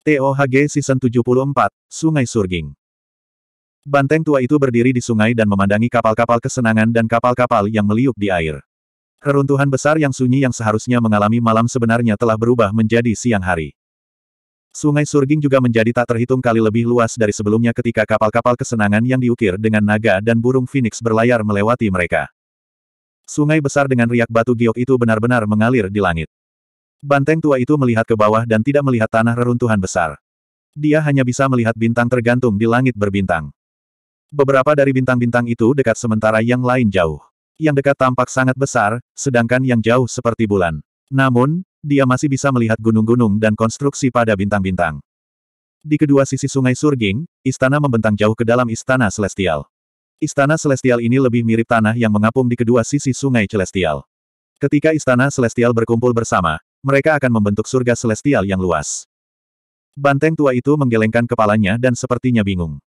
TOHG Season 74, Sungai Surging. Banteng tua itu berdiri di sungai dan memandangi kapal-kapal kesenangan dan kapal-kapal yang meliuk di air. Keruntuhan besar yang sunyi yang seharusnya mengalami malam sebenarnya telah berubah menjadi siang hari. Sungai Surging juga menjadi tak terhitung kali lebih luas dari sebelumnya ketika kapal-kapal kesenangan yang diukir dengan naga dan burung phoenix berlayar melewati mereka. Sungai besar dengan riak batu giok itu benar-benar mengalir di langit. Banteng tua itu melihat ke bawah dan tidak melihat tanah reruntuhan besar. Dia hanya bisa melihat bintang tergantung di langit berbintang. Beberapa dari bintang-bintang itu dekat sementara yang lain jauh. Yang dekat tampak sangat besar, sedangkan yang jauh seperti bulan. Namun, dia masih bisa melihat gunung-gunung dan konstruksi pada bintang-bintang. Di kedua sisi sungai Surging, istana membentang jauh ke dalam istana celestial. Istana celestial ini lebih mirip tanah yang mengapung di kedua sisi sungai celestial. Ketika istana celestial berkumpul bersama, mereka akan membentuk surga celestial yang luas. Banteng tua itu menggelengkan kepalanya dan sepertinya bingung.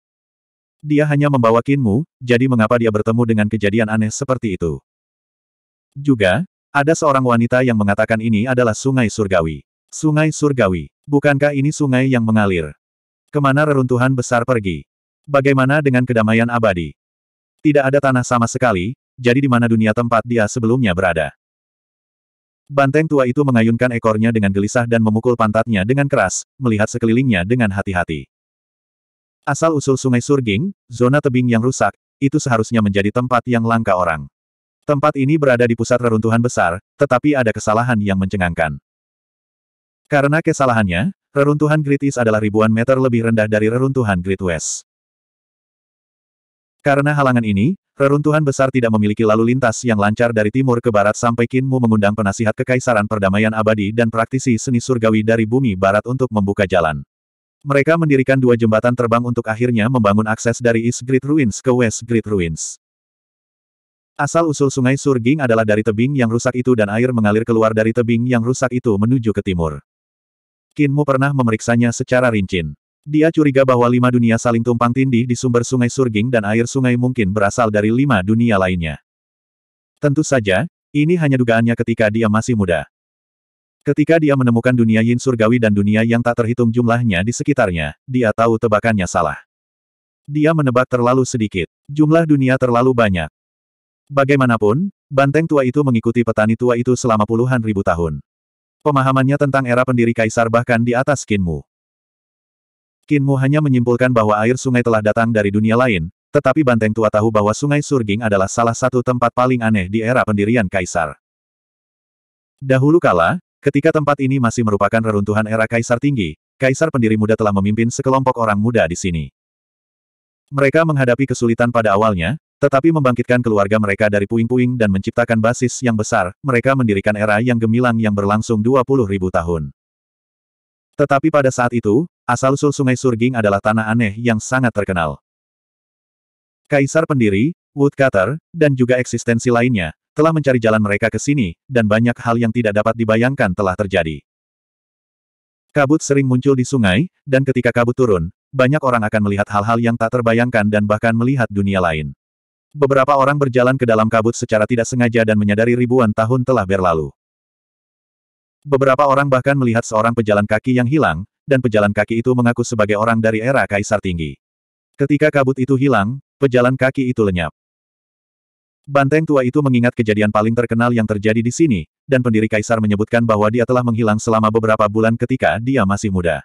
Dia hanya membawa Kinmu, jadi mengapa dia bertemu dengan kejadian aneh seperti itu? Juga, ada seorang wanita yang mengatakan ini adalah sungai surgawi. Sungai surgawi, bukankah ini sungai yang mengalir? Kemana reruntuhan besar pergi? Bagaimana dengan kedamaian abadi? Tidak ada tanah sama sekali, jadi di mana dunia tempat dia sebelumnya berada. Banteng tua itu mengayunkan ekornya dengan gelisah dan memukul pantatnya dengan keras, melihat sekelilingnya dengan hati-hati. Asal-usul sungai Surging, zona tebing yang rusak, itu seharusnya menjadi tempat yang langka orang. Tempat ini berada di pusat reruntuhan besar, tetapi ada kesalahan yang mencengangkan. Karena kesalahannya, reruntuhan Great East adalah ribuan meter lebih rendah dari reruntuhan Great West. Karena halangan ini, Reruntuhan besar tidak memiliki lalu lintas yang lancar dari timur ke barat sampai Kinmu mengundang penasihat kekaisaran perdamaian abadi dan praktisi seni surgawi dari bumi barat untuk membuka jalan. Mereka mendirikan dua jembatan terbang untuk akhirnya membangun akses dari East Great Ruins ke West Great Ruins. Asal-usul sungai Surging adalah dari tebing yang rusak itu dan air mengalir keluar dari tebing yang rusak itu menuju ke timur. Kinmu pernah memeriksanya secara rincin. Dia curiga bahwa lima dunia saling tumpang tindih di sumber sungai Surging dan air sungai mungkin berasal dari lima dunia lainnya. Tentu saja, ini hanya dugaannya ketika dia masih muda. Ketika dia menemukan dunia yin surgawi dan dunia yang tak terhitung jumlahnya di sekitarnya, dia tahu tebakannya salah. Dia menebak terlalu sedikit. Jumlah dunia terlalu banyak. Bagaimanapun, banteng tua itu mengikuti petani tua itu selama puluhan ribu tahun. Pemahamannya tentang era pendiri kaisar bahkan di atas skinmu. Kinmu hanya menyimpulkan bahwa air sungai telah datang dari dunia lain, tetapi Banteng Tua tahu bahwa sungai Surging adalah salah satu tempat paling aneh di era pendirian Kaisar. Dahulu kala, ketika tempat ini masih merupakan reruntuhan era Kaisar Tinggi, Kaisar Pendiri Muda telah memimpin sekelompok orang muda di sini. Mereka menghadapi kesulitan pada awalnya, tetapi membangkitkan keluarga mereka dari puing-puing dan menciptakan basis yang besar, mereka mendirikan era yang gemilang yang berlangsung 20.000 tahun. Tetapi pada saat itu, asal-usul sungai Surging adalah tanah aneh yang sangat terkenal. Kaisar pendiri, woodcutter, dan juga eksistensi lainnya, telah mencari jalan mereka ke sini, dan banyak hal yang tidak dapat dibayangkan telah terjadi. Kabut sering muncul di sungai, dan ketika kabut turun, banyak orang akan melihat hal-hal yang tak terbayangkan dan bahkan melihat dunia lain. Beberapa orang berjalan ke dalam kabut secara tidak sengaja dan menyadari ribuan tahun telah berlalu. Beberapa orang bahkan melihat seorang pejalan kaki yang hilang, dan pejalan kaki itu mengaku sebagai orang dari era Kaisar Tinggi. Ketika kabut itu hilang, pejalan kaki itu lenyap. Banteng tua itu mengingat kejadian paling terkenal yang terjadi di sini, dan pendiri Kaisar menyebutkan bahwa dia telah menghilang selama beberapa bulan ketika dia masih muda.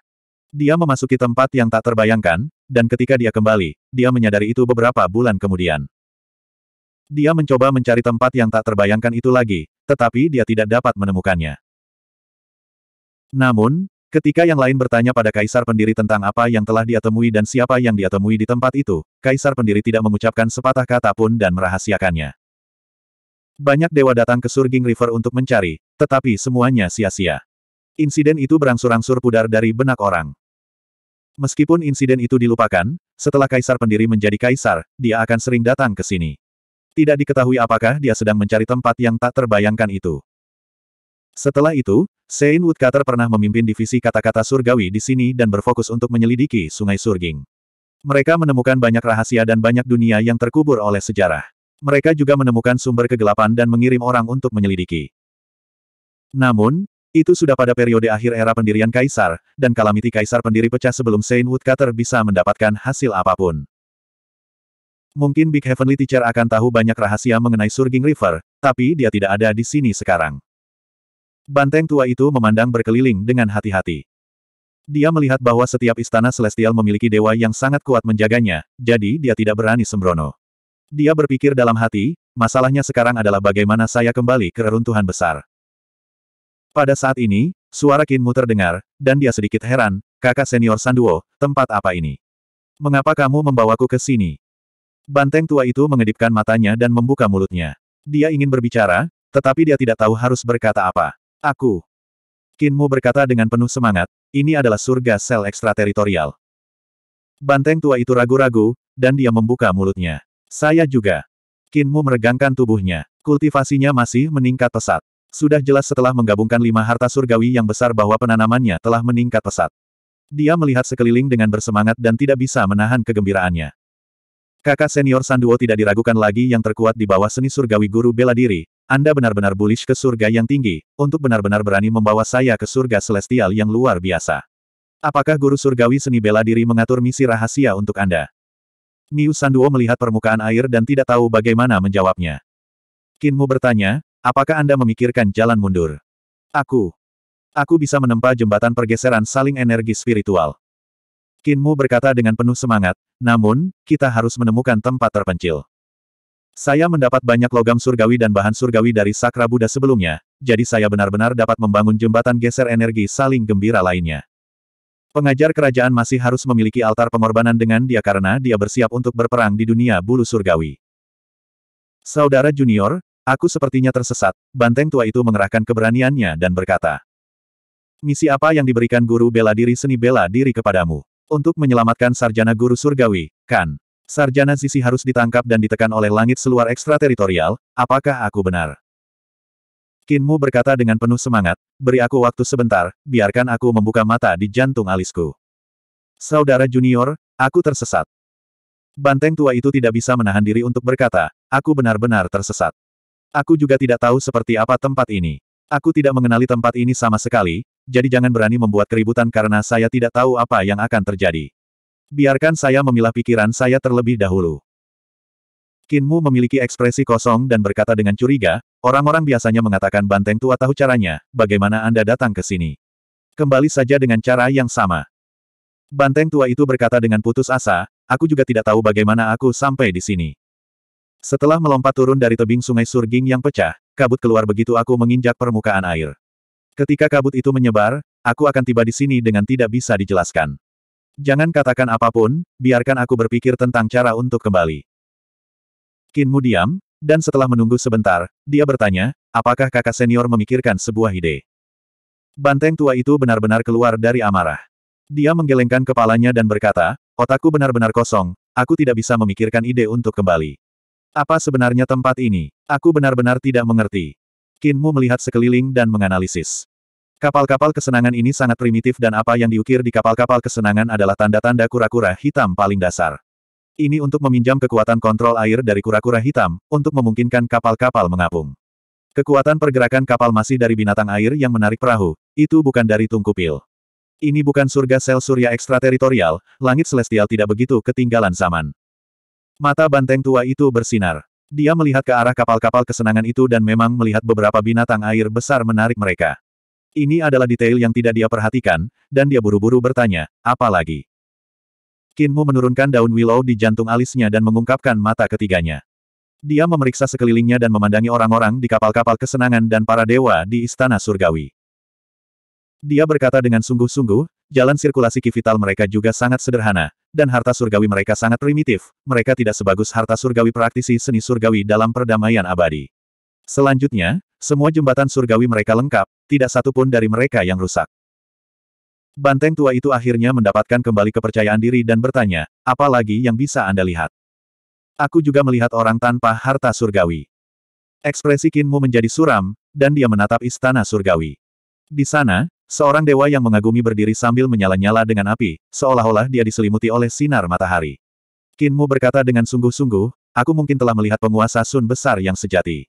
Dia memasuki tempat yang tak terbayangkan, dan ketika dia kembali, dia menyadari itu beberapa bulan kemudian. Dia mencoba mencari tempat yang tak terbayangkan itu lagi, tetapi dia tidak dapat menemukannya. Namun, ketika yang lain bertanya pada kaisar pendiri tentang apa yang telah dia temui dan siapa yang dia temui di tempat itu, kaisar pendiri tidak mengucapkan sepatah kata pun dan merahasiakannya. Banyak dewa datang ke Surging River untuk mencari, tetapi semuanya sia-sia. Insiden itu berangsur-angsur pudar dari benak orang. Meskipun insiden itu dilupakan, setelah kaisar pendiri menjadi kaisar, dia akan sering datang ke sini. Tidak diketahui apakah dia sedang mencari tempat yang tak terbayangkan itu. Setelah itu, Sein Woodcutter pernah memimpin divisi kata-kata surgawi di sini dan berfokus untuk menyelidiki sungai Surging. Mereka menemukan banyak rahasia dan banyak dunia yang terkubur oleh sejarah. Mereka juga menemukan sumber kegelapan dan mengirim orang untuk menyelidiki. Namun, itu sudah pada periode akhir era pendirian Kaisar, dan kalamiti Kaisar pendiri pecah sebelum Sein Woodcutter bisa mendapatkan hasil apapun. Mungkin Big Heavenly Teacher akan tahu banyak rahasia mengenai Surging River, tapi dia tidak ada di sini sekarang. Banteng tua itu memandang berkeliling dengan hati-hati. Dia melihat bahwa setiap istana celestial memiliki dewa yang sangat kuat menjaganya, jadi dia tidak berani sembrono. Dia berpikir dalam hati, masalahnya sekarang adalah bagaimana saya kembali ke reruntuhan besar. Pada saat ini, suara Kinmu terdengar, dan dia sedikit heran, kakak senior Sanduo, tempat apa ini? Mengapa kamu membawaku ke sini? Banteng tua itu mengedipkan matanya dan membuka mulutnya. Dia ingin berbicara, tetapi dia tidak tahu harus berkata apa. Aku. Kinmu berkata dengan penuh semangat, ini adalah surga sel ekstrateritorial. Banteng tua itu ragu-ragu, dan dia membuka mulutnya. Saya juga. Kinmu meregangkan tubuhnya. Kultivasinya masih meningkat pesat. Sudah jelas setelah menggabungkan lima harta surgawi yang besar bahwa penanamannya telah meningkat pesat. Dia melihat sekeliling dengan bersemangat dan tidak bisa menahan kegembiraannya. Kakak senior Sanduo tidak diragukan lagi yang terkuat di bawah seni surgawi guru bela diri, anda benar-benar bullish ke surga yang tinggi, untuk benar-benar berani membawa saya ke surga celestial yang luar biasa. Apakah guru surgawi seni bela diri mengatur misi rahasia untuk Anda? Niu Sanduo melihat permukaan air dan tidak tahu bagaimana menjawabnya. Kinmu bertanya, apakah Anda memikirkan jalan mundur? Aku. Aku bisa menempa jembatan pergeseran saling energi spiritual. Kinmu berkata dengan penuh semangat, namun, kita harus menemukan tempat terpencil. Saya mendapat banyak logam surgawi dan bahan surgawi dari Sakra Buddha sebelumnya, jadi saya benar-benar dapat membangun jembatan geser energi saling gembira lainnya. Pengajar kerajaan masih harus memiliki altar pengorbanan dengan dia karena dia bersiap untuk berperang di dunia bulu surgawi. Saudara junior, aku sepertinya tersesat, banteng tua itu mengerahkan keberaniannya dan berkata. Misi apa yang diberikan guru bela diri seni bela diri kepadamu? Untuk menyelamatkan sarjana guru surgawi, kan? Sarjana Sisi harus ditangkap dan ditekan oleh langit seluar ekstrateritorial, apakah aku benar? Kinmu berkata dengan penuh semangat, beri aku waktu sebentar, biarkan aku membuka mata di jantung alisku. Saudara junior, aku tersesat. Banteng tua itu tidak bisa menahan diri untuk berkata, aku benar-benar tersesat. Aku juga tidak tahu seperti apa tempat ini. Aku tidak mengenali tempat ini sama sekali, jadi jangan berani membuat keributan karena saya tidak tahu apa yang akan terjadi. Biarkan saya memilah pikiran saya terlebih dahulu. Kinmu memiliki ekspresi kosong dan berkata dengan curiga, orang-orang biasanya mengatakan banteng tua tahu caranya, bagaimana Anda datang ke sini. Kembali saja dengan cara yang sama. Banteng tua itu berkata dengan putus asa, aku juga tidak tahu bagaimana aku sampai di sini. Setelah melompat turun dari tebing sungai Surging yang pecah, kabut keluar begitu aku menginjak permukaan air. Ketika kabut itu menyebar, aku akan tiba di sini dengan tidak bisa dijelaskan. Jangan katakan apapun, biarkan aku berpikir tentang cara untuk kembali. Kinmu diam, dan setelah menunggu sebentar, dia bertanya, apakah kakak senior memikirkan sebuah ide? Banteng tua itu benar-benar keluar dari amarah. Dia menggelengkan kepalanya dan berkata, otakku benar-benar kosong, aku tidak bisa memikirkan ide untuk kembali. Apa sebenarnya tempat ini? Aku benar-benar tidak mengerti. Kinmu melihat sekeliling dan menganalisis. Kapal-kapal kesenangan ini sangat primitif dan apa yang diukir di kapal-kapal kesenangan adalah tanda-tanda kura-kura hitam paling dasar. Ini untuk meminjam kekuatan kontrol air dari kura-kura hitam, untuk memungkinkan kapal-kapal mengapung. Kekuatan pergerakan kapal masih dari binatang air yang menarik perahu, itu bukan dari tungku pil. Ini bukan surga sel surya ekstrateritorial, langit celestial tidak begitu ketinggalan zaman. Mata banteng tua itu bersinar. Dia melihat ke arah kapal-kapal kesenangan itu dan memang melihat beberapa binatang air besar menarik mereka. Ini adalah detail yang tidak dia perhatikan, dan dia buru-buru bertanya, apa lagi? Kinmu menurunkan daun willow di jantung alisnya dan mengungkapkan mata ketiganya. Dia memeriksa sekelilingnya dan memandangi orang-orang di kapal-kapal kesenangan dan para dewa di istana surgawi. Dia berkata dengan sungguh-sungguh, jalan sirkulasi kivital mereka juga sangat sederhana, dan harta surgawi mereka sangat primitif, mereka tidak sebagus harta surgawi praktisi seni surgawi dalam perdamaian abadi. Selanjutnya, semua jembatan surgawi mereka lengkap, tidak satu pun dari mereka yang rusak. Banteng tua itu akhirnya mendapatkan kembali kepercayaan diri dan bertanya, apa lagi yang bisa Anda lihat? Aku juga melihat orang tanpa harta surgawi. Ekspresi Kinmu menjadi suram, dan dia menatap istana surgawi. Di sana, seorang dewa yang mengagumi berdiri sambil menyala-nyala dengan api, seolah-olah dia diselimuti oleh sinar matahari. Kinmu berkata dengan sungguh-sungguh, aku mungkin telah melihat penguasa Sun besar yang sejati.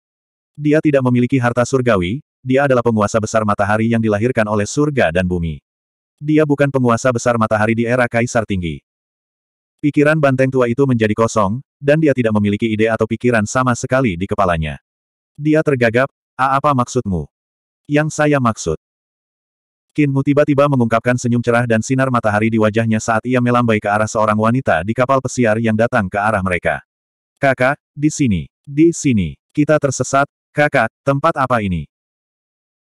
Dia tidak memiliki harta surgawi, dia adalah penguasa besar matahari yang dilahirkan oleh surga dan bumi. Dia bukan penguasa besar matahari di era kaisar tinggi. Pikiran banteng tua itu menjadi kosong, dan dia tidak memiliki ide atau pikiran sama sekali di kepalanya. Dia tergagap, A apa maksudmu? Yang saya maksud. Kinmu tiba-tiba mengungkapkan senyum cerah dan sinar matahari di wajahnya saat ia melambai ke arah seorang wanita di kapal pesiar yang datang ke arah mereka. Kakak, di sini, di sini, kita tersesat, Kakak, tempat apa ini?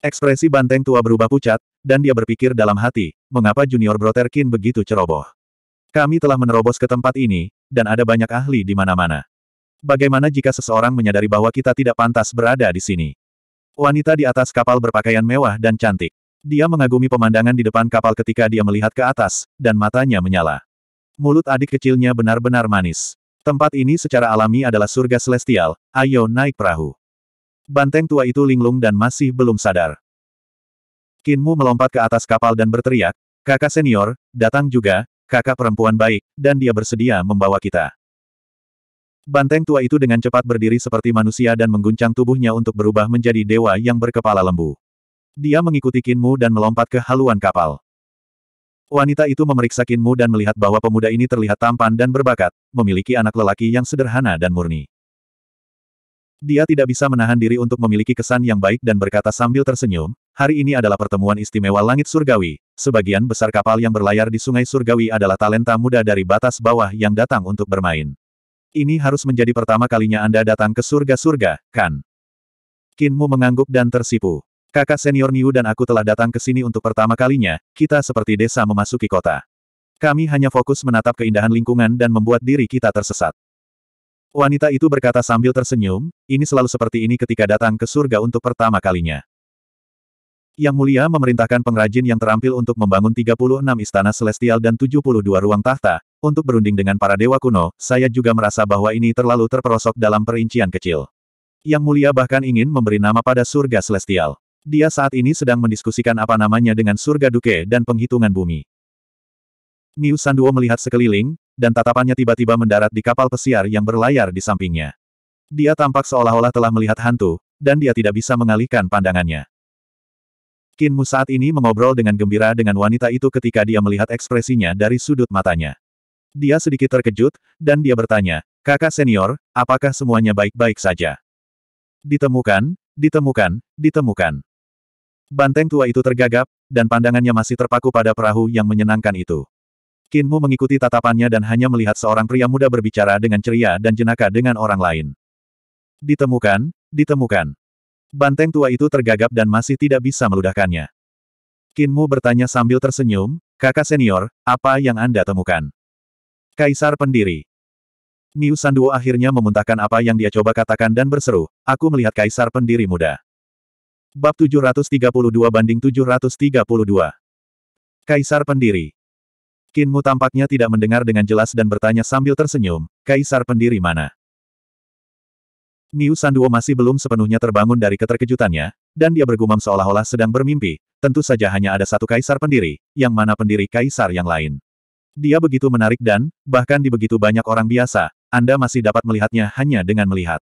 Ekspresi banteng tua berubah pucat, dan dia berpikir dalam hati, mengapa Junior Broterkin begitu ceroboh. Kami telah menerobos ke tempat ini, dan ada banyak ahli di mana-mana. Bagaimana jika seseorang menyadari bahwa kita tidak pantas berada di sini? Wanita di atas kapal berpakaian mewah dan cantik. Dia mengagumi pemandangan di depan kapal ketika dia melihat ke atas, dan matanya menyala. Mulut adik kecilnya benar-benar manis. Tempat ini secara alami adalah surga celestial, ayo naik perahu. Banteng tua itu linglung dan masih belum sadar. Kinmu melompat ke atas kapal dan berteriak, kakak senior, datang juga, kakak perempuan baik, dan dia bersedia membawa kita. Banteng tua itu dengan cepat berdiri seperti manusia dan mengguncang tubuhnya untuk berubah menjadi dewa yang berkepala lembu. Dia mengikuti Kinmu dan melompat ke haluan kapal. Wanita itu memeriksa Kinmu dan melihat bahwa pemuda ini terlihat tampan dan berbakat, memiliki anak lelaki yang sederhana dan murni. Dia tidak bisa menahan diri untuk memiliki kesan yang baik dan berkata sambil tersenyum, hari ini adalah pertemuan istimewa langit surgawi, sebagian besar kapal yang berlayar di sungai surgawi adalah talenta muda dari batas bawah yang datang untuk bermain. Ini harus menjadi pertama kalinya Anda datang ke surga-surga, kan? Kinmu mengangguk dan tersipu. Kakak senior Niu dan aku telah datang ke sini untuk pertama kalinya, kita seperti desa memasuki kota. Kami hanya fokus menatap keindahan lingkungan dan membuat diri kita tersesat. Wanita itu berkata sambil tersenyum, ini selalu seperti ini ketika datang ke surga untuk pertama kalinya. Yang Mulia memerintahkan pengrajin yang terampil untuk membangun 36 istana celestial dan 72 ruang tahta, untuk berunding dengan para dewa kuno, saya juga merasa bahwa ini terlalu terperosok dalam perincian kecil. Yang Mulia bahkan ingin memberi nama pada surga celestial. Dia saat ini sedang mendiskusikan apa namanya dengan surga duke dan penghitungan bumi. Niu Sanduo melihat sekeliling, dan tatapannya tiba-tiba mendarat di kapal pesiar yang berlayar di sampingnya. Dia tampak seolah-olah telah melihat hantu, dan dia tidak bisa mengalihkan pandangannya. Kinmu saat ini mengobrol dengan gembira dengan wanita itu ketika dia melihat ekspresinya dari sudut matanya. Dia sedikit terkejut, dan dia bertanya, kakak senior, apakah semuanya baik-baik saja? Ditemukan, ditemukan, ditemukan. Banteng tua itu tergagap, dan pandangannya masih terpaku pada perahu yang menyenangkan itu. Kinmu mengikuti tatapannya dan hanya melihat seorang pria muda berbicara dengan ceria dan jenaka dengan orang lain. Ditemukan, ditemukan. Banteng tua itu tergagap dan masih tidak bisa meludahkannya. Kinmu bertanya sambil tersenyum, kakak senior, apa yang Anda temukan? Kaisar pendiri. Niu Sanduo akhirnya memuntahkan apa yang dia coba katakan dan berseru, aku melihat kaisar pendiri muda. Bab 732 banding 732. Kaisar pendiri. Kinmu tampaknya tidak mendengar dengan jelas dan bertanya sambil tersenyum, Kaisar pendiri mana? Niu Sanduo masih belum sepenuhnya terbangun dari keterkejutannya, dan dia bergumam seolah-olah sedang bermimpi, tentu saja hanya ada satu kaisar pendiri, yang mana pendiri kaisar yang lain. Dia begitu menarik dan, bahkan di begitu banyak orang biasa, Anda masih dapat melihatnya hanya dengan melihat.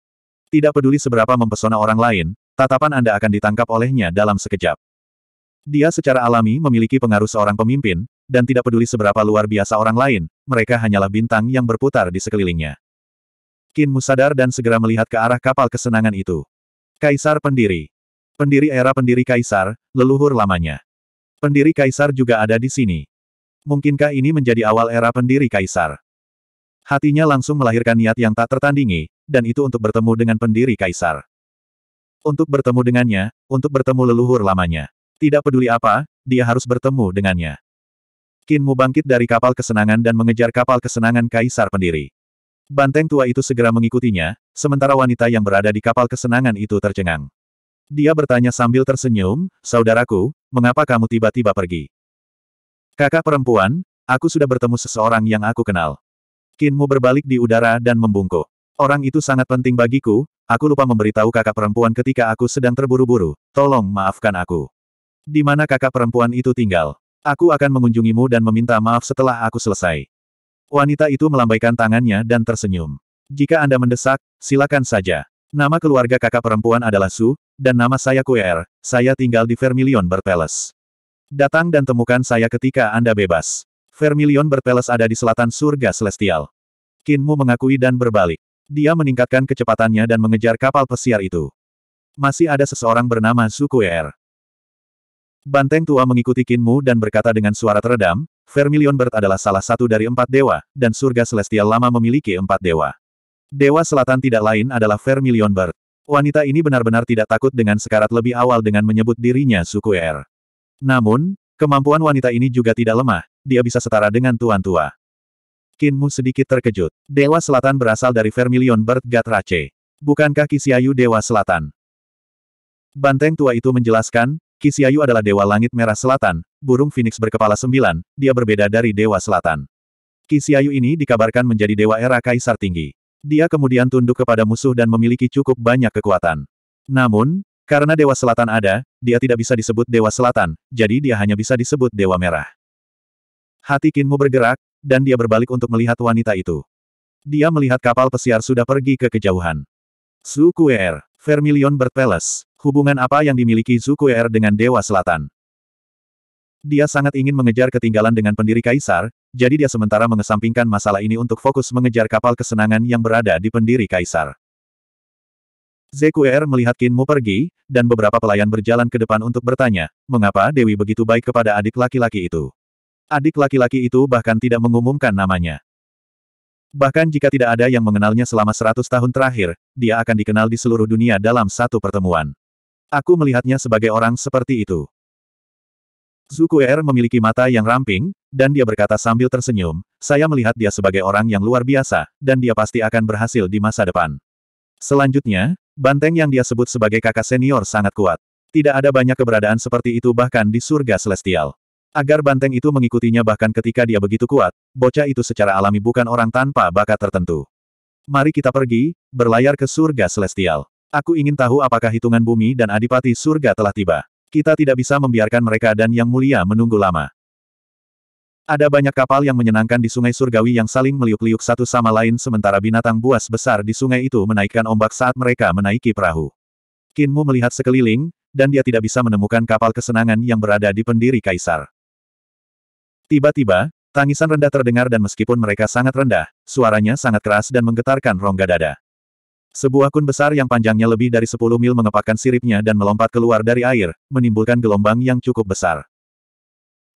Tidak peduli seberapa mempesona orang lain, tatapan Anda akan ditangkap olehnya dalam sekejap. Dia secara alami memiliki pengaruh seorang pemimpin, dan tidak peduli seberapa luar biasa orang lain, mereka hanyalah bintang yang berputar di sekelilingnya. Kinmu sadar dan segera melihat ke arah kapal kesenangan itu. Kaisar Pendiri. Pendiri era pendiri Kaisar, leluhur lamanya. Pendiri Kaisar juga ada di sini. Mungkinkah ini menjadi awal era pendiri Kaisar? Hatinya langsung melahirkan niat yang tak tertandingi, dan itu untuk bertemu dengan pendiri Kaisar. Untuk bertemu dengannya, untuk bertemu leluhur lamanya. Tidak peduli apa, dia harus bertemu dengannya. Kinmu bangkit dari kapal kesenangan dan mengejar kapal kesenangan Kaisar Pendiri. Banteng tua itu segera mengikutinya, sementara wanita yang berada di kapal kesenangan itu tercengang. Dia bertanya sambil tersenyum, Saudaraku, mengapa kamu tiba-tiba pergi? Kakak perempuan, aku sudah bertemu seseorang yang aku kenal. Kinmu berbalik di udara dan membungkuk. Orang itu sangat penting bagiku, aku lupa memberitahu kakak perempuan ketika aku sedang terburu-buru, tolong maafkan aku. Di mana kakak perempuan itu tinggal? Aku akan mengunjungimu dan meminta maaf setelah aku selesai. Wanita itu melambaikan tangannya dan tersenyum. Jika Anda mendesak, silakan saja. Nama keluarga kakak perempuan adalah Su, dan nama saya Kuer, saya tinggal di Vermilion Berpeles. Datang dan temukan saya ketika Anda bebas. Vermilion Berpeles ada di selatan surga celestial. Kinmu mengakui dan berbalik. Dia meningkatkan kecepatannya dan mengejar kapal pesiar itu. Masih ada seseorang bernama Su Kuer. Banteng tua mengikuti Kinmu dan berkata dengan suara teredam, Vermilion Bird adalah salah satu dari empat dewa, dan surga celestial lama memiliki empat dewa. Dewa selatan tidak lain adalah Vermilion Bird. Wanita ini benar-benar tidak takut dengan sekarat lebih awal dengan menyebut dirinya suku Er. Namun, kemampuan wanita ini juga tidak lemah, dia bisa setara dengan tuan tua. Kinmu sedikit terkejut. Dewa Selatan berasal dari Vermilion Bird Gatrace. Bukankah Kisiayu Dewa Selatan? Banteng tua itu menjelaskan, Kisiayu adalah Dewa Langit Merah Selatan, burung Phoenix berkepala sembilan, dia berbeda dari Dewa Selatan. Kisiayu ini dikabarkan menjadi Dewa Era Kaisar Tinggi. Dia kemudian tunduk kepada musuh dan memiliki cukup banyak kekuatan. Namun, karena Dewa Selatan ada, dia tidak bisa disebut Dewa Selatan, jadi dia hanya bisa disebut Dewa Merah. Hati Kinmu bergerak, dan dia berbalik untuk melihat wanita itu. Dia melihat kapal pesiar sudah pergi ke kejauhan. Su Kuer, Vermilion Bird Palace. Hubungan apa yang dimiliki Zuko Er dengan Dewa Selatan? Dia sangat ingin mengejar ketinggalan dengan pendiri Kaisar, jadi dia sementara mengesampingkan masalah ini untuk fokus mengejar kapal kesenangan yang berada di pendiri Kaisar. Er melihat Kinmu pergi, dan beberapa pelayan berjalan ke depan untuk bertanya, mengapa Dewi begitu baik kepada adik laki-laki itu? Adik laki-laki itu bahkan tidak mengumumkan namanya. Bahkan jika tidak ada yang mengenalnya selama seratus tahun terakhir, dia akan dikenal di seluruh dunia dalam satu pertemuan. Aku melihatnya sebagai orang seperti itu. Er memiliki mata yang ramping, dan dia berkata sambil tersenyum, saya melihat dia sebagai orang yang luar biasa, dan dia pasti akan berhasil di masa depan. Selanjutnya, banteng yang dia sebut sebagai kakak senior sangat kuat. Tidak ada banyak keberadaan seperti itu bahkan di surga celestial. Agar banteng itu mengikutinya bahkan ketika dia begitu kuat, bocah itu secara alami bukan orang tanpa bakat tertentu. Mari kita pergi, berlayar ke surga celestial. Aku ingin tahu apakah hitungan bumi dan adipati surga telah tiba. Kita tidak bisa membiarkan mereka dan yang mulia menunggu lama. Ada banyak kapal yang menyenangkan di sungai surgawi yang saling meliuk-liuk satu sama lain sementara binatang buas besar di sungai itu menaikkan ombak saat mereka menaiki perahu. Kinmu melihat sekeliling, dan dia tidak bisa menemukan kapal kesenangan yang berada di pendiri kaisar. Tiba-tiba, tangisan rendah terdengar dan meskipun mereka sangat rendah, suaranya sangat keras dan menggetarkan rongga dada. Sebuah kun besar yang panjangnya lebih dari 10 mil mengepakkan siripnya dan melompat keluar dari air, menimbulkan gelombang yang cukup besar.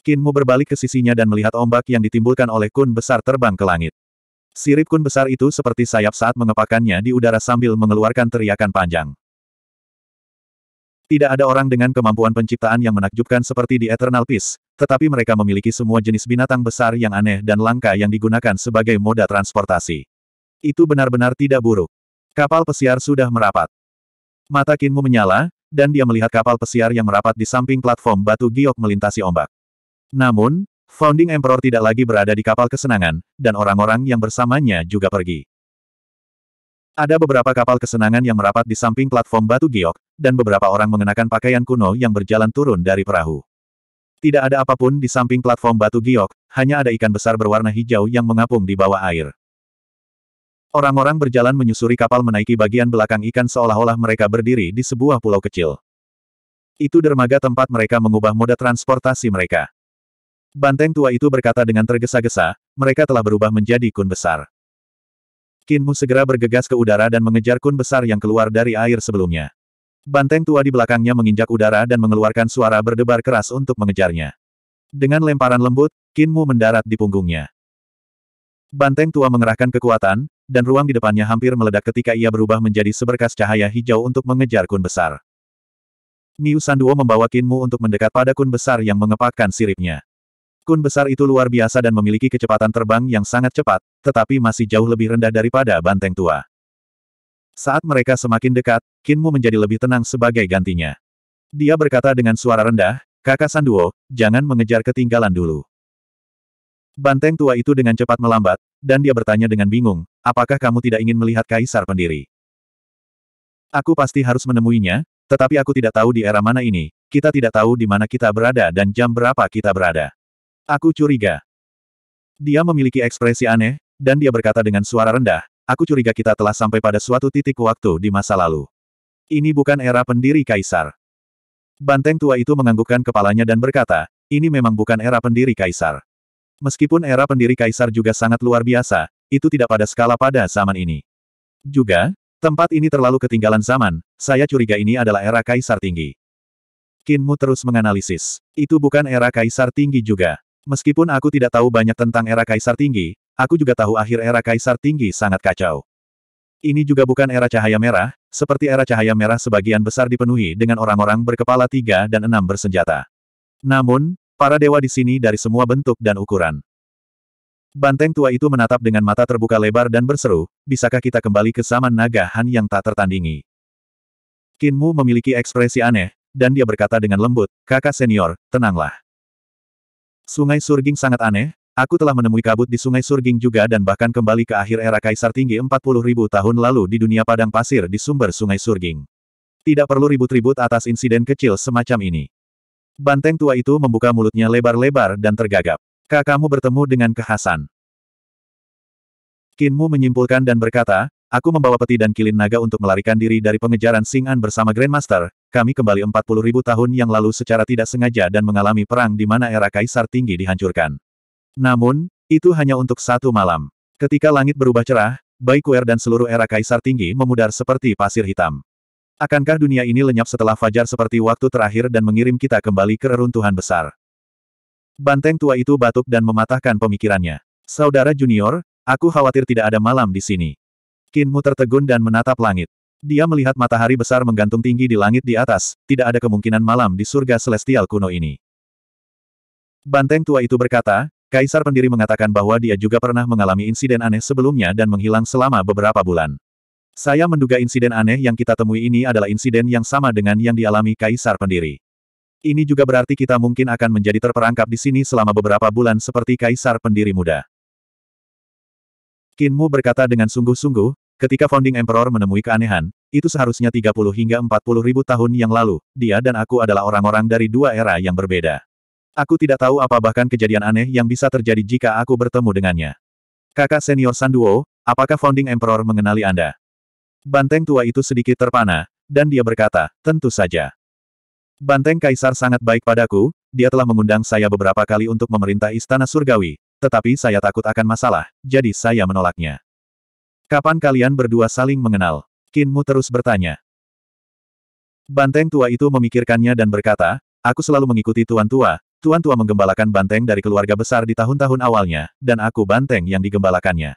Kinmu berbalik ke sisinya dan melihat ombak yang ditimbulkan oleh kun besar terbang ke langit. Sirip kun besar itu seperti sayap saat mengepakannya di udara sambil mengeluarkan teriakan panjang. Tidak ada orang dengan kemampuan penciptaan yang menakjubkan seperti di Eternal Peace, tetapi mereka memiliki semua jenis binatang besar yang aneh dan langka yang digunakan sebagai moda transportasi. Itu benar-benar tidak buruk. Kapal pesiar sudah merapat. Mata Kinmu menyala, dan dia melihat kapal pesiar yang merapat di samping platform batu giok melintasi ombak. Namun, Founding Emperor tidak lagi berada di kapal kesenangan, dan orang-orang yang bersamanya juga pergi. Ada beberapa kapal kesenangan yang merapat di samping platform batu giok, dan beberapa orang mengenakan pakaian kuno yang berjalan turun dari perahu. Tidak ada apapun di samping platform batu giok, hanya ada ikan besar berwarna hijau yang mengapung di bawah air. Orang-orang berjalan menyusuri kapal menaiki bagian belakang ikan seolah-olah mereka berdiri di sebuah pulau kecil. Itu dermaga tempat mereka mengubah moda transportasi mereka. Banteng tua itu berkata dengan tergesa-gesa, mereka telah berubah menjadi kun besar. Kinmu segera bergegas ke udara dan mengejar kun besar yang keluar dari air sebelumnya. Banteng tua di belakangnya menginjak udara dan mengeluarkan suara berdebar keras untuk mengejarnya. Dengan lemparan lembut, Kinmu mendarat di punggungnya. Banteng tua mengerahkan kekuatan, dan ruang di depannya hampir meledak ketika ia berubah menjadi seberkas cahaya hijau untuk mengejar kun besar. Niu Sanduo membawa Kinmu untuk mendekat pada kun besar yang mengepakkan siripnya. Kun besar itu luar biasa dan memiliki kecepatan terbang yang sangat cepat, tetapi masih jauh lebih rendah daripada banteng tua. Saat mereka semakin dekat, Kinmu menjadi lebih tenang sebagai gantinya. Dia berkata dengan suara rendah, Kakak Sanduo, jangan mengejar ketinggalan dulu. Banteng tua itu dengan cepat melambat, dan dia bertanya dengan bingung, Apakah kamu tidak ingin melihat kaisar pendiri? Aku pasti harus menemuinya, tetapi aku tidak tahu di era mana ini, kita tidak tahu di mana kita berada dan jam berapa kita berada. Aku curiga. Dia memiliki ekspresi aneh, dan dia berkata dengan suara rendah, aku curiga kita telah sampai pada suatu titik waktu di masa lalu. Ini bukan era pendiri kaisar. Banteng tua itu menganggukkan kepalanya dan berkata, ini memang bukan era pendiri kaisar. Meskipun era pendiri kaisar juga sangat luar biasa, itu tidak pada skala pada zaman ini. Juga, tempat ini terlalu ketinggalan zaman, saya curiga ini adalah era kaisar tinggi. Kinmu terus menganalisis. Itu bukan era kaisar tinggi juga. Meskipun aku tidak tahu banyak tentang era kaisar tinggi, aku juga tahu akhir era kaisar tinggi sangat kacau. Ini juga bukan era cahaya merah, seperti era cahaya merah sebagian besar dipenuhi dengan orang-orang berkepala tiga dan enam bersenjata. Namun, para dewa di sini dari semua bentuk dan ukuran. Banteng tua itu menatap dengan mata terbuka lebar dan berseru, bisakah kita kembali ke zaman naga Han yang tak tertandingi? Kinmu memiliki ekspresi aneh, dan dia berkata dengan lembut, kakak senior, tenanglah. Sungai Surging sangat aneh, aku telah menemui kabut di Sungai Surging juga dan bahkan kembali ke akhir era Kaisar Tinggi 40 ribu tahun lalu di dunia padang pasir di sumber Sungai Surging. Tidak perlu ribut-ribut atas insiden kecil semacam ini. Banteng tua itu membuka mulutnya lebar-lebar dan tergagap. Maka kamu bertemu dengan kehasan. Kinmu menyimpulkan dan berkata, aku membawa peti dan kilin naga untuk melarikan diri dari pengejaran Sing'an bersama Grandmaster, kami kembali 40 ribu tahun yang lalu secara tidak sengaja dan mengalami perang di mana era Kaisar Tinggi dihancurkan. Namun, itu hanya untuk satu malam. Ketika langit berubah cerah, Kuer dan seluruh era Kaisar Tinggi memudar seperti pasir hitam. Akankah dunia ini lenyap setelah fajar seperti waktu terakhir dan mengirim kita kembali ke reruntuhan besar? Banteng tua itu batuk dan mematahkan pemikirannya. Saudara junior, aku khawatir tidak ada malam di sini. Kinmu tertegun dan menatap langit. Dia melihat matahari besar menggantung tinggi di langit di atas, tidak ada kemungkinan malam di surga celestial kuno ini. Banteng tua itu berkata, Kaisar pendiri mengatakan bahwa dia juga pernah mengalami insiden aneh sebelumnya dan menghilang selama beberapa bulan. Saya menduga insiden aneh yang kita temui ini adalah insiden yang sama dengan yang dialami Kaisar pendiri. Ini juga berarti kita mungkin akan menjadi terperangkap di sini selama beberapa bulan seperti kaisar pendiri muda. Kinmu berkata dengan sungguh-sungguh, ketika Founding Emperor menemui keanehan, itu seharusnya 30 hingga 40 ribu tahun yang lalu, dia dan aku adalah orang-orang dari dua era yang berbeda. Aku tidak tahu apa bahkan kejadian aneh yang bisa terjadi jika aku bertemu dengannya. Kakak senior Sanduo, apakah Founding Emperor mengenali Anda? Banteng tua itu sedikit terpana, dan dia berkata, tentu saja. Banteng Kaisar sangat baik padaku, dia telah mengundang saya beberapa kali untuk memerintah Istana Surgawi, tetapi saya takut akan masalah, jadi saya menolaknya. Kapan kalian berdua saling mengenal? Kinmu terus bertanya. Banteng tua itu memikirkannya dan berkata, aku selalu mengikuti tuan tua, tuan tua menggembalakan banteng dari keluarga besar di tahun-tahun awalnya, dan aku banteng yang digembalakannya.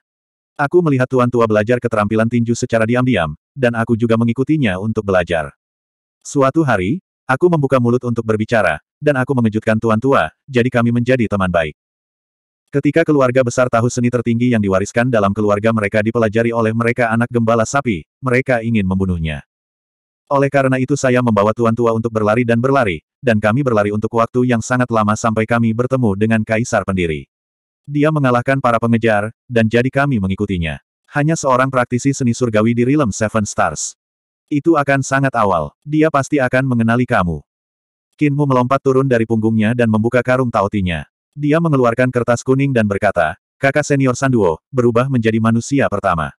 Aku melihat Tuan Tua belajar keterampilan tinju secara diam-diam, dan aku juga mengikutinya untuk belajar. Suatu hari, Aku membuka mulut untuk berbicara, dan aku mengejutkan tuan tua, jadi kami menjadi teman baik. Ketika keluarga besar tahu seni tertinggi yang diwariskan dalam keluarga mereka dipelajari oleh mereka anak gembala sapi, mereka ingin membunuhnya. Oleh karena itu saya membawa tuan tua untuk berlari dan berlari, dan kami berlari untuk waktu yang sangat lama sampai kami bertemu dengan kaisar pendiri. Dia mengalahkan para pengejar, dan jadi kami mengikutinya. Hanya seorang praktisi seni surgawi di Realm Seven Stars. Itu akan sangat awal. Dia pasti akan mengenali kamu. Kinmu melompat turun dari punggungnya dan membuka karung tautinya. Dia mengeluarkan kertas kuning dan berkata, kakak senior Sanduo, berubah menjadi manusia pertama.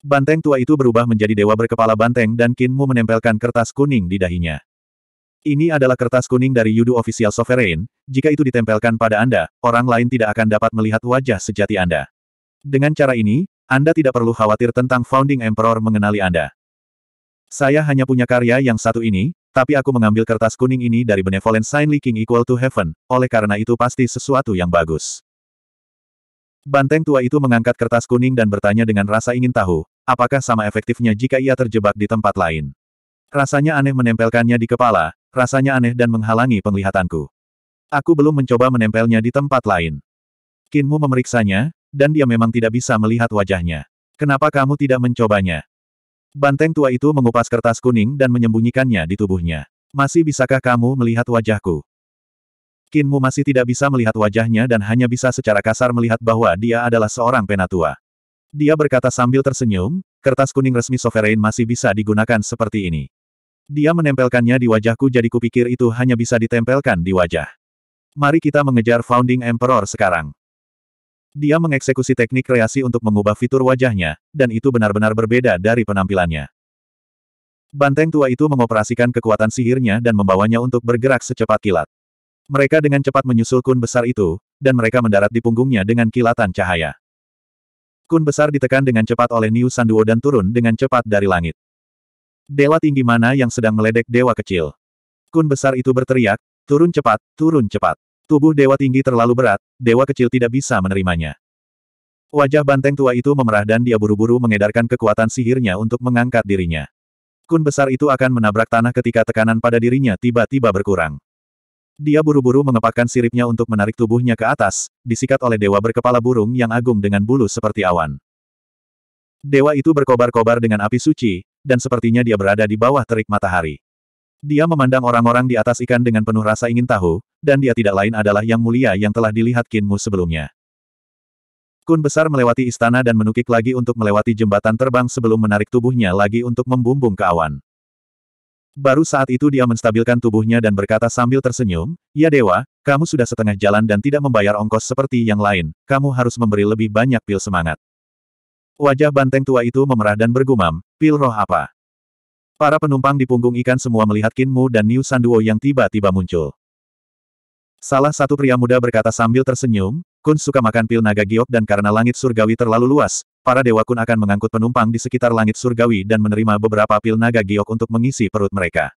Banteng tua itu berubah menjadi dewa berkepala banteng dan Kinmu menempelkan kertas kuning di dahinya. Ini adalah kertas kuning dari Yudu Official Sovereign, jika itu ditempelkan pada Anda, orang lain tidak akan dapat melihat wajah sejati Anda. Dengan cara ini, Anda tidak perlu khawatir tentang Founding Emperor mengenali Anda. Saya hanya punya karya yang satu ini, tapi aku mengambil kertas kuning ini dari Benevolent Sign Leaking Equal to Heaven, oleh karena itu pasti sesuatu yang bagus. Banteng tua itu mengangkat kertas kuning dan bertanya dengan rasa ingin tahu, apakah sama efektifnya jika ia terjebak di tempat lain. Rasanya aneh menempelkannya di kepala, rasanya aneh dan menghalangi penglihatanku. Aku belum mencoba menempelnya di tempat lain. Kinmu memeriksanya, dan dia memang tidak bisa melihat wajahnya. Kenapa kamu tidak mencobanya? Banteng tua itu mengupas kertas kuning dan menyembunyikannya di tubuhnya. Masih bisakah kamu melihat wajahku? Kinmu masih tidak bisa melihat wajahnya dan hanya bisa secara kasar melihat bahwa dia adalah seorang penatua. Dia berkata sambil tersenyum, kertas kuning resmi Sovereign masih bisa digunakan seperti ini. Dia menempelkannya di wajahku jadi kupikir itu hanya bisa ditempelkan di wajah. Mari kita mengejar Founding Emperor sekarang. Dia mengeksekusi teknik kreasi untuk mengubah fitur wajahnya, dan itu benar-benar berbeda dari penampilannya. Banteng tua itu mengoperasikan kekuatan sihirnya dan membawanya untuk bergerak secepat kilat. Mereka dengan cepat menyusul kun besar itu, dan mereka mendarat di punggungnya dengan kilatan cahaya. Kun besar ditekan dengan cepat oleh Niu Sanduo dan turun dengan cepat dari langit. Dewa tinggi mana yang sedang meledek dewa kecil? Kun besar itu berteriak, turun cepat, turun cepat. Tubuh dewa tinggi terlalu berat, dewa kecil tidak bisa menerimanya. Wajah banteng tua itu memerah dan dia buru-buru mengedarkan kekuatan sihirnya untuk mengangkat dirinya. Kun besar itu akan menabrak tanah ketika tekanan pada dirinya tiba-tiba berkurang. Dia buru-buru mengepakkan siripnya untuk menarik tubuhnya ke atas, disikat oleh dewa berkepala burung yang agung dengan bulu seperti awan. Dewa itu berkobar-kobar dengan api suci, dan sepertinya dia berada di bawah terik matahari. Dia memandang orang-orang di atas ikan dengan penuh rasa ingin tahu, dan dia tidak lain adalah yang mulia yang telah dilihat Kinmu sebelumnya. Kun besar melewati istana dan menukik lagi untuk melewati jembatan terbang sebelum menarik tubuhnya lagi untuk membumbung ke awan. Baru saat itu dia menstabilkan tubuhnya dan berkata sambil tersenyum, Ya Dewa, kamu sudah setengah jalan dan tidak membayar ongkos seperti yang lain, kamu harus memberi lebih banyak pil semangat. Wajah banteng tua itu memerah dan bergumam, pil roh apa? Para penumpang di punggung ikan semua melihat Kinmu dan Niu Sanduo yang tiba-tiba muncul. Salah satu pria muda berkata sambil tersenyum, Kun suka makan pil naga giok dan karena langit surgawi terlalu luas, para dewa Kun akan mengangkut penumpang di sekitar langit surgawi dan menerima beberapa pil naga giok untuk mengisi perut mereka.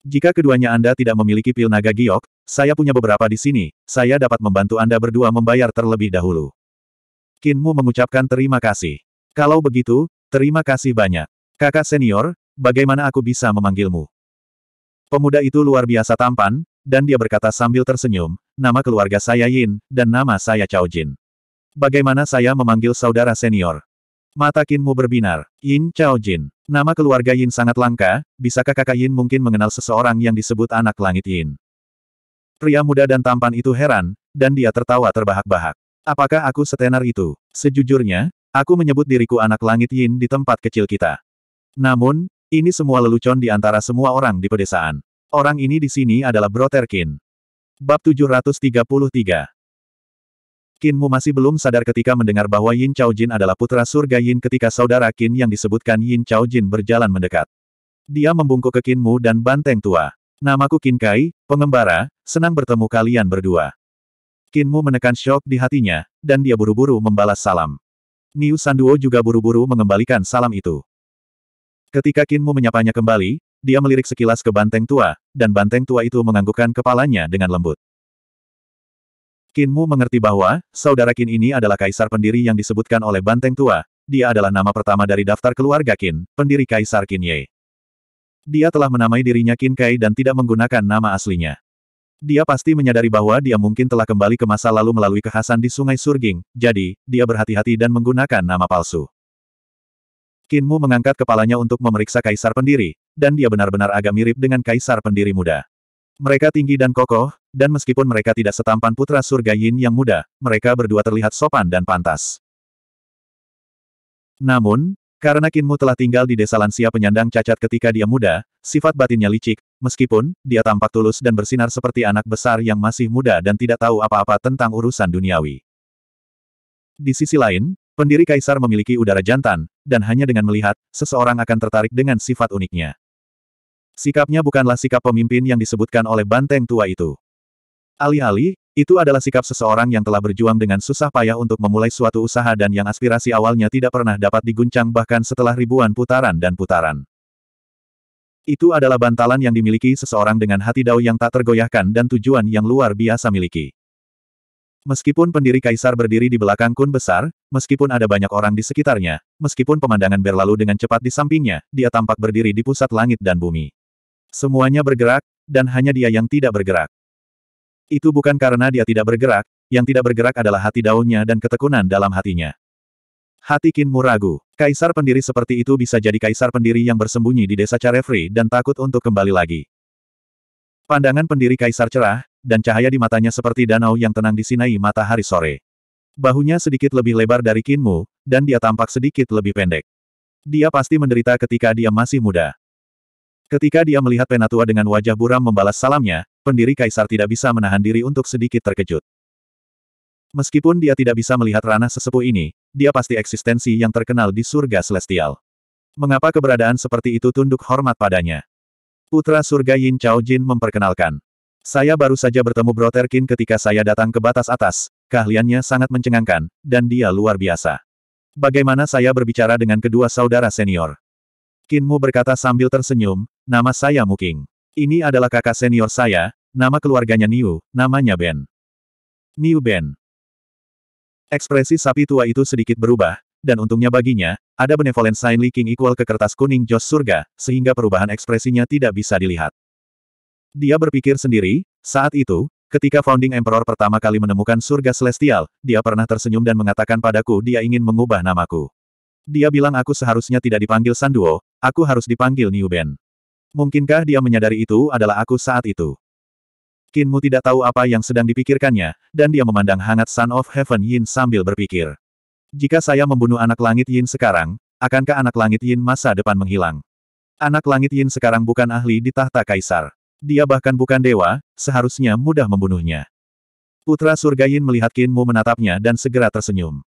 Jika keduanya Anda tidak memiliki pil naga giok, saya punya beberapa di sini, saya dapat membantu Anda berdua membayar terlebih dahulu. Kinmu mengucapkan terima kasih. Kalau begitu, terima kasih banyak. Kakak senior, Bagaimana aku bisa memanggilmu? Pemuda itu luar biasa tampan, dan dia berkata sambil tersenyum, nama keluarga saya Yin, dan nama saya Chao Jin. Bagaimana saya memanggil saudara senior? Mata Kinmu berbinar. Yin Chao Jin. Nama keluarga Yin sangat langka, bisakah kakak Yin mungkin mengenal seseorang yang disebut anak langit Yin? Pria muda dan tampan itu heran, dan dia tertawa terbahak-bahak. Apakah aku setenar itu? Sejujurnya, aku menyebut diriku anak langit Yin di tempat kecil kita. Namun, ini semua lelucon di antara semua orang di pedesaan. Orang ini di sini adalah Brother Kin. Bab 733 Kinmu masih belum sadar ketika mendengar bahwa Yin Jin adalah putra surga Yin ketika saudara Qin yang disebutkan Yin Jin berjalan mendekat. Dia membungkuk ke Kinmu dan banteng tua. Namaku Kin Kai, pengembara, senang bertemu kalian berdua. Kinmu menekan shock di hatinya, dan dia buru-buru membalas salam. Niu Sanduo juga buru-buru mengembalikan salam itu. Ketika Kinmu menyapanya kembali, dia melirik sekilas ke banteng tua, dan banteng tua itu menganggukkan kepalanya dengan lembut. Kinmu mengerti bahwa, saudara Kin ini adalah kaisar pendiri yang disebutkan oleh banteng tua, dia adalah nama pertama dari daftar keluarga Kin, pendiri kaisar Kin Ye. Dia telah menamai dirinya Kin Kai dan tidak menggunakan nama aslinya. Dia pasti menyadari bahwa dia mungkin telah kembali ke masa lalu melalui kekhasan di Sungai Surging, jadi, dia berhati-hati dan menggunakan nama palsu. Kinmu mengangkat kepalanya untuk memeriksa kaisar pendiri, dan dia benar-benar agak mirip dengan kaisar pendiri muda. Mereka tinggi dan kokoh, dan meskipun mereka tidak setampan putra surga Yin yang muda, mereka berdua terlihat sopan dan pantas. Namun, karena Kinmu telah tinggal di desa lansia penyandang cacat ketika dia muda, sifat batinnya licik, meskipun dia tampak tulus dan bersinar seperti anak besar yang masih muda dan tidak tahu apa-apa tentang urusan duniawi. Di sisi lain, Pendiri kaisar memiliki udara jantan, dan hanya dengan melihat, seseorang akan tertarik dengan sifat uniknya. Sikapnya bukanlah sikap pemimpin yang disebutkan oleh banteng tua itu. Alih-alih, itu adalah sikap seseorang yang telah berjuang dengan susah payah untuk memulai suatu usaha dan yang aspirasi awalnya tidak pernah dapat diguncang bahkan setelah ribuan putaran dan putaran. Itu adalah bantalan yang dimiliki seseorang dengan hati dao yang tak tergoyahkan dan tujuan yang luar biasa miliki. Meskipun pendiri kaisar berdiri di belakang kun besar, meskipun ada banyak orang di sekitarnya, meskipun pemandangan berlalu dengan cepat di sampingnya, dia tampak berdiri di pusat langit dan bumi. Semuanya bergerak, dan hanya dia yang tidak bergerak. Itu bukan karena dia tidak bergerak, yang tidak bergerak adalah hati daunnya dan ketekunan dalam hatinya. Hati Kin Muragu, kaisar pendiri seperti itu bisa jadi kaisar pendiri yang bersembunyi di desa Carefree dan takut untuk kembali lagi. Pandangan pendiri kaisar cerah, dan cahaya di matanya seperti danau yang tenang di disinai matahari sore. Bahunya sedikit lebih lebar dari Kinmu, dan dia tampak sedikit lebih pendek. Dia pasti menderita ketika dia masih muda. Ketika dia melihat Penatua dengan wajah buram membalas salamnya, pendiri kaisar tidak bisa menahan diri untuk sedikit terkejut. Meskipun dia tidak bisa melihat ranah sesepuh ini, dia pasti eksistensi yang terkenal di surga celestial. Mengapa keberadaan seperti itu tunduk hormat padanya? Putra Surga Yin Chao Jin memperkenalkan. Saya baru saja bertemu Brother Qin ketika saya datang ke batas atas, keahliannya sangat mencengangkan, dan dia luar biasa. Bagaimana saya berbicara dengan kedua saudara senior? Qin Mu berkata sambil tersenyum, nama saya Muking. Ini adalah kakak senior saya, nama keluarganya Niu, namanya Ben. Niu Ben. Ekspresi sapi tua itu sedikit berubah, dan untungnya baginya, ada benevolent sign leaking equal ke kertas kuning Jos surga, sehingga perubahan ekspresinya tidak bisa dilihat. Dia berpikir sendiri, saat itu, ketika Founding Emperor pertama kali menemukan surga celestial, dia pernah tersenyum dan mengatakan padaku dia ingin mengubah namaku. Dia bilang aku seharusnya tidak dipanggil Sanduo, aku harus dipanggil New Mungkinkah dia menyadari itu adalah aku saat itu? Kinmu tidak tahu apa yang sedang dipikirkannya, dan dia memandang hangat Son of Heaven Yin sambil berpikir. Jika saya membunuh anak langit Yin sekarang, akankah anak langit Yin masa depan menghilang? Anak langit Yin sekarang bukan ahli di tahta kaisar. Dia bahkan bukan dewa, seharusnya mudah membunuhnya. Putra surga Yin melihat Kinmu menatapnya dan segera tersenyum.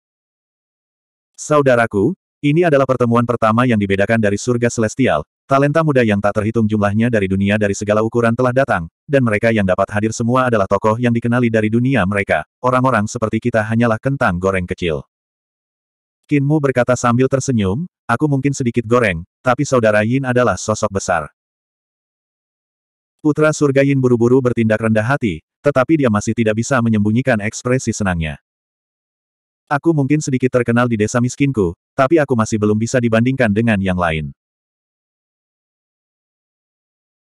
Saudaraku, ini adalah pertemuan pertama yang dibedakan dari surga celestial, Talenta muda yang tak terhitung jumlahnya dari dunia dari segala ukuran telah datang, dan mereka yang dapat hadir semua adalah tokoh yang dikenali dari dunia mereka. Orang-orang seperti kita hanyalah kentang goreng kecil. Kinmu berkata sambil tersenyum, aku mungkin sedikit goreng, tapi saudara Yin adalah sosok besar. Putra surga Yin buru-buru bertindak rendah hati, tetapi dia masih tidak bisa menyembunyikan ekspresi senangnya. Aku mungkin sedikit terkenal di desa miskinku, tapi aku masih belum bisa dibandingkan dengan yang lain.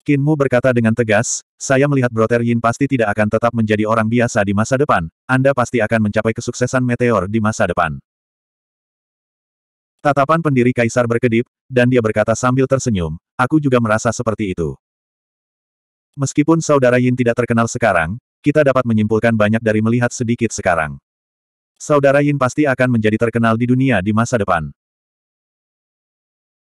Kinmu berkata dengan tegas, saya melihat Broter Yin pasti tidak akan tetap menjadi orang biasa di masa depan, Anda pasti akan mencapai kesuksesan meteor di masa depan. Tatapan pendiri kaisar berkedip, dan dia berkata sambil tersenyum, aku juga merasa seperti itu. Meskipun saudara Yin tidak terkenal sekarang, kita dapat menyimpulkan banyak dari melihat sedikit sekarang. Saudara Yin pasti akan menjadi terkenal di dunia di masa depan.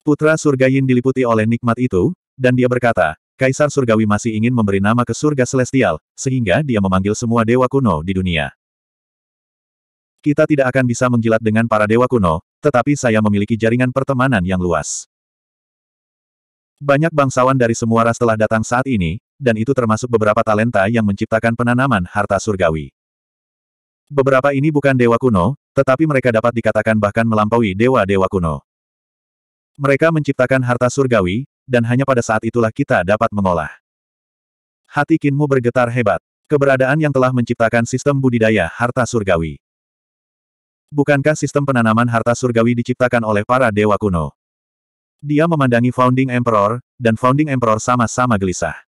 Putra surga Yin diliputi oleh nikmat itu, dan dia berkata, Kaisar Surgawi masih ingin memberi nama ke surga celestial, sehingga dia memanggil semua dewa kuno di dunia. Kita tidak akan bisa menjilat dengan para dewa kuno, tetapi saya memiliki jaringan pertemanan yang luas. Banyak bangsawan dari semua ras telah datang saat ini, dan itu termasuk beberapa talenta yang menciptakan penanaman harta surgawi. Beberapa ini bukan dewa kuno, tetapi mereka dapat dikatakan bahkan melampaui dewa-dewa kuno. Mereka menciptakan harta surgawi, dan hanya pada saat itulah kita dapat mengolah. Hati Kinmu bergetar hebat. Keberadaan yang telah menciptakan sistem budidaya harta surgawi. Bukankah sistem penanaman harta surgawi diciptakan oleh para dewa kuno? Dia memandangi Founding Emperor, dan Founding Emperor sama-sama gelisah.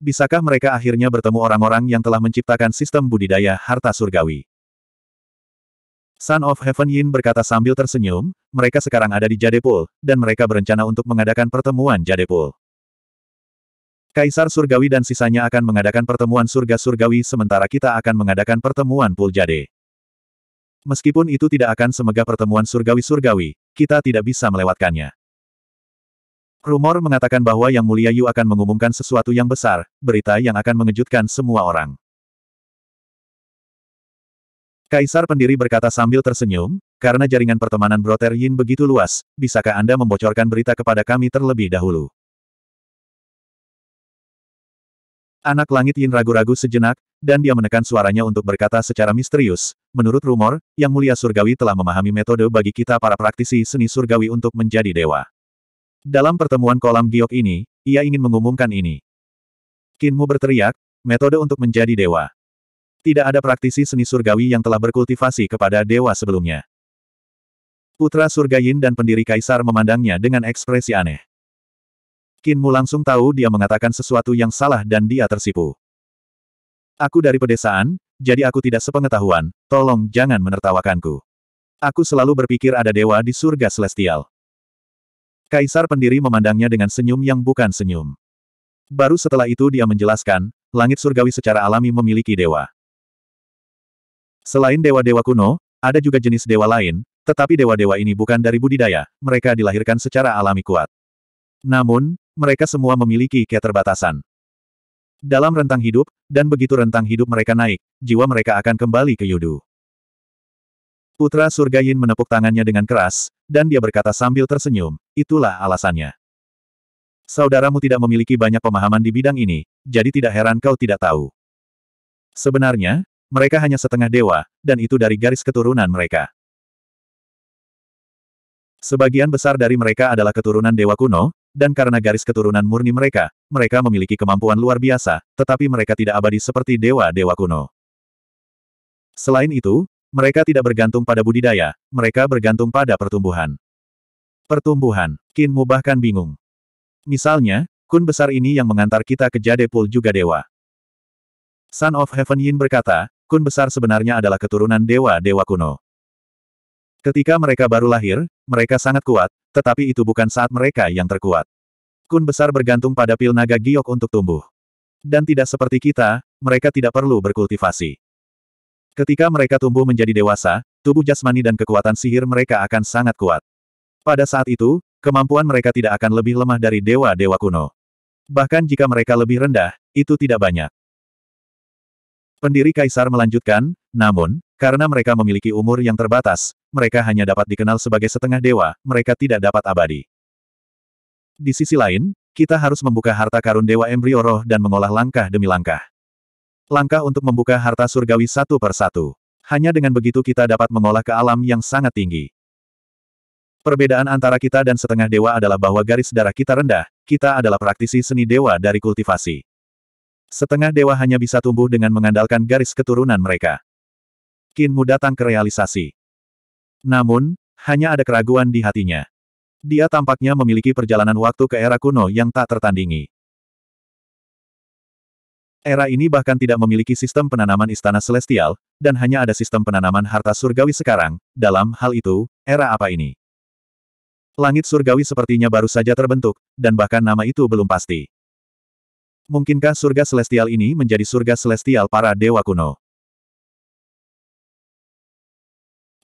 Bisakah mereka akhirnya bertemu orang-orang yang telah menciptakan sistem budidaya harta surgawi? Son of Heaven Yin berkata sambil tersenyum, mereka sekarang ada di Jadepul, dan mereka berencana untuk mengadakan pertemuan Jadepul. Kaisar Surgawi dan sisanya akan mengadakan pertemuan surga surgawi sementara kita akan mengadakan pertemuan Puljade. Meskipun itu tidak akan semegah pertemuan surgawi-surgawi, kita tidak bisa melewatkannya. Rumor mengatakan bahwa Yang Mulia Yu akan mengumumkan sesuatu yang besar, berita yang akan mengejutkan semua orang. Kaisar pendiri berkata sambil tersenyum, karena jaringan pertemanan Broter Yin begitu luas, bisakah Anda membocorkan berita kepada kami terlebih dahulu? Anak langit Yin ragu-ragu sejenak, dan dia menekan suaranya untuk berkata secara misterius, menurut rumor, Yang Mulia Surgawi telah memahami metode bagi kita para praktisi seni surgawi untuk menjadi dewa. Dalam pertemuan kolam giok ini, ia ingin mengumumkan ini. Kinmu berteriak, metode untuk menjadi dewa. Tidak ada praktisi seni surgawi yang telah berkultivasi kepada dewa sebelumnya. Putra Surga Yin dan pendiri Kaisar memandangnya dengan ekspresi aneh. Kinmu langsung tahu dia mengatakan sesuatu yang salah dan dia tersipu. Aku dari pedesaan, jadi aku tidak sepengetahuan, tolong jangan menertawakanku. Aku selalu berpikir ada dewa di surga celestial. Kaisar pendiri memandangnya dengan senyum yang bukan senyum. Baru setelah itu dia menjelaskan, langit surgawi secara alami memiliki dewa. Selain dewa-dewa kuno, ada juga jenis dewa lain, tetapi dewa-dewa ini bukan dari budidaya, mereka dilahirkan secara alami kuat. Namun, mereka semua memiliki keterbatasan. Dalam rentang hidup, dan begitu rentang hidup mereka naik, jiwa mereka akan kembali ke Yudu. Putra Surga Yin menepuk tangannya dengan keras, dan dia berkata sambil tersenyum, itulah alasannya. Saudaramu tidak memiliki banyak pemahaman di bidang ini, jadi tidak heran kau tidak tahu. Sebenarnya, mereka hanya setengah dewa, dan itu dari garis keturunan mereka. Sebagian besar dari mereka adalah keturunan dewa kuno, dan karena garis keturunan murni mereka, mereka memiliki kemampuan luar biasa, tetapi mereka tidak abadi seperti dewa-dewa kuno. Selain itu, mereka tidak bergantung pada budidaya, mereka bergantung pada pertumbuhan. Pertumbuhan, Kinmu bahkan bingung. Misalnya, kun besar ini yang mengantar kita ke Jade Pool juga dewa. Son of Heaven Yin berkata, kun besar sebenarnya adalah keturunan dewa-dewa kuno. Ketika mereka baru lahir, mereka sangat kuat, tetapi itu bukan saat mereka yang terkuat. Kun besar bergantung pada pil naga giok untuk tumbuh. Dan tidak seperti kita, mereka tidak perlu berkultivasi. Ketika mereka tumbuh menjadi dewasa, tubuh jasmani dan kekuatan sihir mereka akan sangat kuat. Pada saat itu, kemampuan mereka tidak akan lebih lemah dari dewa-dewa kuno. Bahkan jika mereka lebih rendah, itu tidak banyak. Pendiri Kaisar melanjutkan, namun, karena mereka memiliki umur yang terbatas, mereka hanya dapat dikenal sebagai setengah dewa, mereka tidak dapat abadi. Di sisi lain, kita harus membuka harta karun dewa embrio roh dan mengolah langkah demi langkah. Langkah untuk membuka harta surgawi satu per satu. Hanya dengan begitu kita dapat mengolah ke alam yang sangat tinggi. Perbedaan antara kita dan setengah dewa adalah bahwa garis darah kita rendah, kita adalah praktisi seni dewa dari kultivasi. Setengah dewa hanya bisa tumbuh dengan mengandalkan garis keturunan mereka. Kinmu datang ke realisasi. Namun, hanya ada keraguan di hatinya. Dia tampaknya memiliki perjalanan waktu ke era kuno yang tak tertandingi. Era ini bahkan tidak memiliki sistem penanaman istana celestial, dan hanya ada sistem penanaman harta surgawi sekarang, dalam hal itu, era apa ini? Langit surgawi sepertinya baru saja terbentuk, dan bahkan nama itu belum pasti. Mungkinkah surga celestial ini menjadi surga celestial para dewa kuno?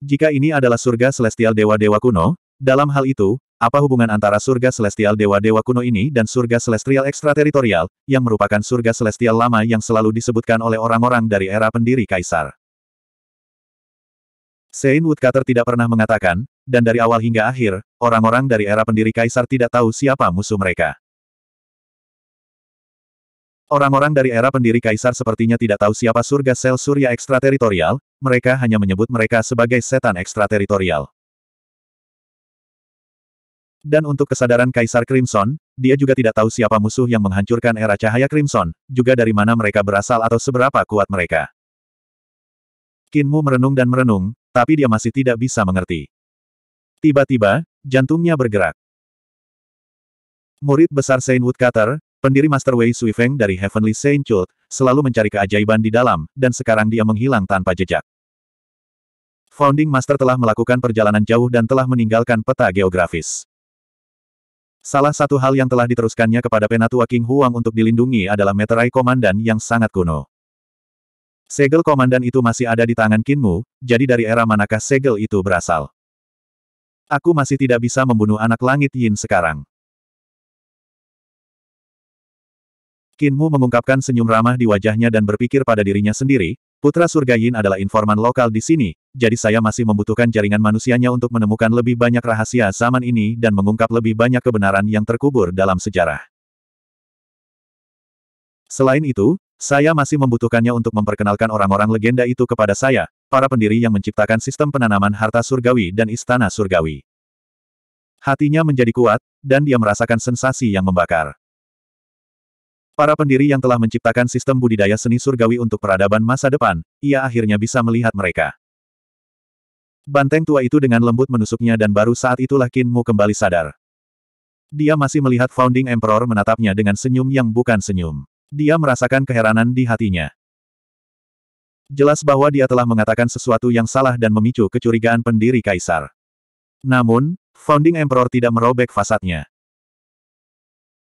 Jika ini adalah surga celestial dewa-dewa kuno, dalam hal itu, apa hubungan antara surga celestial dewa-dewa kuno ini dan surga celestial ekstrateritorial, yang merupakan surga celestial lama yang selalu disebutkan oleh orang-orang dari era pendiri kaisar? Sein Woodcutter tidak pernah mengatakan, dan dari awal hingga akhir, orang-orang dari era pendiri kaisar tidak tahu siapa musuh mereka. Orang-orang dari era pendiri kaisar sepertinya tidak tahu siapa surga sel surya ekstrateritorial, mereka hanya menyebut mereka sebagai setan ekstrateritorial. Dan untuk kesadaran Kaisar Crimson, dia juga tidak tahu siapa musuh yang menghancurkan era cahaya Crimson, juga dari mana mereka berasal atau seberapa kuat mereka. Kinmu merenung dan merenung, tapi dia masih tidak bisa mengerti. Tiba-tiba, jantungnya bergerak. Murid besar Saint Woodcutter, pendiri Master Wei Suifeng dari Heavenly Saint Chult, selalu mencari keajaiban di dalam, dan sekarang dia menghilang tanpa jejak. Founding Master telah melakukan perjalanan jauh dan telah meninggalkan peta geografis. Salah satu hal yang telah diteruskannya kepada Penatua King Huang untuk dilindungi adalah meterai komandan yang sangat kuno. Segel komandan itu masih ada di tangan Kinmu, jadi dari era manakah segel itu berasal. Aku masih tidak bisa membunuh anak langit Yin sekarang. Kinmu mengungkapkan senyum ramah di wajahnya dan berpikir pada dirinya sendiri, Putra Surga Yin adalah informan lokal di sini, jadi saya masih membutuhkan jaringan manusianya untuk menemukan lebih banyak rahasia zaman ini dan mengungkap lebih banyak kebenaran yang terkubur dalam sejarah. Selain itu, saya masih membutuhkannya untuk memperkenalkan orang-orang legenda itu kepada saya, para pendiri yang menciptakan sistem penanaman harta surgawi dan istana surgawi. Hatinya menjadi kuat, dan dia merasakan sensasi yang membakar. Para pendiri yang telah menciptakan sistem budidaya seni surgawi untuk peradaban masa depan, ia akhirnya bisa melihat mereka. Banteng tua itu dengan lembut menusuknya dan baru saat itulah Kinmu kembali sadar. Dia masih melihat Founding Emperor menatapnya dengan senyum yang bukan senyum. Dia merasakan keheranan di hatinya. Jelas bahwa dia telah mengatakan sesuatu yang salah dan memicu kecurigaan pendiri kaisar. Namun, Founding Emperor tidak merobek fasadnya.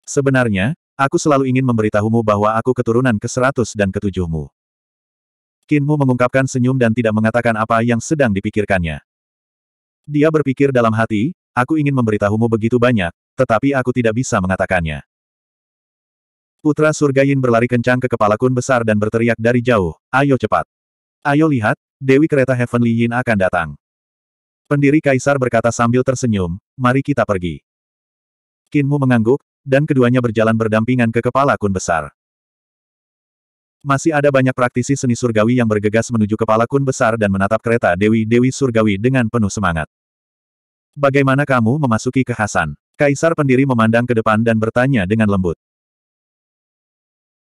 Sebenarnya, Aku selalu ingin memberitahumu bahwa aku keturunan ke-100 dan ketujuhmu. Kinmu mengungkapkan senyum dan tidak mengatakan apa yang sedang dipikirkannya. Dia berpikir dalam hati, aku ingin memberitahumu begitu banyak, tetapi aku tidak bisa mengatakannya. Putra Surga Yin berlari kencang ke kepala kun besar dan berteriak dari jauh, ayo cepat. Ayo lihat, Dewi Kereta Heavenly Yin akan datang. Pendiri Kaisar berkata sambil tersenyum, mari kita pergi. Kinmu mengangguk, dan keduanya berjalan berdampingan ke kepala kun besar. Masih ada banyak praktisi seni surgawi yang bergegas menuju kepala kun besar dan menatap kereta Dewi-Dewi Surgawi dengan penuh semangat. Bagaimana kamu memasuki kekhasan? Kaisar pendiri memandang ke depan dan bertanya dengan lembut.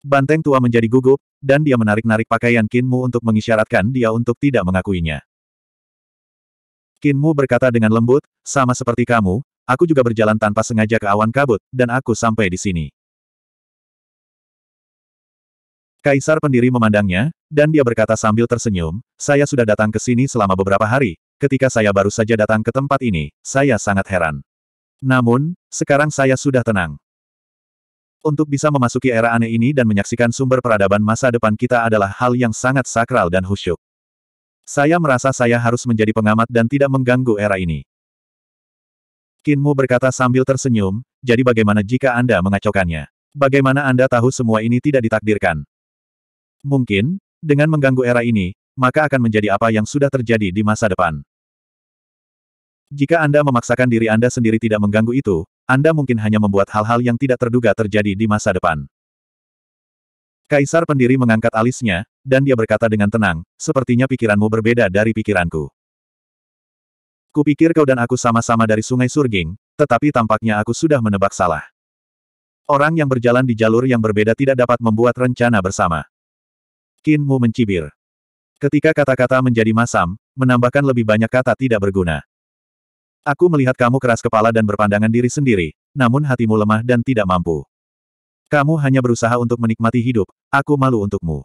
Banteng tua menjadi gugup, dan dia menarik-narik pakaian Kinmu untuk mengisyaratkan dia untuk tidak mengakuinya. Kinmu berkata dengan lembut, sama seperti kamu, Aku juga berjalan tanpa sengaja ke awan kabut, dan aku sampai di sini. Kaisar pendiri memandangnya, dan dia berkata sambil tersenyum, saya sudah datang ke sini selama beberapa hari, ketika saya baru saja datang ke tempat ini, saya sangat heran. Namun, sekarang saya sudah tenang. Untuk bisa memasuki era aneh ini dan menyaksikan sumber peradaban masa depan kita adalah hal yang sangat sakral dan khusyuk. Saya merasa saya harus menjadi pengamat dan tidak mengganggu era ini. Kinmu berkata sambil tersenyum, jadi bagaimana jika Anda mengacaukannya? Bagaimana Anda tahu semua ini tidak ditakdirkan? Mungkin, dengan mengganggu era ini, maka akan menjadi apa yang sudah terjadi di masa depan. Jika Anda memaksakan diri Anda sendiri tidak mengganggu itu, Anda mungkin hanya membuat hal-hal yang tidak terduga terjadi di masa depan. Kaisar pendiri mengangkat alisnya, dan dia berkata dengan tenang, sepertinya pikiranmu berbeda dari pikiranku. Kupikir kau dan aku sama-sama dari sungai Surging, tetapi tampaknya aku sudah menebak salah. Orang yang berjalan di jalur yang berbeda tidak dapat membuat rencana bersama. Kinmu mencibir. Ketika kata-kata menjadi masam, menambahkan lebih banyak kata tidak berguna. Aku melihat kamu keras kepala dan berpandangan diri sendiri, namun hatimu lemah dan tidak mampu. Kamu hanya berusaha untuk menikmati hidup, aku malu untukmu.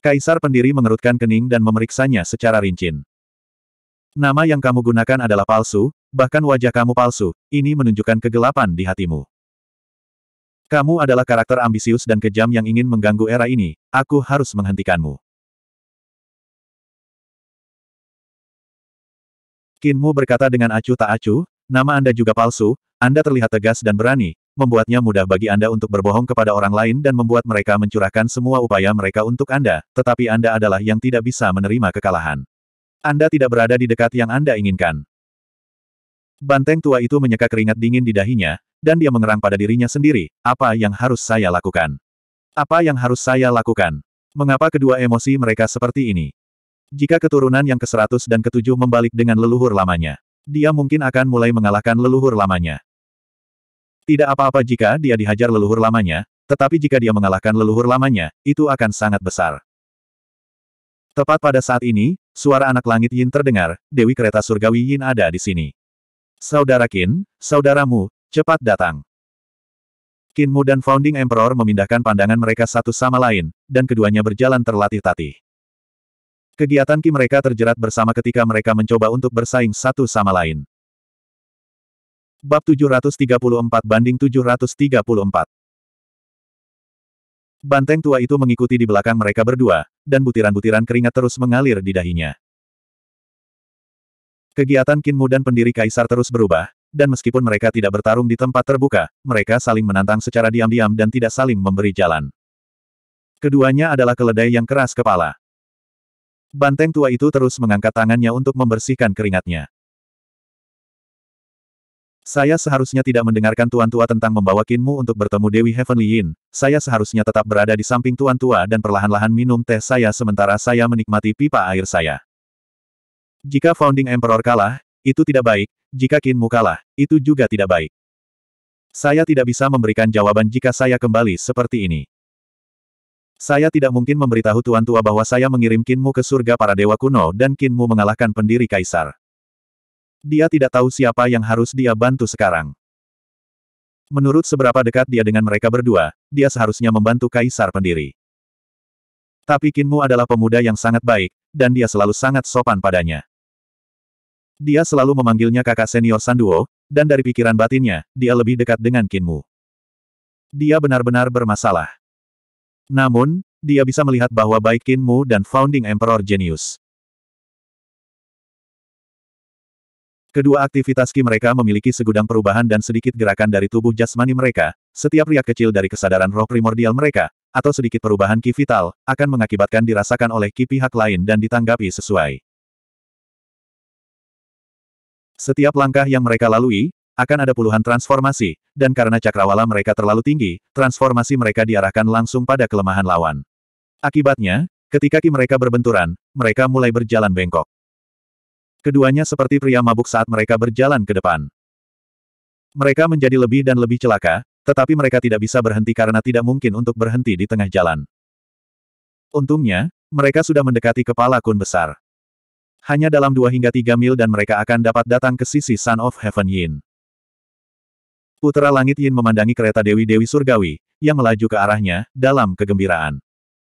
Kaisar pendiri mengerutkan kening dan memeriksanya secara rincin. Nama yang kamu gunakan adalah palsu, bahkan wajah kamu palsu, ini menunjukkan kegelapan di hatimu. Kamu adalah karakter ambisius dan kejam yang ingin mengganggu era ini, aku harus menghentikanmu. Kinmu berkata dengan acuh tak acuh, nama Anda juga palsu, Anda terlihat tegas dan berani, membuatnya mudah bagi Anda untuk berbohong kepada orang lain dan membuat mereka mencurahkan semua upaya mereka untuk Anda, tetapi Anda adalah yang tidak bisa menerima kekalahan. Anda tidak berada di dekat yang Anda inginkan. Banteng tua itu menyeka keringat dingin di dahinya, dan dia mengerang pada dirinya sendiri, apa yang harus saya lakukan? Apa yang harus saya lakukan? Mengapa kedua emosi mereka seperti ini? Jika keturunan yang ke-100 dan ke-7 membalik dengan leluhur lamanya, dia mungkin akan mulai mengalahkan leluhur lamanya. Tidak apa-apa jika dia dihajar leluhur lamanya, tetapi jika dia mengalahkan leluhur lamanya, itu akan sangat besar. Tepat pada saat ini, suara anak langit Yin terdengar, Dewi Kereta Surgawi Yin ada di sini. Saudara Qin, saudaramu, cepat datang. Mu dan Founding Emperor memindahkan pandangan mereka satu sama lain, dan keduanya berjalan terlatih-tatih. Kegiatan Qi mereka terjerat bersama ketika mereka mencoba untuk bersaing satu sama lain. Bab 734 banding 734 Banteng tua itu mengikuti di belakang mereka berdua, dan butiran-butiran keringat terus mengalir di dahinya. Kegiatan Kinmu dan pendiri Kaisar terus berubah, dan meskipun mereka tidak bertarung di tempat terbuka, mereka saling menantang secara diam-diam dan tidak saling memberi jalan. Keduanya adalah keledai yang keras kepala. Banteng tua itu terus mengangkat tangannya untuk membersihkan keringatnya. Saya seharusnya tidak mendengarkan Tuan Tua tentang membawa Kinmu untuk bertemu Dewi Heavenly Yin. Saya seharusnya tetap berada di samping Tuan Tua dan perlahan-lahan minum teh saya sementara saya menikmati pipa air saya. Jika Founding Emperor kalah, itu tidak baik. Jika Kinmu kalah, itu juga tidak baik. Saya tidak bisa memberikan jawaban jika saya kembali seperti ini. Saya tidak mungkin memberitahu Tuan Tua bahwa saya mengirim Kinmu ke surga para dewa kuno dan Kinmu mengalahkan pendiri kaisar. Dia tidak tahu siapa yang harus dia bantu sekarang. Menurut seberapa dekat dia dengan mereka berdua, dia seharusnya membantu kaisar pendiri. Tapi Kinmu adalah pemuda yang sangat baik, dan dia selalu sangat sopan padanya. Dia selalu memanggilnya kakak senior Sanduo, dan dari pikiran batinnya, dia lebih dekat dengan Kinmu. Dia benar-benar bermasalah. Namun, dia bisa melihat bahwa baik Kinmu dan Founding Emperor Genius. Kedua aktivitas Ki mereka memiliki segudang perubahan dan sedikit gerakan dari tubuh jasmani mereka, setiap riak kecil dari kesadaran roh primordial mereka, atau sedikit perubahan Ki vital, akan mengakibatkan dirasakan oleh Ki pihak lain dan ditanggapi sesuai. Setiap langkah yang mereka lalui, akan ada puluhan transformasi, dan karena cakrawala mereka terlalu tinggi, transformasi mereka diarahkan langsung pada kelemahan lawan. Akibatnya, ketika Ki mereka berbenturan, mereka mulai berjalan bengkok. Keduanya seperti pria mabuk saat mereka berjalan ke depan. Mereka menjadi lebih dan lebih celaka, tetapi mereka tidak bisa berhenti karena tidak mungkin untuk berhenti di tengah jalan. Untungnya, mereka sudah mendekati kepala kun besar. Hanya dalam dua hingga tiga mil dan mereka akan dapat datang ke sisi Sun of Heaven Yin. Putra Langit Yin memandangi kereta Dewi-Dewi Surgawi, yang melaju ke arahnya, dalam kegembiraan.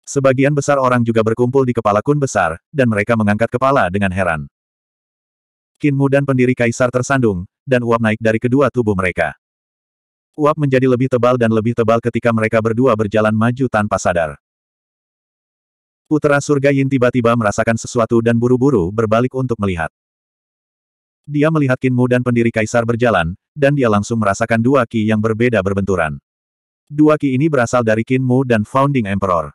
Sebagian besar orang juga berkumpul di kepala kun besar, dan mereka mengangkat kepala dengan heran. Kinmu dan pendiri kaisar tersandung, dan uap naik dari kedua tubuh mereka. Uap menjadi lebih tebal dan lebih tebal ketika mereka berdua berjalan maju tanpa sadar. Putra Surga Yin tiba-tiba merasakan sesuatu dan buru-buru berbalik untuk melihat. Dia melihat Kinmu dan pendiri kaisar berjalan, dan dia langsung merasakan dua ki yang berbeda berbenturan. Dua ki ini berasal dari Kinmu dan Founding Emperor.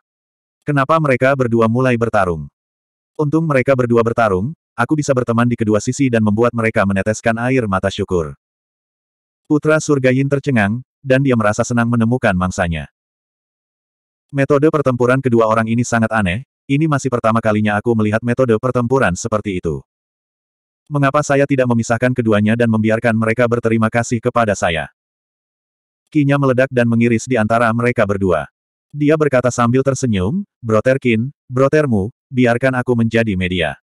Kenapa mereka berdua mulai bertarung? Untung mereka berdua bertarung, Aku bisa berteman di kedua sisi dan membuat mereka meneteskan air mata syukur. Putra Surga Yin tercengang, dan dia merasa senang menemukan mangsanya. Metode pertempuran kedua orang ini sangat aneh, ini masih pertama kalinya aku melihat metode pertempuran seperti itu. Mengapa saya tidak memisahkan keduanya dan membiarkan mereka berterima kasih kepada saya? Kinya meledak dan mengiris di antara mereka berdua. Dia berkata sambil tersenyum, Broterkin, Brotermu, biarkan aku menjadi media.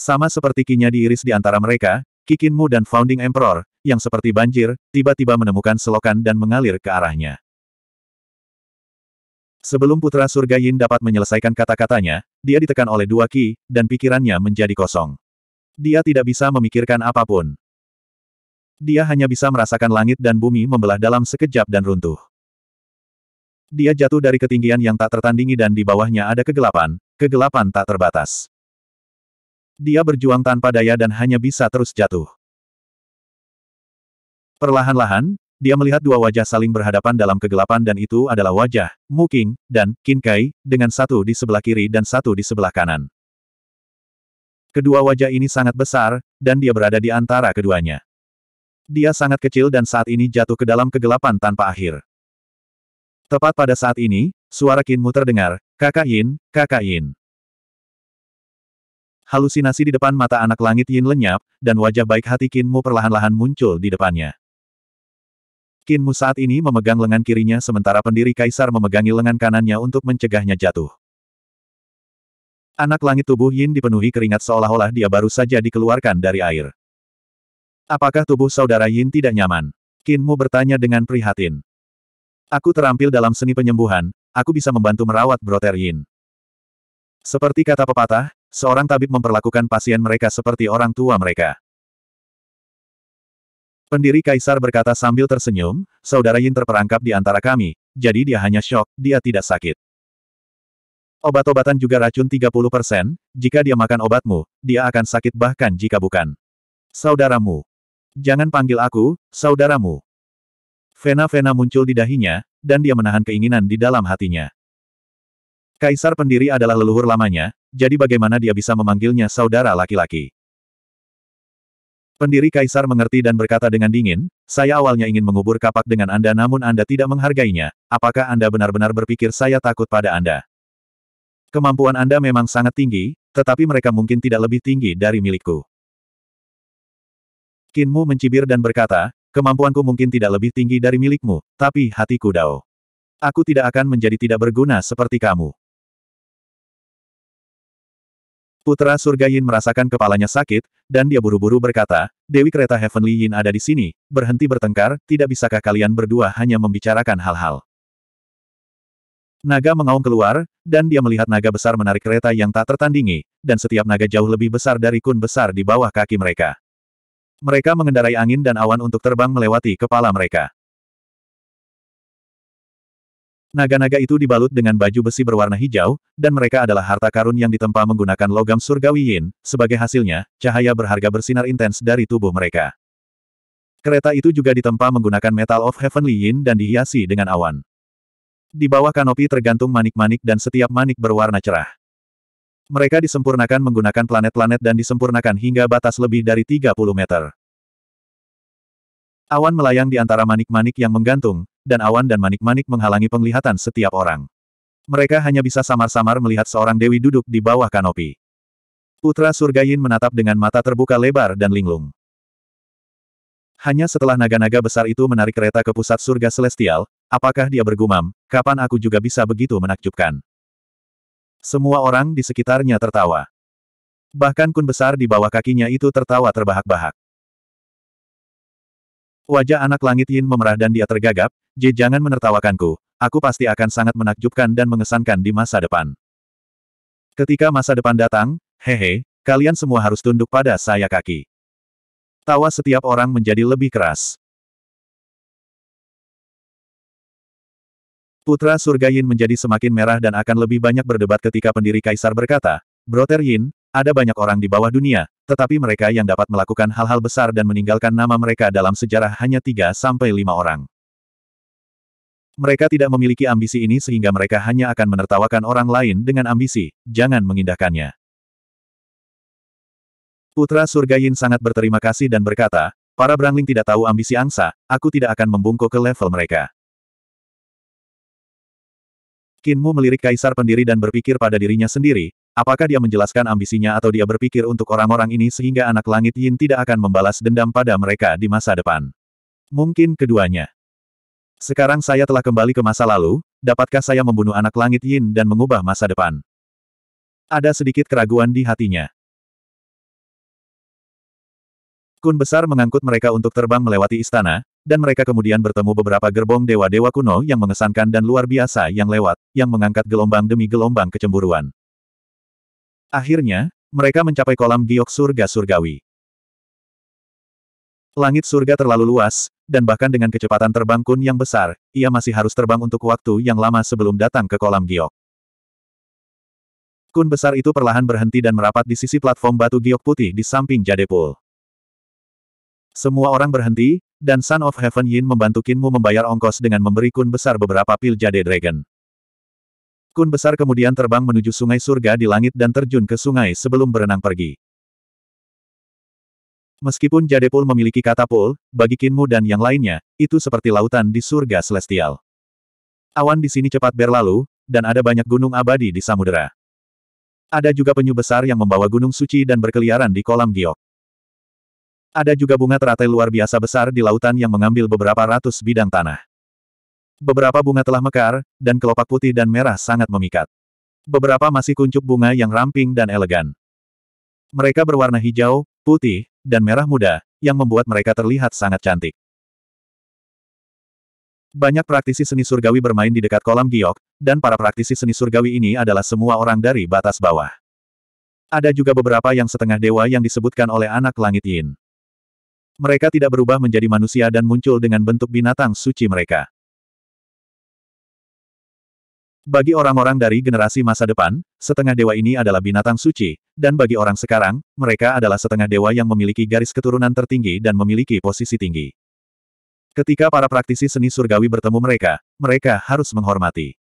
Sama seperti kinya diiris di antara mereka, Kikinmu dan Founding Emperor, yang seperti banjir, tiba-tiba menemukan selokan dan mengalir ke arahnya. Sebelum Putra Surga Yin dapat menyelesaikan kata-katanya, dia ditekan oleh dua ki, dan pikirannya menjadi kosong. Dia tidak bisa memikirkan apapun. Dia hanya bisa merasakan langit dan bumi membelah dalam sekejap dan runtuh. Dia jatuh dari ketinggian yang tak tertandingi dan di bawahnya ada kegelapan, kegelapan tak terbatas. Dia berjuang tanpa daya dan hanya bisa terus jatuh. Perlahan-lahan, dia melihat dua wajah saling berhadapan dalam kegelapan dan itu adalah wajah, Muking, dan Kinkai, dengan satu di sebelah kiri dan satu di sebelah kanan. Kedua wajah ini sangat besar, dan dia berada di antara keduanya. Dia sangat kecil dan saat ini jatuh ke dalam kegelapan tanpa akhir. Tepat pada saat ini, suara Kinmu terdengar, Kakak Yin, Kakak Yin. Halusinasi di depan mata anak langit Yin lenyap, dan wajah baik hati Qin Mu perlahan-lahan muncul di depannya. Qin Mu saat ini memegang lengan kirinya sementara pendiri kaisar memegangi lengan kanannya untuk mencegahnya jatuh. Anak langit tubuh Yin dipenuhi keringat seolah-olah dia baru saja dikeluarkan dari air. Apakah tubuh saudara Yin tidak nyaman? Qin Mu bertanya dengan prihatin. Aku terampil dalam seni penyembuhan, aku bisa membantu merawat broter Yin. Seperti kata pepatah, Seorang tabib memperlakukan pasien mereka seperti orang tua mereka. Pendiri Kaisar berkata sambil tersenyum, Saudara Yin terperangkap di antara kami, jadi dia hanya shock, dia tidak sakit. Obat-obatan juga racun 30%, persen. jika dia makan obatmu, dia akan sakit bahkan jika bukan. Saudaramu. Jangan panggil aku, saudaramu. Vena-vena muncul di dahinya, dan dia menahan keinginan di dalam hatinya. Kaisar pendiri adalah leluhur lamanya, jadi bagaimana dia bisa memanggilnya saudara laki-laki? Pendiri Kaisar mengerti dan berkata dengan dingin, saya awalnya ingin mengubur kapak dengan Anda namun Anda tidak menghargainya, apakah Anda benar-benar berpikir saya takut pada Anda? Kemampuan Anda memang sangat tinggi, tetapi mereka mungkin tidak lebih tinggi dari milikku. Kinmu mencibir dan berkata, kemampuanku mungkin tidak lebih tinggi dari milikmu, tapi hatiku dao. Aku tidak akan menjadi tidak berguna seperti kamu. Putra Surga Yin merasakan kepalanya sakit, dan dia buru-buru berkata, Dewi Kereta Heavenly Yin ada di sini, berhenti bertengkar, tidak bisakah kalian berdua hanya membicarakan hal-hal. Naga mengaum keluar, dan dia melihat naga besar menarik kereta yang tak tertandingi, dan setiap naga jauh lebih besar dari kun besar di bawah kaki mereka. Mereka mengendarai angin dan awan untuk terbang melewati kepala mereka. Naga-naga itu dibalut dengan baju besi berwarna hijau, dan mereka adalah harta karun yang ditempa menggunakan logam surgawi yin, sebagai hasilnya, cahaya berharga bersinar intens dari tubuh mereka. Kereta itu juga ditempa menggunakan metal of heavenly yin dan dihiasi dengan awan. Di bawah kanopi tergantung manik-manik dan setiap manik berwarna cerah. Mereka disempurnakan menggunakan planet-planet dan disempurnakan hingga batas lebih dari 30 meter. Awan melayang di antara manik-manik yang menggantung, dan awan dan manik-manik menghalangi penglihatan setiap orang. Mereka hanya bisa samar-samar melihat seorang dewi duduk di bawah kanopi. Putra Surgayin menatap dengan mata terbuka lebar dan linglung. Hanya setelah naga-naga besar itu menarik kereta ke pusat surga celestial, apakah dia bergumam, kapan aku juga bisa begitu menakjubkan? Semua orang di sekitarnya tertawa. Bahkan kun besar di bawah kakinya itu tertawa terbahak-bahak. Wajah anak langit Yin memerah dan dia tergagap, jangan menertawakanku, aku pasti akan sangat menakjubkan dan mengesankan di masa depan. Ketika masa depan datang, hehe, kalian semua harus tunduk pada saya kaki. Tawa setiap orang menjadi lebih keras. Putra surga Yin menjadi semakin merah dan akan lebih banyak berdebat ketika pendiri kaisar berkata, "Brother Yin, ada banyak orang di bawah dunia, tetapi mereka yang dapat melakukan hal-hal besar dan meninggalkan nama mereka dalam sejarah hanya tiga sampai lima orang. Mereka tidak memiliki ambisi ini sehingga mereka hanya akan menertawakan orang lain dengan ambisi, jangan mengindahkannya. Putra Surga Yin sangat berterima kasih dan berkata, para berangling tidak tahu ambisi angsa, aku tidak akan membungkuk ke level mereka. Kinmu melirik kaisar pendiri dan berpikir pada dirinya sendiri, Apakah dia menjelaskan ambisinya atau dia berpikir untuk orang-orang ini sehingga anak langit Yin tidak akan membalas dendam pada mereka di masa depan? Mungkin keduanya. Sekarang saya telah kembali ke masa lalu, dapatkah saya membunuh anak langit Yin dan mengubah masa depan? Ada sedikit keraguan di hatinya. Kun besar mengangkut mereka untuk terbang melewati istana, dan mereka kemudian bertemu beberapa gerbong dewa-dewa kuno yang mengesankan dan luar biasa yang lewat, yang mengangkat gelombang demi gelombang kecemburuan. Akhirnya, mereka mencapai kolam giok surga surgawi. Langit surga terlalu luas, dan bahkan dengan kecepatan terbang kun yang besar, ia masih harus terbang untuk waktu yang lama sebelum datang ke kolam giok. Kun besar itu perlahan berhenti dan merapat di sisi platform batu giok putih di samping Jadepul. Semua orang berhenti, dan Son of Heaven Yin membantu Kinmu membayar ongkos dengan memberi kun besar beberapa pil Jade Dragon. Kun besar kemudian terbang menuju sungai surga di langit dan terjun ke sungai sebelum berenang pergi. Meskipun Jadepul memiliki kata pul, bagi Kinmu dan yang lainnya, itu seperti lautan di surga celestial. Awan di sini cepat berlalu, dan ada banyak gunung abadi di samudera. Ada juga penyu besar yang membawa gunung suci dan berkeliaran di kolam giok. Ada juga bunga teratai luar biasa besar di lautan yang mengambil beberapa ratus bidang tanah. Beberapa bunga telah mekar, dan kelopak putih dan merah sangat memikat. Beberapa masih kuncup bunga yang ramping dan elegan. Mereka berwarna hijau, putih, dan merah muda, yang membuat mereka terlihat sangat cantik. Banyak praktisi seni surgawi bermain di dekat kolam giok, dan para praktisi seni surgawi ini adalah semua orang dari batas bawah. Ada juga beberapa yang setengah dewa yang disebutkan oleh anak langit Yin. Mereka tidak berubah menjadi manusia dan muncul dengan bentuk binatang suci mereka. Bagi orang-orang dari generasi masa depan, setengah dewa ini adalah binatang suci, dan bagi orang sekarang, mereka adalah setengah dewa yang memiliki garis keturunan tertinggi dan memiliki posisi tinggi. Ketika para praktisi seni surgawi bertemu mereka, mereka harus menghormati.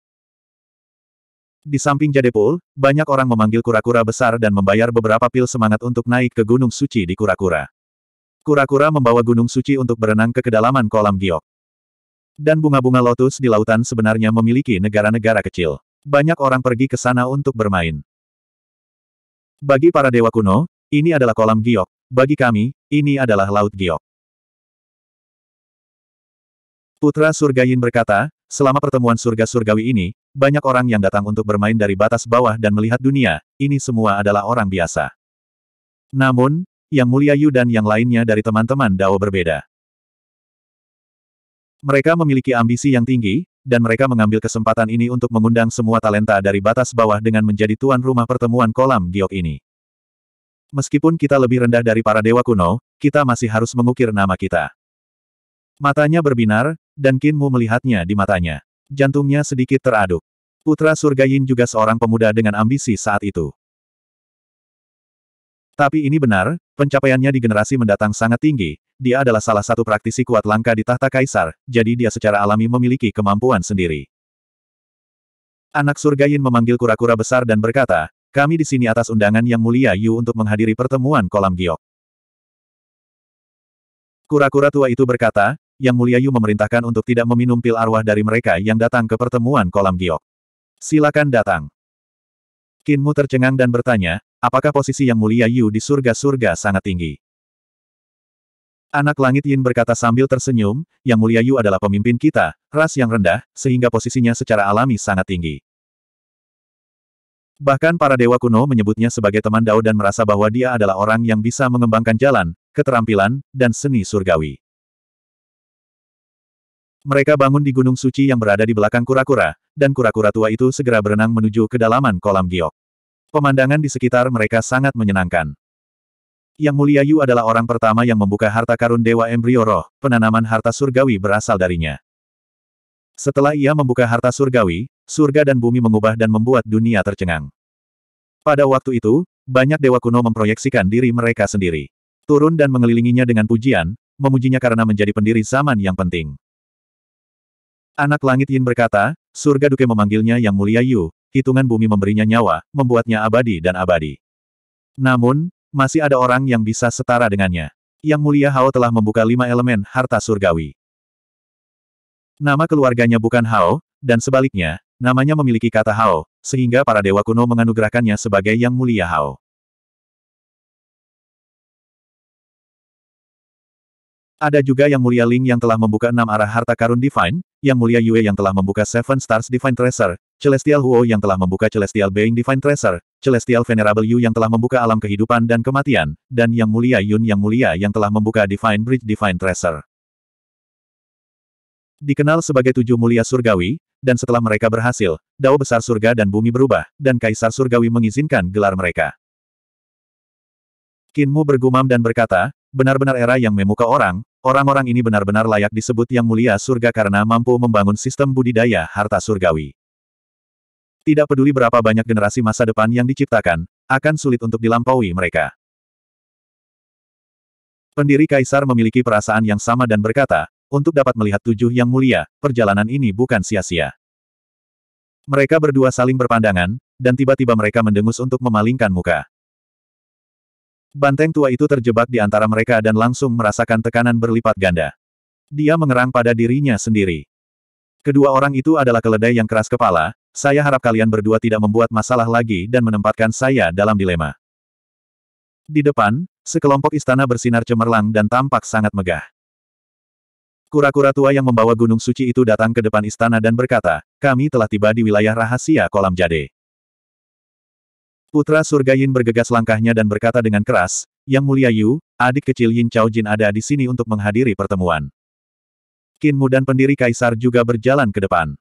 Di samping Jadepul, banyak orang memanggil kura-kura besar dan membayar beberapa pil semangat untuk naik ke Gunung Suci di kura-kura. Kura-kura membawa Gunung Suci untuk berenang ke kedalaman kolam giok. Dan bunga-bunga lotus di lautan sebenarnya memiliki negara-negara kecil. Banyak orang pergi ke sana untuk bermain. Bagi para dewa kuno, ini adalah kolam giok. Bagi kami, ini adalah laut giok. Putra Surga Yin berkata, selama pertemuan surga-surgawi ini, banyak orang yang datang untuk bermain dari batas bawah dan melihat dunia, ini semua adalah orang biasa. Namun, Yang Mulia Yu dan yang lainnya dari teman-teman Dao berbeda. Mereka memiliki ambisi yang tinggi, dan mereka mengambil kesempatan ini untuk mengundang semua talenta dari batas bawah dengan menjadi tuan rumah pertemuan kolam giok ini. Meskipun kita lebih rendah dari para dewa kuno, kita masih harus mengukir nama kita. Matanya berbinar, dan Kinmu melihatnya di matanya. Jantungnya sedikit teraduk. Putra Surga Yin juga seorang pemuda dengan ambisi saat itu. Tapi ini benar, pencapaiannya di generasi mendatang sangat tinggi, dia adalah salah satu praktisi kuat langka di tahta kaisar, jadi dia secara alami memiliki kemampuan sendiri. Anak surga Yin memanggil kura-kura besar dan berkata, kami di sini atas undangan yang mulia Yu untuk menghadiri pertemuan kolam giok. Kura-kura tua itu berkata, yang mulia Yu memerintahkan untuk tidak meminum pil arwah dari mereka yang datang ke pertemuan kolam giok. Silakan datang. Kinmu tercengang dan bertanya, apakah posisi yang mulia Yu di surga-surga sangat tinggi? Anak langit Yin berkata sambil tersenyum, yang mulia Yu adalah pemimpin kita, ras yang rendah, sehingga posisinya secara alami sangat tinggi. Bahkan para dewa kuno menyebutnya sebagai teman Dao dan merasa bahwa dia adalah orang yang bisa mengembangkan jalan, keterampilan, dan seni surgawi. Mereka bangun di gunung suci yang berada di belakang kura-kura, dan kura-kura tua itu segera berenang menuju kedalaman kolam giok. Pemandangan di sekitar mereka sangat menyenangkan. Yang Mulia Yu adalah orang pertama yang membuka harta karun Dewa Embrio Roh, penanaman harta surgawi berasal darinya. Setelah ia membuka harta surgawi, surga dan bumi mengubah dan membuat dunia tercengang. Pada waktu itu, banyak dewa kuno memproyeksikan diri mereka sendiri. Turun dan mengelilinginya dengan pujian, memujinya karena menjadi pendiri zaman yang penting. Anak langit Yin berkata, surga duke memanggilnya yang mulia Yu, hitungan bumi memberinya nyawa, membuatnya abadi dan abadi. Namun, masih ada orang yang bisa setara dengannya. Yang mulia Hao telah membuka lima elemen harta surgawi. Nama keluarganya bukan Hao, dan sebaliknya, namanya memiliki kata Hao, sehingga para dewa kuno menganugerahkannya sebagai Yang Mulia Hao. Ada juga Yang Mulia Ling yang telah membuka enam arah harta karun Divine, Yang Mulia Yue yang telah membuka Seven Stars Divine Treasure, Celestial Huo yang telah membuka Celestial Being Divine Treasure, Celestial Venerable Yu yang telah membuka alam kehidupan dan kematian, dan Yang Mulia Yun Yang Mulia yang telah membuka Divine Bridge Divine Treasure. Dikenal sebagai tujuh mulia surgawi, dan setelah mereka berhasil, dao besar surga dan bumi berubah, dan kaisar surgawi mengizinkan gelar mereka. Kinmu bergumam dan berkata, Benar-benar era yang memuka orang, orang-orang ini benar-benar layak disebut yang mulia surga karena mampu membangun sistem budidaya harta surgawi. Tidak peduli berapa banyak generasi masa depan yang diciptakan, akan sulit untuk dilampaui mereka. Pendiri Kaisar memiliki perasaan yang sama dan berkata, untuk dapat melihat tujuh yang mulia, perjalanan ini bukan sia-sia. Mereka berdua saling berpandangan, dan tiba-tiba mereka mendengus untuk memalingkan muka. Banteng tua itu terjebak di antara mereka dan langsung merasakan tekanan berlipat ganda. Dia mengerang pada dirinya sendiri. Kedua orang itu adalah keledai yang keras kepala, saya harap kalian berdua tidak membuat masalah lagi dan menempatkan saya dalam dilema. Di depan, sekelompok istana bersinar cemerlang dan tampak sangat megah. Kura-kura tua yang membawa gunung suci itu datang ke depan istana dan berkata, kami telah tiba di wilayah rahasia kolam jade. Putra Surga Yin bergegas langkahnya dan berkata dengan keras, Yang Mulia Yu, adik kecil Yin Chao Jin ada di sini untuk menghadiri pertemuan. Qin Mu dan pendiri Kaisar juga berjalan ke depan.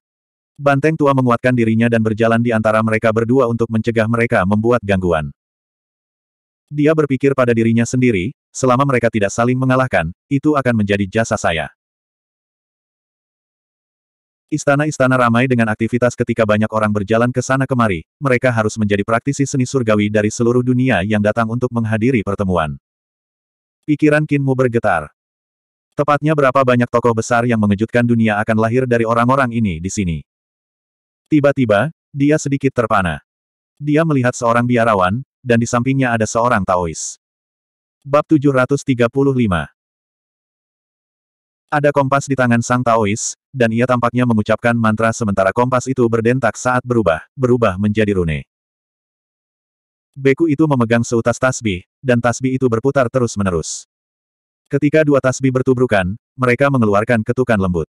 Banteng tua menguatkan dirinya dan berjalan di antara mereka berdua untuk mencegah mereka membuat gangguan. Dia berpikir pada dirinya sendiri, selama mereka tidak saling mengalahkan, itu akan menjadi jasa saya. Istana-istana ramai dengan aktivitas ketika banyak orang berjalan ke sana kemari, mereka harus menjadi praktisi seni surgawi dari seluruh dunia yang datang untuk menghadiri pertemuan. Pikiran Kinmu bergetar. Tepatnya berapa banyak tokoh besar yang mengejutkan dunia akan lahir dari orang-orang ini di sini. Tiba-tiba, dia sedikit terpana. Dia melihat seorang biarawan, dan di sampingnya ada seorang Taois. Bab 735 ada kompas di tangan sang Taois, dan ia tampaknya mengucapkan mantra sementara kompas itu berdentak saat berubah, berubah menjadi rune. Beku itu memegang seutas tasbih, dan tasbih itu berputar terus-menerus. Ketika dua tasbih bertubrukan, mereka mengeluarkan ketukan lembut.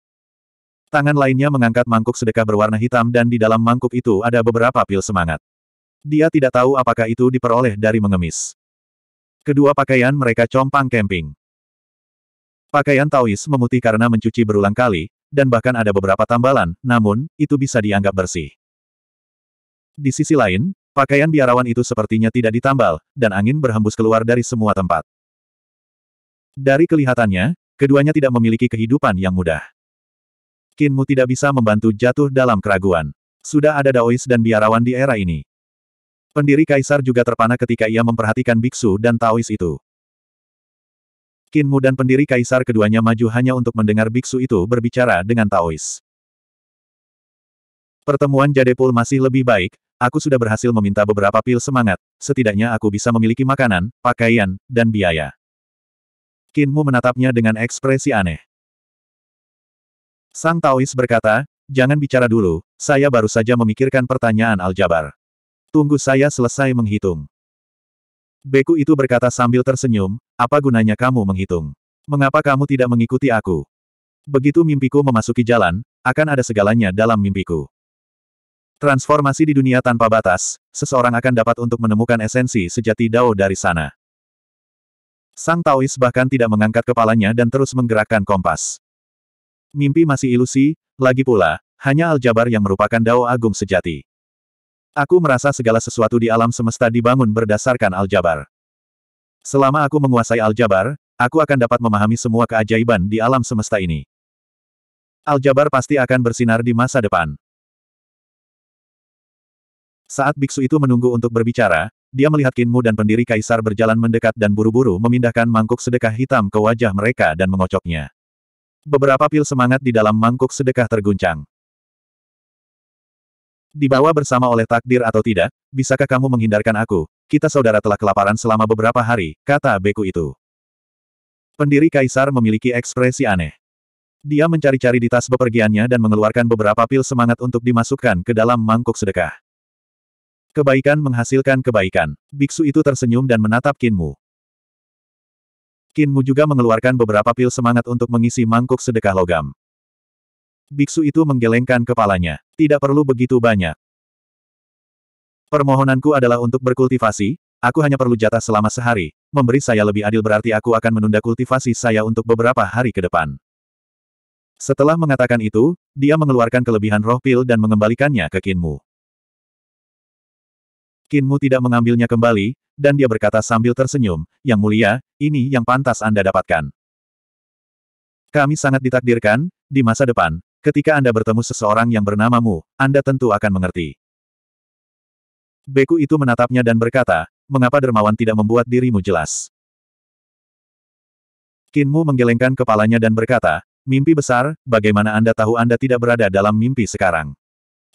Tangan lainnya mengangkat mangkuk sedekah berwarna hitam dan di dalam mangkuk itu ada beberapa pil semangat. Dia tidak tahu apakah itu diperoleh dari mengemis. Kedua pakaian mereka compang camping. Pakaian Taois memutih karena mencuci berulang kali, dan bahkan ada beberapa tambalan, namun, itu bisa dianggap bersih. Di sisi lain, pakaian biarawan itu sepertinya tidak ditambal, dan angin berhembus keluar dari semua tempat. Dari kelihatannya, keduanya tidak memiliki kehidupan yang mudah. Kinmu tidak bisa membantu jatuh dalam keraguan. Sudah ada daois dan biarawan di era ini. Pendiri kaisar juga terpana ketika ia memperhatikan biksu dan taois itu. Kinmu dan pendiri kaisar keduanya maju hanya untuk mendengar biksu itu berbicara dengan Taois. Pertemuan Jadepul masih lebih baik, aku sudah berhasil meminta beberapa pil semangat, setidaknya aku bisa memiliki makanan, pakaian, dan biaya. Kinmu menatapnya dengan ekspresi aneh. Sang Taois berkata, jangan bicara dulu, saya baru saja memikirkan pertanyaan aljabar. Tunggu saya selesai menghitung. Beku itu berkata sambil tersenyum, apa gunanya kamu menghitung? Mengapa kamu tidak mengikuti aku? Begitu mimpiku memasuki jalan, akan ada segalanya dalam mimpiku. Transformasi di dunia tanpa batas, seseorang akan dapat untuk menemukan esensi sejati Dao dari sana. Sang Taois bahkan tidak mengangkat kepalanya dan terus menggerakkan kompas. Mimpi masih ilusi, lagi pula, hanya Aljabar yang merupakan Dao Agung sejati. Aku merasa segala sesuatu di alam semesta dibangun berdasarkan Aljabar. Selama aku menguasai aljabar, aku akan dapat memahami semua keajaiban di alam semesta ini. Aljabar pasti akan bersinar di masa depan. Saat biksu itu menunggu untuk berbicara, dia melihat Kinmu dan pendiri kaisar berjalan mendekat dan buru-buru memindahkan mangkuk sedekah hitam ke wajah mereka dan mengocoknya. Beberapa pil semangat di dalam mangkuk sedekah terguncang. Dibawa bersama oleh takdir atau tidak, bisakah kamu menghindarkan aku? kita saudara telah kelaparan selama beberapa hari, kata beku itu. Pendiri Kaisar memiliki ekspresi aneh. Dia mencari-cari di tas bepergiannya dan mengeluarkan beberapa pil semangat untuk dimasukkan ke dalam mangkuk sedekah. Kebaikan menghasilkan kebaikan. Biksu itu tersenyum dan menatap Kinmu. Kinmu juga mengeluarkan beberapa pil semangat untuk mengisi mangkuk sedekah logam. Biksu itu menggelengkan kepalanya. Tidak perlu begitu banyak. Permohonanku adalah untuk berkultivasi, aku hanya perlu jatah selama sehari, memberi saya lebih adil berarti aku akan menunda kultivasi saya untuk beberapa hari ke depan. Setelah mengatakan itu, dia mengeluarkan kelebihan roh pil dan mengembalikannya ke Kinmu. Kinmu tidak mengambilnya kembali, dan dia berkata sambil tersenyum, Yang mulia, ini yang pantas Anda dapatkan. Kami sangat ditakdirkan, di masa depan, ketika Anda bertemu seseorang yang bernama mu, Anda tentu akan mengerti. Beku itu menatapnya dan berkata, mengapa dermawan tidak membuat dirimu jelas? Kinmu menggelengkan kepalanya dan berkata, mimpi besar, bagaimana Anda tahu Anda tidak berada dalam mimpi sekarang?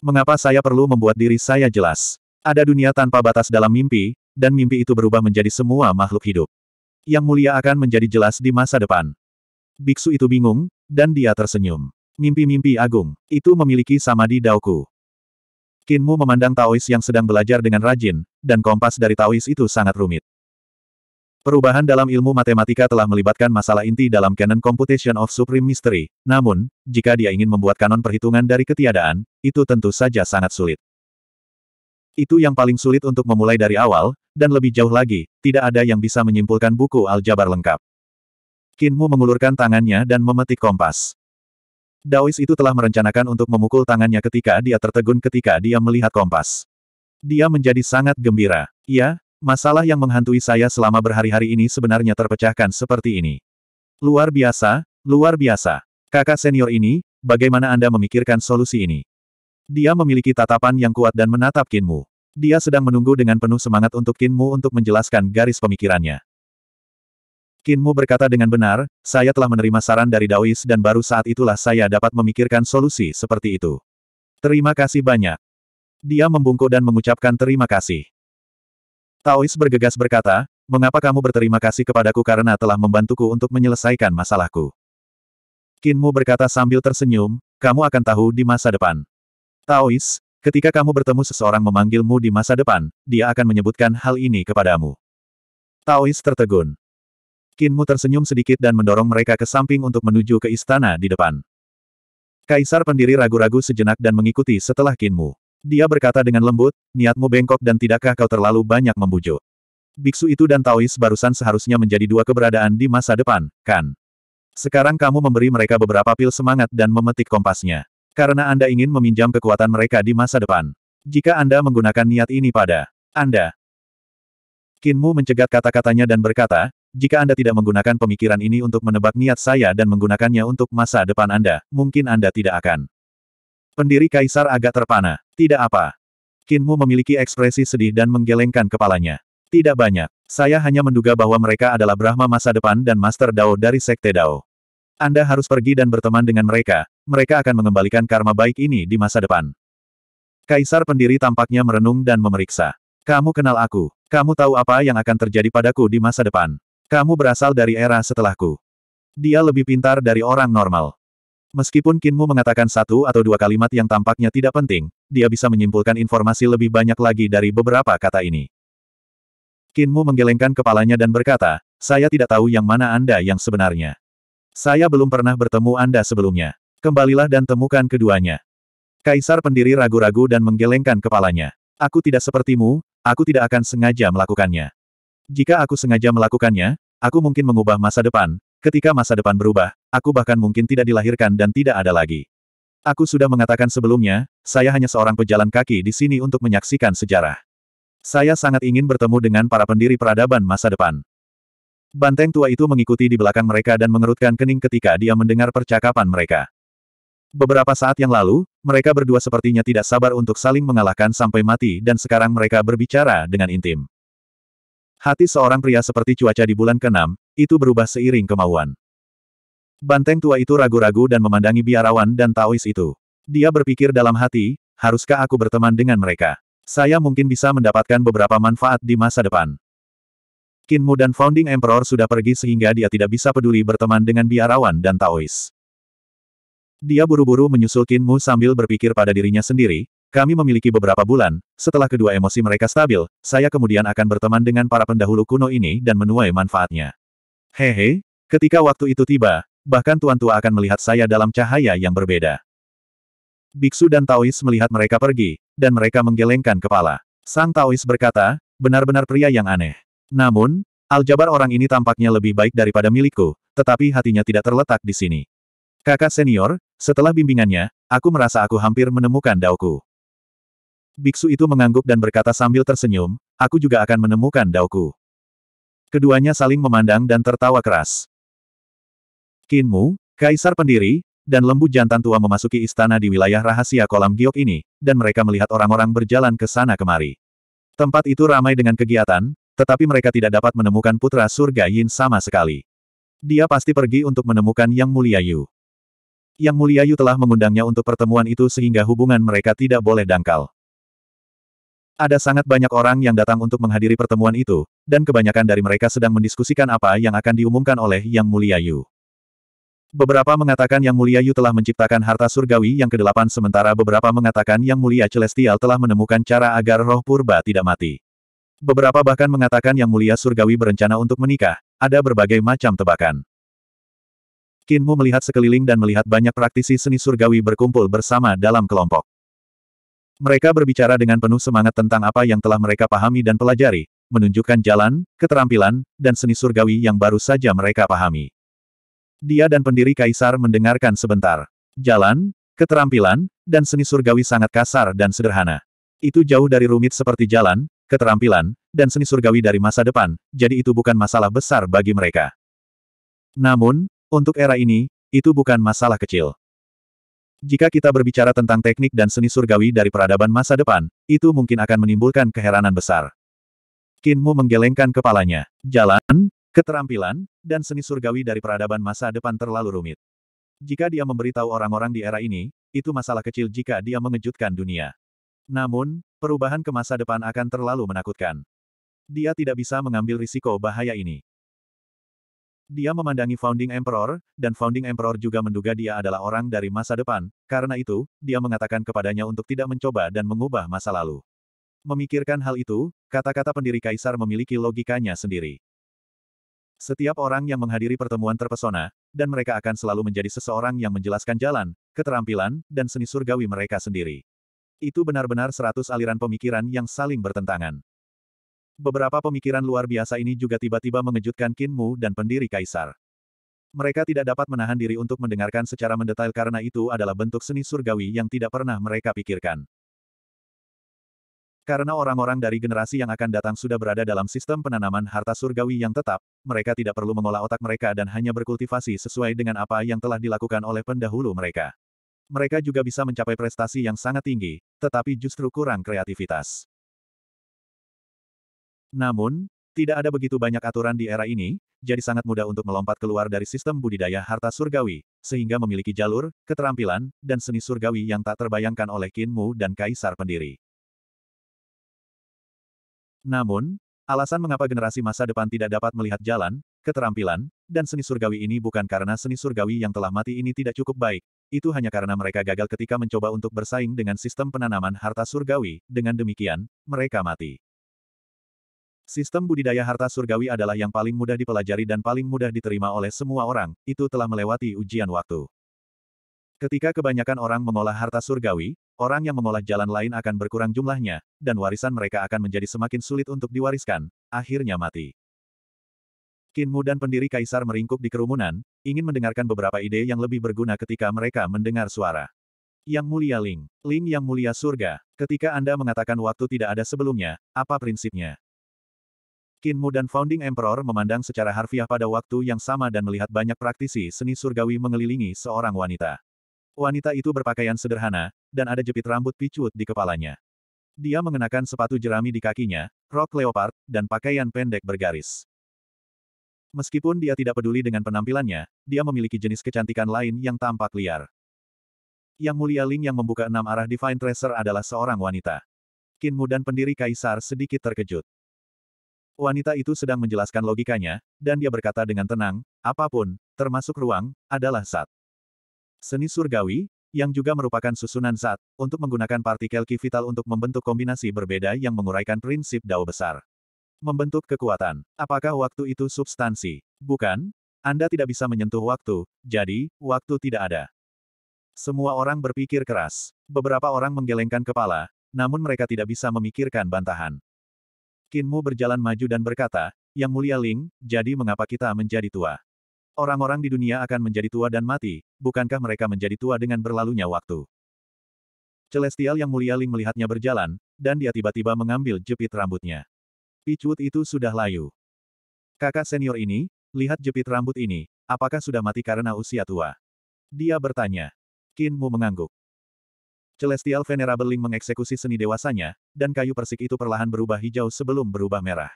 Mengapa saya perlu membuat diri saya jelas? Ada dunia tanpa batas dalam mimpi, dan mimpi itu berubah menjadi semua makhluk hidup. Yang mulia akan menjadi jelas di masa depan. Biksu itu bingung, dan dia tersenyum. Mimpi-mimpi agung, itu memiliki samadhi daoku. Kinmu memandang Taois yang sedang belajar dengan rajin, dan kompas dari Taois itu sangat rumit. Perubahan dalam ilmu matematika telah melibatkan masalah inti dalam canon computation of supreme mystery, namun, jika dia ingin membuat kanon perhitungan dari ketiadaan, itu tentu saja sangat sulit. Itu yang paling sulit untuk memulai dari awal, dan lebih jauh lagi, tidak ada yang bisa menyimpulkan buku aljabar lengkap. Kinmu mengulurkan tangannya dan memetik kompas. Daois itu telah merencanakan untuk memukul tangannya ketika dia tertegun ketika dia melihat kompas. Dia menjadi sangat gembira. Ya, masalah yang menghantui saya selama berhari-hari ini sebenarnya terpecahkan seperti ini. Luar biasa, luar biasa. Kakak senior ini, bagaimana Anda memikirkan solusi ini? Dia memiliki tatapan yang kuat dan menatap Kinmu. Dia sedang menunggu dengan penuh semangat untuk Kinmu untuk menjelaskan garis pemikirannya. Kinmu berkata dengan benar, saya telah menerima saran dari Daois dan baru saat itulah saya dapat memikirkan solusi seperti itu. Terima kasih banyak. Dia membungkuk dan mengucapkan terima kasih. Taois bergegas berkata, mengapa kamu berterima kasih kepadaku karena telah membantuku untuk menyelesaikan masalahku. Kinmu berkata sambil tersenyum, kamu akan tahu di masa depan. Taois, ketika kamu bertemu seseorang memanggilmu di masa depan, dia akan menyebutkan hal ini kepadamu. Taois tertegun. Kinmu tersenyum sedikit dan mendorong mereka ke samping untuk menuju ke istana di depan. Kaisar pendiri ragu-ragu sejenak dan mengikuti setelah Kinmu. Dia berkata dengan lembut, niatmu bengkok dan tidakkah kau terlalu banyak membujuk. Biksu itu dan Taois barusan seharusnya menjadi dua keberadaan di masa depan, kan? Sekarang kamu memberi mereka beberapa pil semangat dan memetik kompasnya. Karena Anda ingin meminjam kekuatan mereka di masa depan. Jika Anda menggunakan niat ini pada Anda, Kinmu mencegat kata-katanya dan berkata, jika Anda tidak menggunakan pemikiran ini untuk menebak niat saya dan menggunakannya untuk masa depan Anda, mungkin Anda tidak akan. Pendiri Kaisar agak terpana. Tidak apa. Kinmu memiliki ekspresi sedih dan menggelengkan kepalanya. Tidak banyak. Saya hanya menduga bahwa mereka adalah Brahma masa depan dan Master Dao dari Sekte Dao. Anda harus pergi dan berteman dengan mereka, mereka akan mengembalikan karma baik ini di masa depan. Kaisar pendiri tampaknya merenung dan memeriksa. Kamu kenal aku. Kamu tahu apa yang akan terjadi padaku di masa depan. Kamu berasal dari era setelahku. Dia lebih pintar dari orang normal. Meskipun Kinmu mengatakan satu atau dua kalimat yang tampaknya tidak penting, dia bisa menyimpulkan informasi lebih banyak lagi dari beberapa kata ini. Kinmu menggelengkan kepalanya dan berkata, saya tidak tahu yang mana Anda yang sebenarnya. Saya belum pernah bertemu Anda sebelumnya. Kembalilah dan temukan keduanya. Kaisar pendiri ragu-ragu dan menggelengkan kepalanya. Aku tidak sepertimu, aku tidak akan sengaja melakukannya. Jika aku sengaja melakukannya, aku mungkin mengubah masa depan. Ketika masa depan berubah, aku bahkan mungkin tidak dilahirkan dan tidak ada lagi. Aku sudah mengatakan sebelumnya, saya hanya seorang pejalan kaki di sini untuk menyaksikan sejarah. Saya sangat ingin bertemu dengan para pendiri peradaban masa depan. Banteng tua itu mengikuti di belakang mereka dan mengerutkan kening ketika dia mendengar percakapan mereka. Beberapa saat yang lalu, mereka berdua sepertinya tidak sabar untuk saling mengalahkan sampai mati dan sekarang mereka berbicara dengan intim. Hati seorang pria seperti cuaca di bulan ke-6, itu berubah seiring kemauan. Banteng tua itu ragu-ragu dan memandangi biarawan dan Taois itu. Dia berpikir dalam hati, haruskah aku berteman dengan mereka? Saya mungkin bisa mendapatkan beberapa manfaat di masa depan. Kinmu dan Founding Emperor sudah pergi sehingga dia tidak bisa peduli berteman dengan biarawan dan Taois. Dia buru-buru menyusul Kinmu sambil berpikir pada dirinya sendiri, kami memiliki beberapa bulan, setelah kedua emosi mereka stabil, saya kemudian akan berteman dengan para pendahulu kuno ini dan menuai manfaatnya. Hehe, ketika waktu itu tiba, bahkan Tuan Tua akan melihat saya dalam cahaya yang berbeda. Biksu dan Taois melihat mereka pergi, dan mereka menggelengkan kepala. Sang Taois berkata, benar-benar pria yang aneh. Namun, aljabar orang ini tampaknya lebih baik daripada milikku, tetapi hatinya tidak terletak di sini. Kakak senior, setelah bimbingannya, aku merasa aku hampir menemukan dauku. Biksu itu mengangguk dan berkata sambil tersenyum, aku juga akan menemukan Daoku. Keduanya saling memandang dan tertawa keras. Kinmu, kaisar pendiri, dan lembu jantan tua memasuki istana di wilayah rahasia kolam giok ini, dan mereka melihat orang-orang berjalan ke sana kemari. Tempat itu ramai dengan kegiatan, tetapi mereka tidak dapat menemukan putra surga Yin sama sekali. Dia pasti pergi untuk menemukan Yang Mulia Yu. Yang Mulia Yu telah mengundangnya untuk pertemuan itu sehingga hubungan mereka tidak boleh dangkal. Ada sangat banyak orang yang datang untuk menghadiri pertemuan itu, dan kebanyakan dari mereka sedang mendiskusikan apa yang akan diumumkan oleh Yang Mulia Yu. Beberapa mengatakan Yang Mulia Yu telah menciptakan harta surgawi yang kedelapan sementara beberapa mengatakan Yang Mulia Celestial telah menemukan cara agar roh purba tidak mati. Beberapa bahkan mengatakan Yang Mulia Surgawi berencana untuk menikah, ada berbagai macam tebakan. Kinmu melihat sekeliling dan melihat banyak praktisi seni surgawi berkumpul bersama dalam kelompok. Mereka berbicara dengan penuh semangat tentang apa yang telah mereka pahami dan pelajari, menunjukkan jalan, keterampilan, dan seni surgawi yang baru saja mereka pahami. Dia dan pendiri kaisar mendengarkan sebentar. Jalan, keterampilan, dan seni surgawi sangat kasar dan sederhana. Itu jauh dari rumit seperti jalan, keterampilan, dan seni surgawi dari masa depan, jadi itu bukan masalah besar bagi mereka. Namun, untuk era ini, itu bukan masalah kecil. Jika kita berbicara tentang teknik dan seni surgawi dari peradaban masa depan, itu mungkin akan menimbulkan keheranan besar. Kinmu menggelengkan kepalanya. Jalan, keterampilan, dan seni surgawi dari peradaban masa depan terlalu rumit. Jika dia memberitahu orang-orang di era ini, itu masalah kecil jika dia mengejutkan dunia. Namun, perubahan ke masa depan akan terlalu menakutkan. Dia tidak bisa mengambil risiko bahaya ini. Dia memandangi Founding Emperor, dan Founding Emperor juga menduga dia adalah orang dari masa depan, karena itu, dia mengatakan kepadanya untuk tidak mencoba dan mengubah masa lalu. Memikirkan hal itu, kata-kata pendiri kaisar memiliki logikanya sendiri. Setiap orang yang menghadiri pertemuan terpesona, dan mereka akan selalu menjadi seseorang yang menjelaskan jalan, keterampilan, dan seni surgawi mereka sendiri. Itu benar-benar seratus aliran pemikiran yang saling bertentangan. Beberapa pemikiran luar biasa ini juga tiba-tiba mengejutkan Kinmu dan pendiri Kaisar. Mereka tidak dapat menahan diri untuk mendengarkan secara mendetail karena itu adalah bentuk seni surgawi yang tidak pernah mereka pikirkan. Karena orang-orang dari generasi yang akan datang sudah berada dalam sistem penanaman harta surgawi yang tetap, mereka tidak perlu mengolah otak mereka dan hanya berkultivasi sesuai dengan apa yang telah dilakukan oleh pendahulu mereka. Mereka juga bisa mencapai prestasi yang sangat tinggi, tetapi justru kurang kreativitas. Namun, tidak ada begitu banyak aturan di era ini, jadi sangat mudah untuk melompat keluar dari sistem budidaya harta surgawi, sehingga memiliki jalur, keterampilan, dan seni surgawi yang tak terbayangkan oleh Qin Mu dan Kaisar pendiri. Namun, alasan mengapa generasi masa depan tidak dapat melihat jalan, keterampilan, dan seni surgawi ini bukan karena seni surgawi yang telah mati ini tidak cukup baik, itu hanya karena mereka gagal ketika mencoba untuk bersaing dengan sistem penanaman harta surgawi, dengan demikian, mereka mati. Sistem budidaya harta surgawi adalah yang paling mudah dipelajari dan paling mudah diterima oleh semua orang, itu telah melewati ujian waktu. Ketika kebanyakan orang mengolah harta surgawi, orang yang mengolah jalan lain akan berkurang jumlahnya, dan warisan mereka akan menjadi semakin sulit untuk diwariskan, akhirnya mati. Kinmu dan pendiri kaisar meringkuk di kerumunan, ingin mendengarkan beberapa ide yang lebih berguna ketika mereka mendengar suara. Yang Mulia Ling, Ling Yang Mulia Surga, ketika Anda mengatakan waktu tidak ada sebelumnya, apa prinsipnya? Kinmu dan Founding Emperor memandang secara harfiah pada waktu yang sama dan melihat banyak praktisi seni surgawi mengelilingi seorang wanita. Wanita itu berpakaian sederhana, dan ada jepit rambut picut di kepalanya. Dia mengenakan sepatu jerami di kakinya, rok leopard, dan pakaian pendek bergaris. Meskipun dia tidak peduli dengan penampilannya, dia memiliki jenis kecantikan lain yang tampak liar. Yang mulia Ling yang membuka enam arah Divine Tracer adalah seorang wanita. Kinmu dan pendiri Kaisar sedikit terkejut. Wanita itu sedang menjelaskan logikanya, dan dia berkata dengan tenang, apapun, termasuk ruang, adalah zat. Seni surgawi, yang juga merupakan susunan zat, untuk menggunakan partikel ki vital untuk membentuk kombinasi berbeda yang menguraikan prinsip dao besar. Membentuk kekuatan. Apakah waktu itu substansi? Bukan. Anda tidak bisa menyentuh waktu, jadi, waktu tidak ada. Semua orang berpikir keras. Beberapa orang menggelengkan kepala, namun mereka tidak bisa memikirkan bantahan. Kinmu berjalan maju dan berkata, Yang Mulia Ling, jadi mengapa kita menjadi tua? Orang-orang di dunia akan menjadi tua dan mati, bukankah mereka menjadi tua dengan berlalunya waktu? Celestial Yang Mulia Ling melihatnya berjalan, dan dia tiba-tiba mengambil jepit rambutnya. Picut itu sudah layu. Kakak senior ini, lihat jepit rambut ini, apakah sudah mati karena usia tua? Dia bertanya. Kinmu mengangguk. Celestial Venerable Ling mengeksekusi seni dewasanya, dan kayu persik itu perlahan berubah hijau sebelum berubah merah.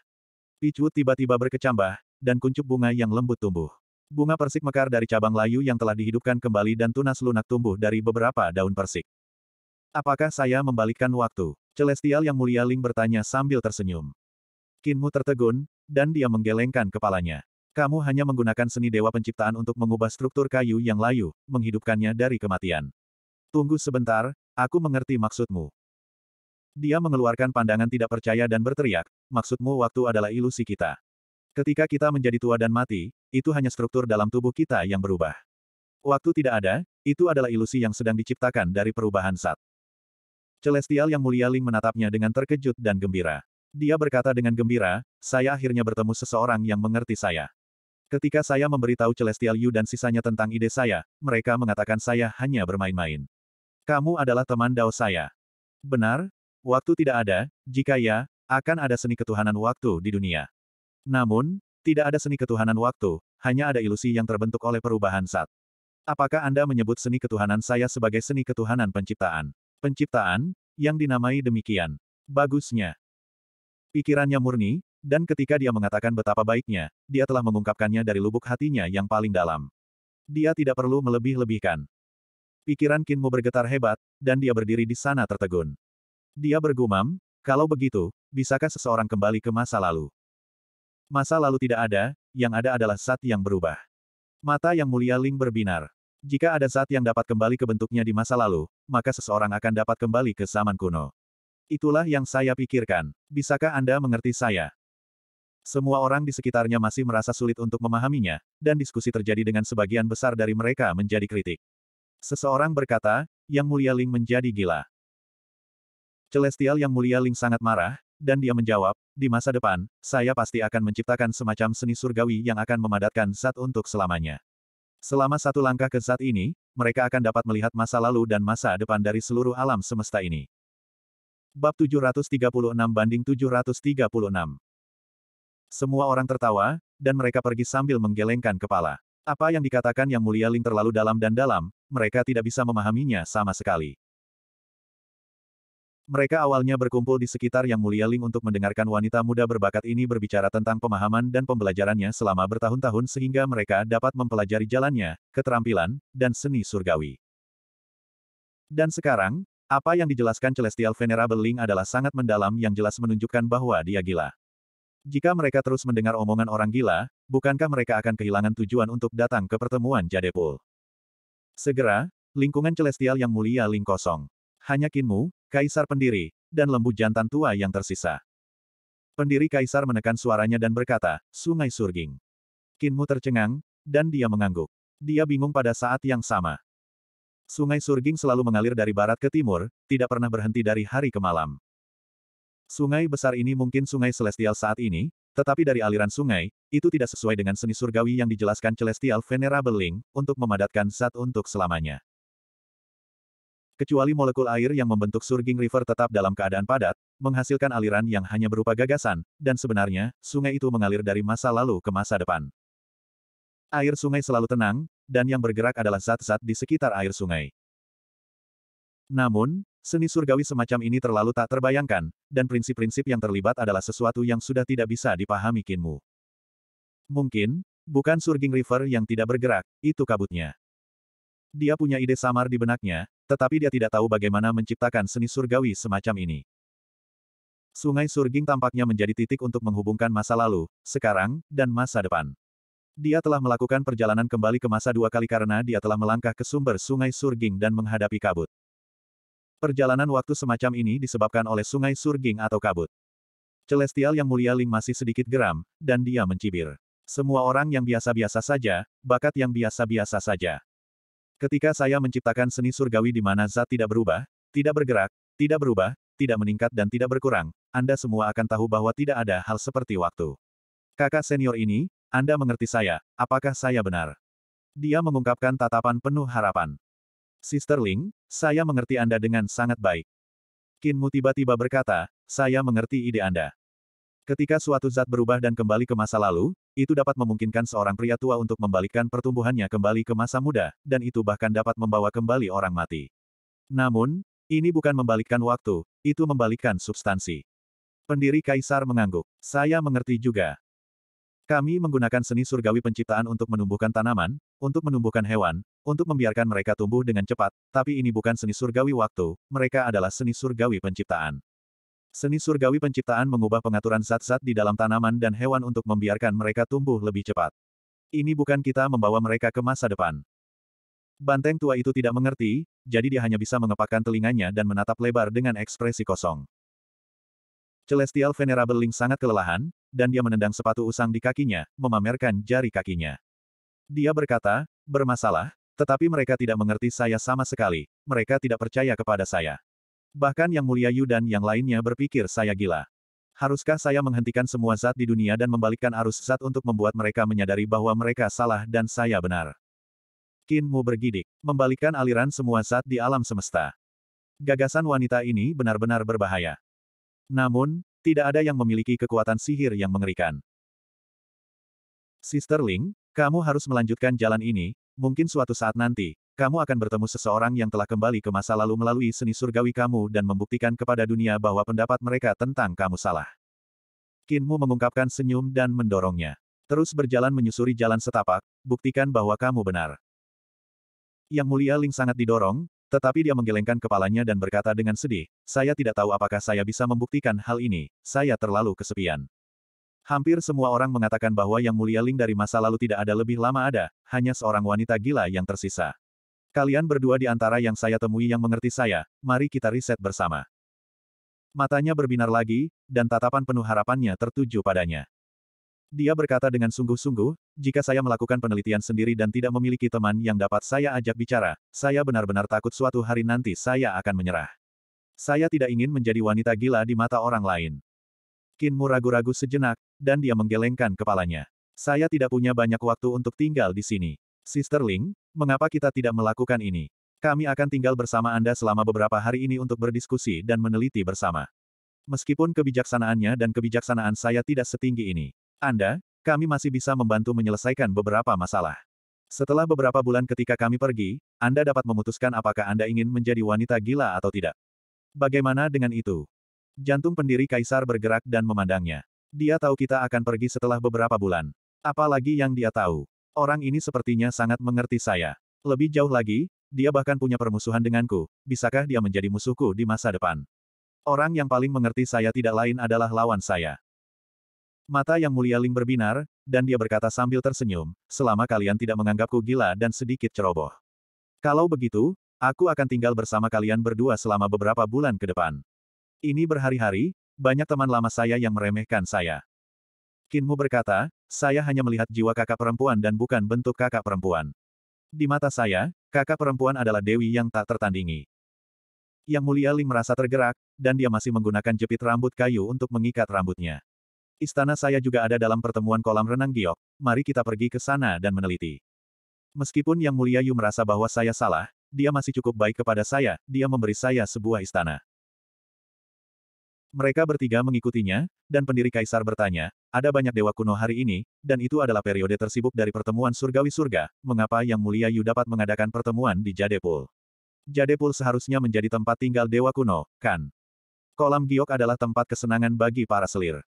Pitchwood tiba-tiba berkecambah, dan kuncup bunga yang lembut tumbuh. Bunga persik mekar dari cabang layu yang telah dihidupkan kembali dan tunas lunak tumbuh dari beberapa daun persik. Apakah saya membalikkan waktu? Celestial yang mulia Ling bertanya sambil tersenyum. Kinmu tertegun, dan dia menggelengkan kepalanya. Kamu hanya menggunakan seni dewa penciptaan untuk mengubah struktur kayu yang layu, menghidupkannya dari kematian. Tunggu sebentar, aku mengerti maksudmu. Dia mengeluarkan pandangan tidak percaya dan berteriak, maksudmu waktu adalah ilusi kita. Ketika kita menjadi tua dan mati, itu hanya struktur dalam tubuh kita yang berubah. Waktu tidak ada, itu adalah ilusi yang sedang diciptakan dari perubahan saat. Celestial yang mulia Ling menatapnya dengan terkejut dan gembira. Dia berkata dengan gembira, saya akhirnya bertemu seseorang yang mengerti saya. Ketika saya memberitahu Celestial Yu dan sisanya tentang ide saya, mereka mengatakan saya hanya bermain-main. Kamu adalah teman Dao saya. Benar? Waktu tidak ada, jika ya, akan ada seni ketuhanan waktu di dunia. Namun, tidak ada seni ketuhanan waktu, hanya ada ilusi yang terbentuk oleh perubahan saat. Apakah Anda menyebut seni ketuhanan saya sebagai seni ketuhanan penciptaan? Penciptaan, yang dinamai demikian. Bagusnya. Pikirannya murni, dan ketika dia mengatakan betapa baiknya, dia telah mengungkapkannya dari lubuk hatinya yang paling dalam. Dia tidak perlu melebih-lebihkan. Pikiran Kinmu bergetar hebat, dan dia berdiri di sana tertegun. Dia bergumam, kalau begitu, bisakah seseorang kembali ke masa lalu? Masa lalu tidak ada, yang ada adalah saat yang berubah. Mata yang mulia Ling berbinar. Jika ada saat yang dapat kembali ke bentuknya di masa lalu, maka seseorang akan dapat kembali ke zaman kuno. Itulah yang saya pikirkan. Bisakah Anda mengerti saya? Semua orang di sekitarnya masih merasa sulit untuk memahaminya, dan diskusi terjadi dengan sebagian besar dari mereka menjadi kritik. Seseorang berkata, Yang Mulia Ling menjadi gila. Celestial Yang Mulia Ling sangat marah, dan dia menjawab, di masa depan, saya pasti akan menciptakan semacam seni surgawi yang akan memadatkan zat untuk selamanya. Selama satu langkah ke zat ini, mereka akan dapat melihat masa lalu dan masa depan dari seluruh alam semesta ini. Bab 736 banding 736 Semua orang tertawa, dan mereka pergi sambil menggelengkan kepala. Apa yang dikatakan Yang Mulia Ling terlalu dalam dan dalam, mereka tidak bisa memahaminya sama sekali. Mereka awalnya berkumpul di sekitar Yang Mulia Ling untuk mendengarkan wanita muda berbakat ini berbicara tentang pemahaman dan pembelajarannya selama bertahun-tahun sehingga mereka dapat mempelajari jalannya, keterampilan, dan seni surgawi. Dan sekarang, apa yang dijelaskan Celestial Venerable Ling adalah sangat mendalam yang jelas menunjukkan bahwa dia gila. Jika mereka terus mendengar omongan orang gila, bukankah mereka akan kehilangan tujuan untuk datang ke pertemuan Jadepul? Segera, lingkungan celestial yang mulia Ling kosong. Hanya Kinmu, Kaisar pendiri, dan lembu jantan tua yang tersisa. Pendiri Kaisar menekan suaranya dan berkata, Sungai Surging. Kinmu tercengang, dan dia mengangguk. Dia bingung pada saat yang sama. Sungai Surging selalu mengalir dari barat ke timur, tidak pernah berhenti dari hari ke malam. Sungai besar ini mungkin sungai celestial saat ini, tetapi dari aliran sungai, itu tidak sesuai dengan seni surgawi yang dijelaskan Celestial Venerable Link, untuk memadatkan saat untuk selamanya. Kecuali molekul air yang membentuk surging river tetap dalam keadaan padat, menghasilkan aliran yang hanya berupa gagasan, dan sebenarnya, sungai itu mengalir dari masa lalu ke masa depan. Air sungai selalu tenang, dan yang bergerak adalah zat-zat di sekitar air sungai. Namun, Seni surgawi semacam ini terlalu tak terbayangkan, dan prinsip-prinsip yang terlibat adalah sesuatu yang sudah tidak bisa dipahami Kinmu. Mungkin, bukan Surging River yang tidak bergerak, itu kabutnya. Dia punya ide samar di benaknya, tetapi dia tidak tahu bagaimana menciptakan seni surgawi semacam ini. Sungai Surging tampaknya menjadi titik untuk menghubungkan masa lalu, sekarang, dan masa depan. Dia telah melakukan perjalanan kembali ke masa dua kali karena dia telah melangkah ke sumber Sungai Surging dan menghadapi kabut. Perjalanan waktu semacam ini disebabkan oleh sungai surging atau kabut. Celestial yang mulia Ling masih sedikit geram, dan dia mencibir. Semua orang yang biasa-biasa saja, bakat yang biasa-biasa saja. Ketika saya menciptakan seni surgawi di mana zat tidak berubah, tidak bergerak, tidak berubah, tidak meningkat dan tidak berkurang, Anda semua akan tahu bahwa tidak ada hal seperti waktu. Kakak senior ini, Anda mengerti saya, apakah saya benar? Dia mengungkapkan tatapan penuh harapan. Sister Ling, saya mengerti Anda dengan sangat baik. Kinmu tiba-tiba berkata, saya mengerti ide Anda. Ketika suatu zat berubah dan kembali ke masa lalu, itu dapat memungkinkan seorang pria tua untuk membalikkan pertumbuhannya kembali ke masa muda, dan itu bahkan dapat membawa kembali orang mati. Namun, ini bukan membalikkan waktu, itu membalikkan substansi. Pendiri Kaisar mengangguk. Saya mengerti juga. Kami menggunakan seni surgawi penciptaan untuk menumbuhkan tanaman, untuk menumbuhkan hewan, untuk membiarkan mereka tumbuh dengan cepat, tapi ini bukan seni surgawi waktu, mereka adalah seni surgawi penciptaan. Seni surgawi penciptaan mengubah pengaturan zat-zat di dalam tanaman dan hewan untuk membiarkan mereka tumbuh lebih cepat. Ini bukan kita membawa mereka ke masa depan. Banteng tua itu tidak mengerti, jadi dia hanya bisa mengepakkan telinganya dan menatap lebar dengan ekspresi kosong. Celestial Venerable ling sangat kelelahan, dan dia menendang sepatu usang di kakinya, memamerkan jari kakinya. Dia berkata, bermasalah, tetapi mereka tidak mengerti saya sama sekali, mereka tidak percaya kepada saya. Bahkan Yang Mulia Yu dan yang lainnya berpikir saya gila. Haruskah saya menghentikan semua zat di dunia dan membalikkan arus zat untuk membuat mereka menyadari bahwa mereka salah dan saya benar? Qin Mu bergidik, membalikkan aliran semua zat di alam semesta. Gagasan wanita ini benar-benar berbahaya. Namun, tidak ada yang memiliki kekuatan sihir yang mengerikan. Sister Ling, kamu harus melanjutkan jalan ini, mungkin suatu saat nanti, kamu akan bertemu seseorang yang telah kembali ke masa lalu melalui seni surgawi kamu dan membuktikan kepada dunia bahwa pendapat mereka tentang kamu salah. Kinmu mengungkapkan senyum dan mendorongnya. Terus berjalan menyusuri jalan setapak, buktikan bahwa kamu benar. Yang mulia Ling sangat didorong, tetapi dia menggelengkan kepalanya dan berkata dengan sedih, saya tidak tahu apakah saya bisa membuktikan hal ini, saya terlalu kesepian. Hampir semua orang mengatakan bahwa Yang Mulia Ling dari masa lalu tidak ada lebih lama ada, hanya seorang wanita gila yang tersisa. Kalian berdua di antara yang saya temui yang mengerti saya, mari kita riset bersama. Matanya berbinar lagi, dan tatapan penuh harapannya tertuju padanya. Dia berkata dengan sungguh-sungguh, jika saya melakukan penelitian sendiri dan tidak memiliki teman yang dapat saya ajak bicara, saya benar-benar takut suatu hari nanti saya akan menyerah. Saya tidak ingin menjadi wanita gila di mata orang lain. Kinmu ragu-ragu sejenak, dan dia menggelengkan kepalanya. Saya tidak punya banyak waktu untuk tinggal di sini. Sister Ling, mengapa kita tidak melakukan ini? Kami akan tinggal bersama Anda selama beberapa hari ini untuk berdiskusi dan meneliti bersama. Meskipun kebijaksanaannya dan kebijaksanaan saya tidak setinggi ini, anda, kami masih bisa membantu menyelesaikan beberapa masalah. Setelah beberapa bulan ketika kami pergi, Anda dapat memutuskan apakah Anda ingin menjadi wanita gila atau tidak. Bagaimana dengan itu? Jantung pendiri kaisar bergerak dan memandangnya. Dia tahu kita akan pergi setelah beberapa bulan. Apalagi yang dia tahu. Orang ini sepertinya sangat mengerti saya. Lebih jauh lagi, dia bahkan punya permusuhan denganku. Bisakah dia menjadi musuhku di masa depan? Orang yang paling mengerti saya tidak lain adalah lawan saya. Mata yang mulia Ling berbinar, dan dia berkata sambil tersenyum, selama kalian tidak menganggapku gila dan sedikit ceroboh. Kalau begitu, aku akan tinggal bersama kalian berdua selama beberapa bulan ke depan. Ini berhari-hari, banyak teman lama saya yang meremehkan saya. Kinmu berkata, saya hanya melihat jiwa kakak perempuan dan bukan bentuk kakak perempuan. Di mata saya, kakak perempuan adalah dewi yang tak tertandingi. Yang mulia Ling merasa tergerak, dan dia masih menggunakan jepit rambut kayu untuk mengikat rambutnya. Istana saya juga ada dalam pertemuan kolam renang giok, mari kita pergi ke sana dan meneliti. Meskipun Yang Mulia Yu merasa bahwa saya salah, dia masih cukup baik kepada saya, dia memberi saya sebuah istana. Mereka bertiga mengikutinya, dan pendiri kaisar bertanya, ada banyak dewa kuno hari ini, dan itu adalah periode tersibuk dari pertemuan surgawi surga, mengapa Yang Mulia Yu dapat mengadakan pertemuan di Jadepul? Jadepul seharusnya menjadi tempat tinggal dewa kuno, kan? Kolam giok adalah tempat kesenangan bagi para selir.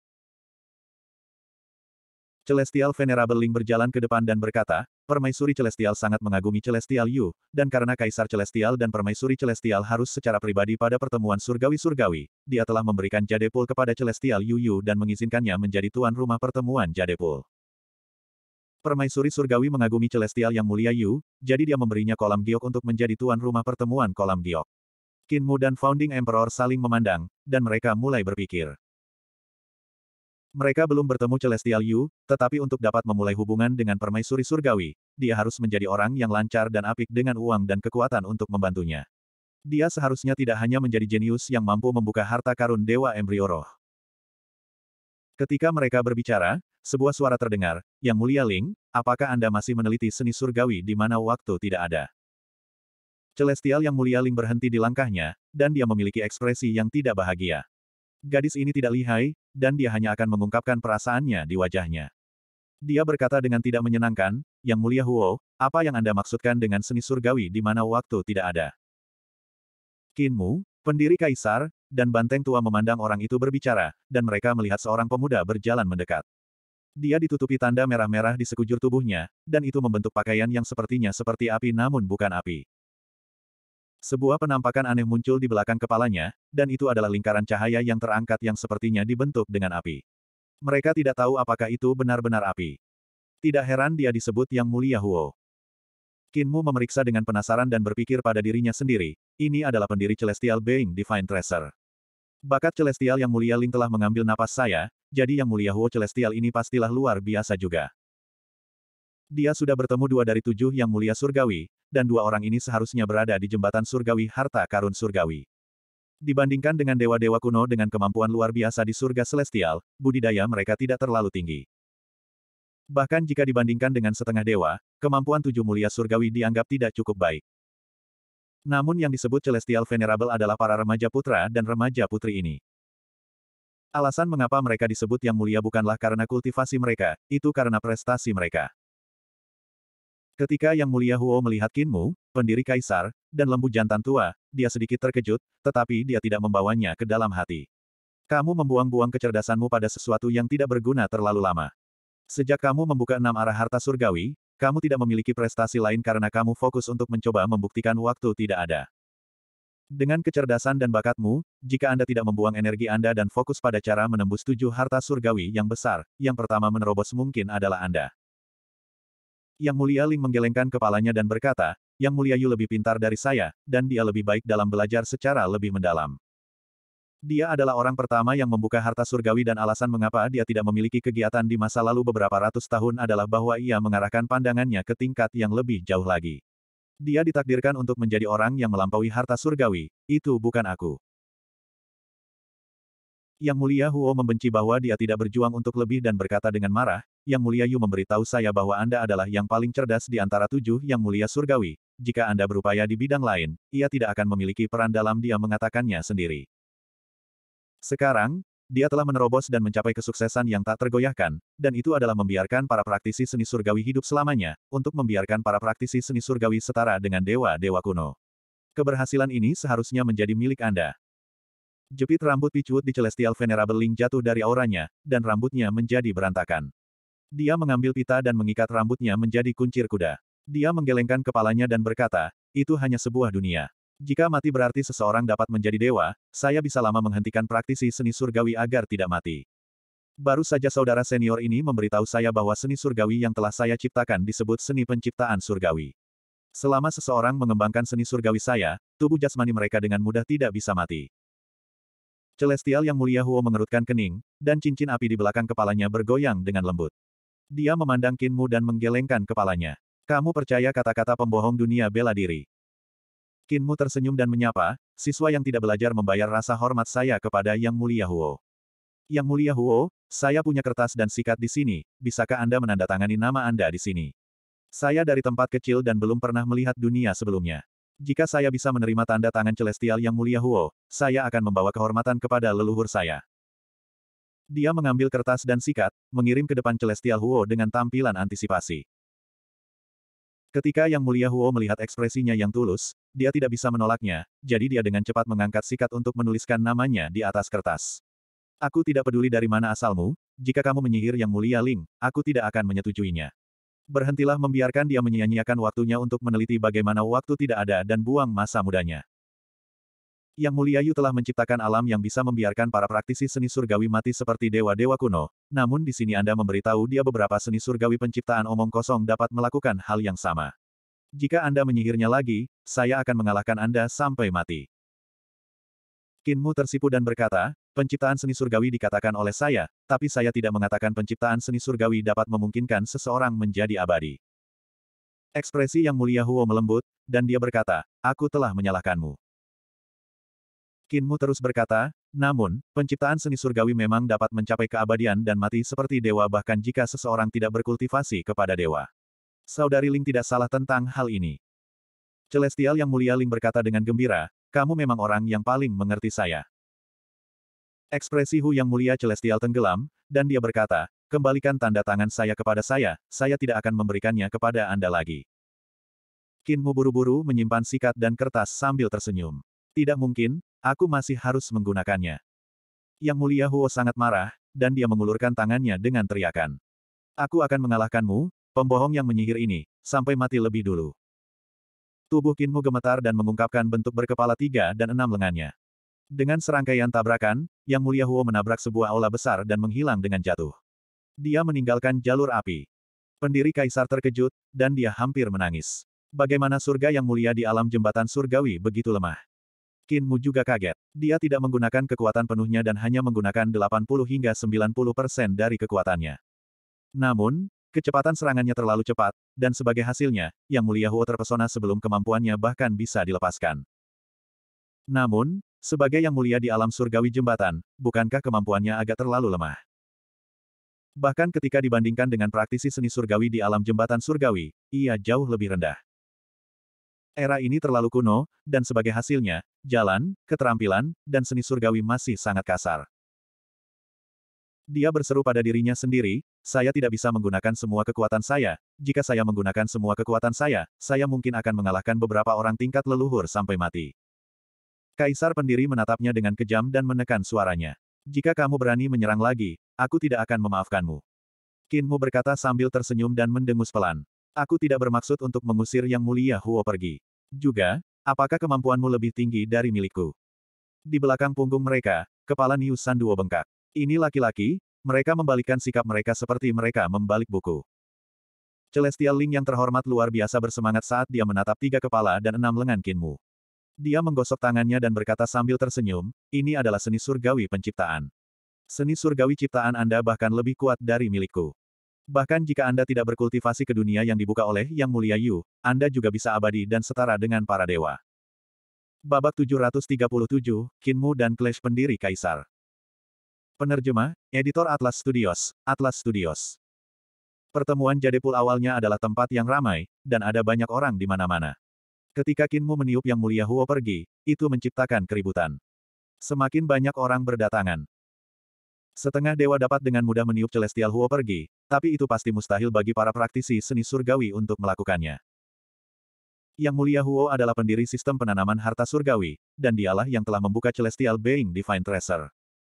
Celestial Venerable Ling berjalan ke depan dan berkata, Permaisuri Celestial sangat mengagumi Celestial Yu, dan karena Kaisar Celestial dan Permaisuri Celestial harus secara pribadi pada pertemuan surgawi-surgawi, dia telah memberikan Jadepul kepada Celestial Yu Yu dan mengizinkannya menjadi tuan rumah pertemuan Jadepul. Permaisuri surgawi mengagumi Celestial Yang Mulia Yu, jadi dia memberinya kolam giok untuk menjadi tuan rumah pertemuan kolam giok. Kinmu dan Founding Emperor saling memandang, dan mereka mulai berpikir. Mereka belum bertemu Celestial Yu, tetapi untuk dapat memulai hubungan dengan permaisuri surgawi, dia harus menjadi orang yang lancar dan apik dengan uang dan kekuatan untuk membantunya. Dia seharusnya tidak hanya menjadi jenius yang mampu membuka harta karun Dewa Embrio Roh. Ketika mereka berbicara, sebuah suara terdengar, Yang Mulia Ling, apakah Anda masih meneliti seni surgawi di mana waktu tidak ada? Celestial Yang Mulia Ling berhenti di langkahnya, dan dia memiliki ekspresi yang tidak bahagia. Gadis ini tidak lihai, dan dia hanya akan mengungkapkan perasaannya di wajahnya. Dia berkata dengan tidak menyenangkan, Yang Mulia Huo, apa yang Anda maksudkan dengan seni surgawi di mana waktu tidak ada? Kinmu, pendiri kaisar, dan banteng tua memandang orang itu berbicara, dan mereka melihat seorang pemuda berjalan mendekat. Dia ditutupi tanda merah-merah di sekujur tubuhnya, dan itu membentuk pakaian yang sepertinya seperti api namun bukan api. Sebuah penampakan aneh muncul di belakang kepalanya, dan itu adalah lingkaran cahaya yang terangkat yang sepertinya dibentuk dengan api. Mereka tidak tahu apakah itu benar-benar api. Tidak heran dia disebut Yang Mulia Huo. Kinmu memeriksa dengan penasaran dan berpikir pada dirinya sendiri, ini adalah pendiri Celestial Being Divine Treasure. Bakat Celestial Yang Mulia Ling telah mengambil napas saya, jadi Yang Mulia Huo Celestial ini pastilah luar biasa juga. Dia sudah bertemu dua dari tujuh yang mulia surgawi, dan dua orang ini seharusnya berada di jembatan surgawi harta karun surgawi. Dibandingkan dengan dewa-dewa kuno dengan kemampuan luar biasa di surga celestial, budidaya mereka tidak terlalu tinggi. Bahkan jika dibandingkan dengan setengah dewa, kemampuan tujuh mulia surgawi dianggap tidak cukup baik. Namun yang disebut Celestial Venerable adalah para remaja putra dan remaja putri ini. Alasan mengapa mereka disebut yang mulia bukanlah karena kultivasi mereka, itu karena prestasi mereka. Ketika Yang Mulia Huo melihat Kinmu, pendiri kaisar, dan lembu jantan tua, dia sedikit terkejut, tetapi dia tidak membawanya ke dalam hati. Kamu membuang-buang kecerdasanmu pada sesuatu yang tidak berguna terlalu lama. Sejak kamu membuka enam arah harta surgawi, kamu tidak memiliki prestasi lain karena kamu fokus untuk mencoba membuktikan waktu tidak ada. Dengan kecerdasan dan bakatmu, jika Anda tidak membuang energi Anda dan fokus pada cara menembus tujuh harta surgawi yang besar, yang pertama menerobos mungkin adalah Anda. Yang mulia Ling menggelengkan kepalanya dan berkata, Yang mulia Yu lebih pintar dari saya, dan dia lebih baik dalam belajar secara lebih mendalam. Dia adalah orang pertama yang membuka harta surgawi dan alasan mengapa dia tidak memiliki kegiatan di masa lalu beberapa ratus tahun adalah bahwa ia mengarahkan pandangannya ke tingkat yang lebih jauh lagi. Dia ditakdirkan untuk menjadi orang yang melampaui harta surgawi, itu bukan aku. Yang Mulia Huo membenci bahwa dia tidak berjuang untuk lebih dan berkata dengan marah, Yang Mulia Yu memberitahu saya bahwa Anda adalah yang paling cerdas di antara tujuh Yang Mulia Surgawi. Jika Anda berupaya di bidang lain, ia tidak akan memiliki peran dalam dia mengatakannya sendiri. Sekarang, dia telah menerobos dan mencapai kesuksesan yang tak tergoyahkan, dan itu adalah membiarkan para praktisi seni surgawi hidup selamanya, untuk membiarkan para praktisi seni surgawi setara dengan dewa-dewa kuno. Keberhasilan ini seharusnya menjadi milik Anda. Jepit rambut picuut di Celestial Venerable Ling jatuh dari auranya, dan rambutnya menjadi berantakan. Dia mengambil pita dan mengikat rambutnya menjadi kuncir kuda. Dia menggelengkan kepalanya dan berkata, itu hanya sebuah dunia. Jika mati berarti seseorang dapat menjadi dewa, saya bisa lama menghentikan praktisi seni surgawi agar tidak mati. Baru saja saudara senior ini memberitahu saya bahwa seni surgawi yang telah saya ciptakan disebut seni penciptaan surgawi. Selama seseorang mengembangkan seni surgawi saya, tubuh jasmani mereka dengan mudah tidak bisa mati. Celestial yang mulia Huo mengerutkan kening, dan cincin api di belakang kepalanya bergoyang dengan lembut. Dia memandang Kinmu dan menggelengkan kepalanya. Kamu percaya kata-kata pembohong dunia bela diri. Kinmu tersenyum dan menyapa, siswa yang tidak belajar membayar rasa hormat saya kepada Yang Mulia Huo. Yang Mulia Huo, saya punya kertas dan sikat di sini, bisakah Anda menandatangani nama Anda di sini? Saya dari tempat kecil dan belum pernah melihat dunia sebelumnya. Jika saya bisa menerima tanda tangan celestial yang mulia Huo, saya akan membawa kehormatan kepada leluhur saya. Dia mengambil kertas dan sikat, mengirim ke depan celestial Huo dengan tampilan antisipasi. Ketika Yang Mulia Huo melihat ekspresinya yang tulus, dia tidak bisa menolaknya, jadi dia dengan cepat mengangkat sikat untuk menuliskan namanya di atas kertas. Aku tidak peduli dari mana asalmu, jika kamu menyihir Yang Mulia Ling, aku tidak akan menyetujuinya. Berhentilah membiarkan dia menyia-nyiakan waktunya untuk meneliti bagaimana waktu tidak ada dan buang masa mudanya. Yang Mulia Yu telah menciptakan alam yang bisa membiarkan para praktisi seni surgawi mati seperti dewa-dewa kuno, namun di sini Anda memberitahu dia beberapa seni surgawi penciptaan omong kosong dapat melakukan hal yang sama. Jika Anda menyihirnya lagi, saya akan mengalahkan Anda sampai mati. Kinmu tersipu dan berkata, Penciptaan seni surgawi dikatakan oleh saya, tapi saya tidak mengatakan penciptaan seni surgawi dapat memungkinkan seseorang menjadi abadi. Ekspresi yang mulia Huo melembut, dan dia berkata, aku telah menyalahkanmu. Kinmu terus berkata, namun, penciptaan seni surgawi memang dapat mencapai keabadian dan mati seperti dewa bahkan jika seseorang tidak berkultivasi kepada dewa. Saudari Ling tidak salah tentang hal ini. Celestial yang mulia Ling berkata dengan gembira, kamu memang orang yang paling mengerti saya. Ekspresi Hu Yang Mulia Celestial tenggelam, dan dia berkata, kembalikan tanda tangan saya kepada saya, saya tidak akan memberikannya kepada Anda lagi. Kinmu buru-buru menyimpan sikat dan kertas sambil tersenyum. Tidak mungkin, aku masih harus menggunakannya. Yang Mulia Huo sangat marah, dan dia mengulurkan tangannya dengan teriakan. Aku akan mengalahkanmu, pembohong yang menyihir ini, sampai mati lebih dulu. Tubuh Kinmu gemetar dan mengungkapkan bentuk berkepala tiga dan enam lengannya. Dengan serangkaian tabrakan, Yang Mulia Huo menabrak sebuah aula besar dan menghilang dengan jatuh. Dia meninggalkan jalur api. Pendiri kaisar terkejut, dan dia hampir menangis. Bagaimana surga yang mulia di alam jembatan surgawi begitu lemah? Qin Mu juga kaget. Dia tidak menggunakan kekuatan penuhnya dan hanya menggunakan 80 hingga 90 persen dari kekuatannya. Namun, kecepatan serangannya terlalu cepat, dan sebagai hasilnya, Yang Mulia Huo terpesona sebelum kemampuannya bahkan bisa dilepaskan. Namun, sebagai yang mulia di alam surgawi jembatan, bukankah kemampuannya agak terlalu lemah? Bahkan ketika dibandingkan dengan praktisi seni surgawi di alam jembatan surgawi, ia jauh lebih rendah. Era ini terlalu kuno, dan sebagai hasilnya, jalan, keterampilan, dan seni surgawi masih sangat kasar. Dia berseru pada dirinya sendiri, saya tidak bisa menggunakan semua kekuatan saya, jika saya menggunakan semua kekuatan saya, saya mungkin akan mengalahkan beberapa orang tingkat leluhur sampai mati. Kaisar pendiri menatapnya dengan kejam dan menekan suaranya. Jika kamu berani menyerang lagi, aku tidak akan memaafkanmu. Kinmu berkata sambil tersenyum dan mendengus pelan. Aku tidak bermaksud untuk mengusir yang mulia Huo pergi. Juga, apakah kemampuanmu lebih tinggi dari milikku? Di belakang punggung mereka, kepala Niu Sanduo bengkak. Ini laki-laki, mereka membalikkan sikap mereka seperti mereka membalik buku. Celestial Ling yang terhormat luar biasa bersemangat saat dia menatap tiga kepala dan enam lengan Kinmu. Dia menggosok tangannya dan berkata sambil tersenyum, ini adalah seni surgawi penciptaan. Seni surgawi ciptaan Anda bahkan lebih kuat dari milikku. Bahkan jika Anda tidak berkultivasi ke dunia yang dibuka oleh Yang Mulia Yu, Anda juga bisa abadi dan setara dengan para dewa. Babak 737, Kinmu dan Clash Pendiri Kaisar. Penerjemah, Editor Atlas Studios, Atlas Studios. Pertemuan Jadepul awalnya adalah tempat yang ramai, dan ada banyak orang di mana-mana. Ketika Kinmu meniup yang mulia Huo pergi, itu menciptakan keributan. Semakin banyak orang berdatangan. Setengah dewa dapat dengan mudah meniup Celestial Huo pergi, tapi itu pasti mustahil bagi para praktisi seni surgawi untuk melakukannya. Yang mulia Huo adalah pendiri sistem penanaman harta surgawi, dan dialah yang telah membuka Celestial Being Divine Treasure.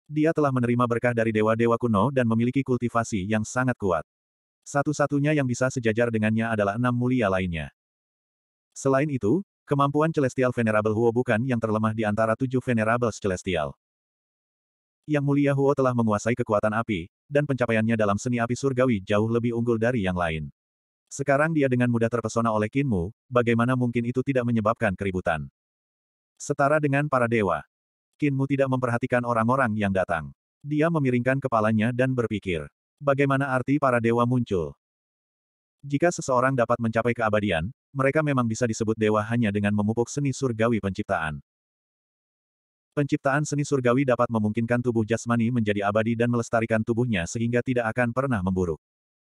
Dia telah menerima berkah dari dewa-dewa kuno dan memiliki kultivasi yang sangat kuat. Satu-satunya yang bisa sejajar dengannya adalah enam mulia lainnya. Selain itu, kemampuan Celestial Venerable Huo bukan yang terlemah di antara tujuh Venerables Celestial. Yang Mulia Huo telah menguasai kekuatan api, dan pencapaiannya dalam seni api surgawi jauh lebih unggul dari yang lain. Sekarang dia dengan mudah terpesona oleh Kinmu, bagaimana mungkin itu tidak menyebabkan keributan. Setara dengan para dewa. Kinmu tidak memperhatikan orang-orang yang datang. Dia memiringkan kepalanya dan berpikir, bagaimana arti para dewa muncul? Jika seseorang dapat mencapai keabadian, mereka memang bisa disebut dewa hanya dengan memupuk seni surgawi penciptaan. Penciptaan seni surgawi dapat memungkinkan tubuh jasmani menjadi abadi dan melestarikan tubuhnya sehingga tidak akan pernah memburuk.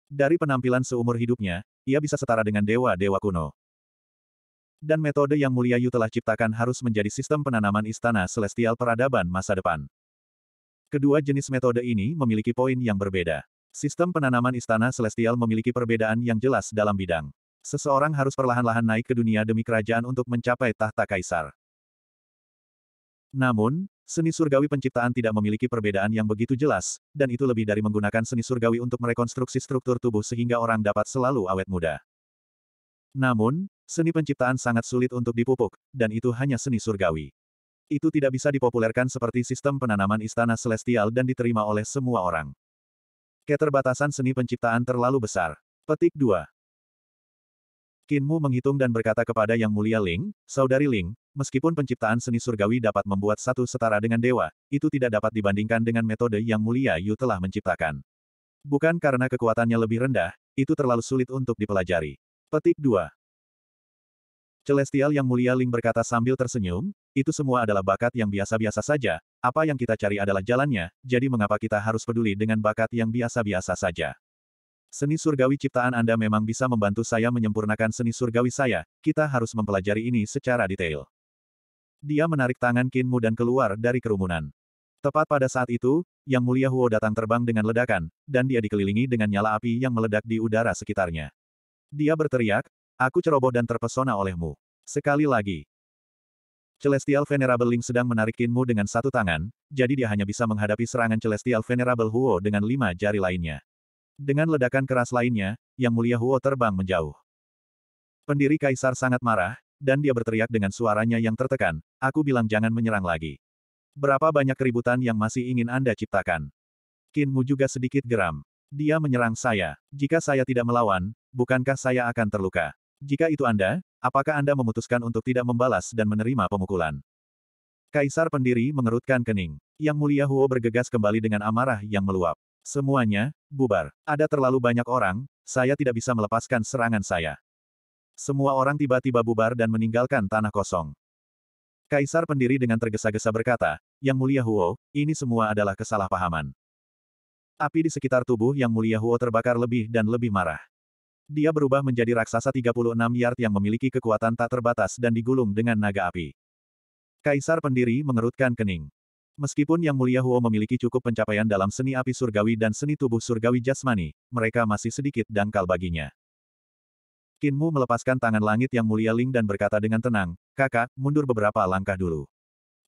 Dari penampilan seumur hidupnya, ia bisa setara dengan dewa-dewa kuno. Dan metode yang mulia Yu telah ciptakan harus menjadi sistem penanaman istana celestial peradaban masa depan. Kedua jenis metode ini memiliki poin yang berbeda. Sistem penanaman istana Celestial memiliki perbedaan yang jelas dalam bidang. Seseorang harus perlahan-lahan naik ke dunia demi kerajaan untuk mencapai tahta kaisar. Namun, seni surgawi penciptaan tidak memiliki perbedaan yang begitu jelas, dan itu lebih dari menggunakan seni surgawi untuk merekonstruksi struktur tubuh sehingga orang dapat selalu awet muda. Namun, seni penciptaan sangat sulit untuk dipupuk, dan itu hanya seni surgawi. Itu tidak bisa dipopulerkan seperti sistem penanaman istana celestial dan diterima oleh semua orang. Keterbatasan seni penciptaan terlalu besar. Petik 2. Kinmu menghitung dan berkata kepada Yang Mulia Ling, Saudari Ling, meskipun penciptaan seni surgawi dapat membuat satu setara dengan dewa, itu tidak dapat dibandingkan dengan metode Yang Mulia Yu telah menciptakan. Bukan karena kekuatannya lebih rendah, itu terlalu sulit untuk dipelajari. Petik 2. Celestial Yang Mulia Ling berkata sambil tersenyum, itu semua adalah bakat yang biasa-biasa saja, apa yang kita cari adalah jalannya, jadi mengapa kita harus peduli dengan bakat yang biasa-biasa saja? Seni surgawi ciptaan Anda memang bisa membantu saya menyempurnakan seni surgawi saya, kita harus mempelajari ini secara detail. Dia menarik tangan Kinmu dan keluar dari kerumunan. Tepat pada saat itu, Yang Mulia Huo datang terbang dengan ledakan, dan dia dikelilingi dengan nyala api yang meledak di udara sekitarnya. Dia berteriak, Aku ceroboh dan terpesona olehmu. Sekali lagi, Celestial Venerable Ling sedang menarik Kinmu dengan satu tangan, jadi dia hanya bisa menghadapi serangan Celestial Venerable Huo dengan lima jari lainnya. Dengan ledakan keras lainnya, Yang Mulia Huo terbang menjauh. Pendiri Kaisar sangat marah, dan dia berteriak dengan suaranya yang tertekan, aku bilang jangan menyerang lagi. Berapa banyak keributan yang masih ingin Anda ciptakan? Kinmu juga sedikit geram. Dia menyerang saya. Jika saya tidak melawan, bukankah saya akan terluka? Jika itu Anda, Apakah Anda memutuskan untuk tidak membalas dan menerima pemukulan? Kaisar pendiri mengerutkan kening. Yang mulia Huo bergegas kembali dengan amarah yang meluap. Semuanya, bubar. Ada terlalu banyak orang, saya tidak bisa melepaskan serangan saya. Semua orang tiba-tiba bubar dan meninggalkan tanah kosong. Kaisar pendiri dengan tergesa-gesa berkata, Yang mulia Huo, ini semua adalah kesalahpahaman. Api di sekitar tubuh Yang Mulia Huo terbakar lebih dan lebih marah. Dia berubah menjadi raksasa 36 yard yang memiliki kekuatan tak terbatas dan digulung dengan naga api. Kaisar pendiri mengerutkan kening. Meskipun Yang Mulia Huo memiliki cukup pencapaian dalam seni api surgawi dan seni tubuh surgawi jasmani, mereka masih sedikit dangkal baginya. Kinmu melepaskan tangan langit Yang Mulia Ling dan berkata dengan tenang, kakak, mundur beberapa langkah dulu.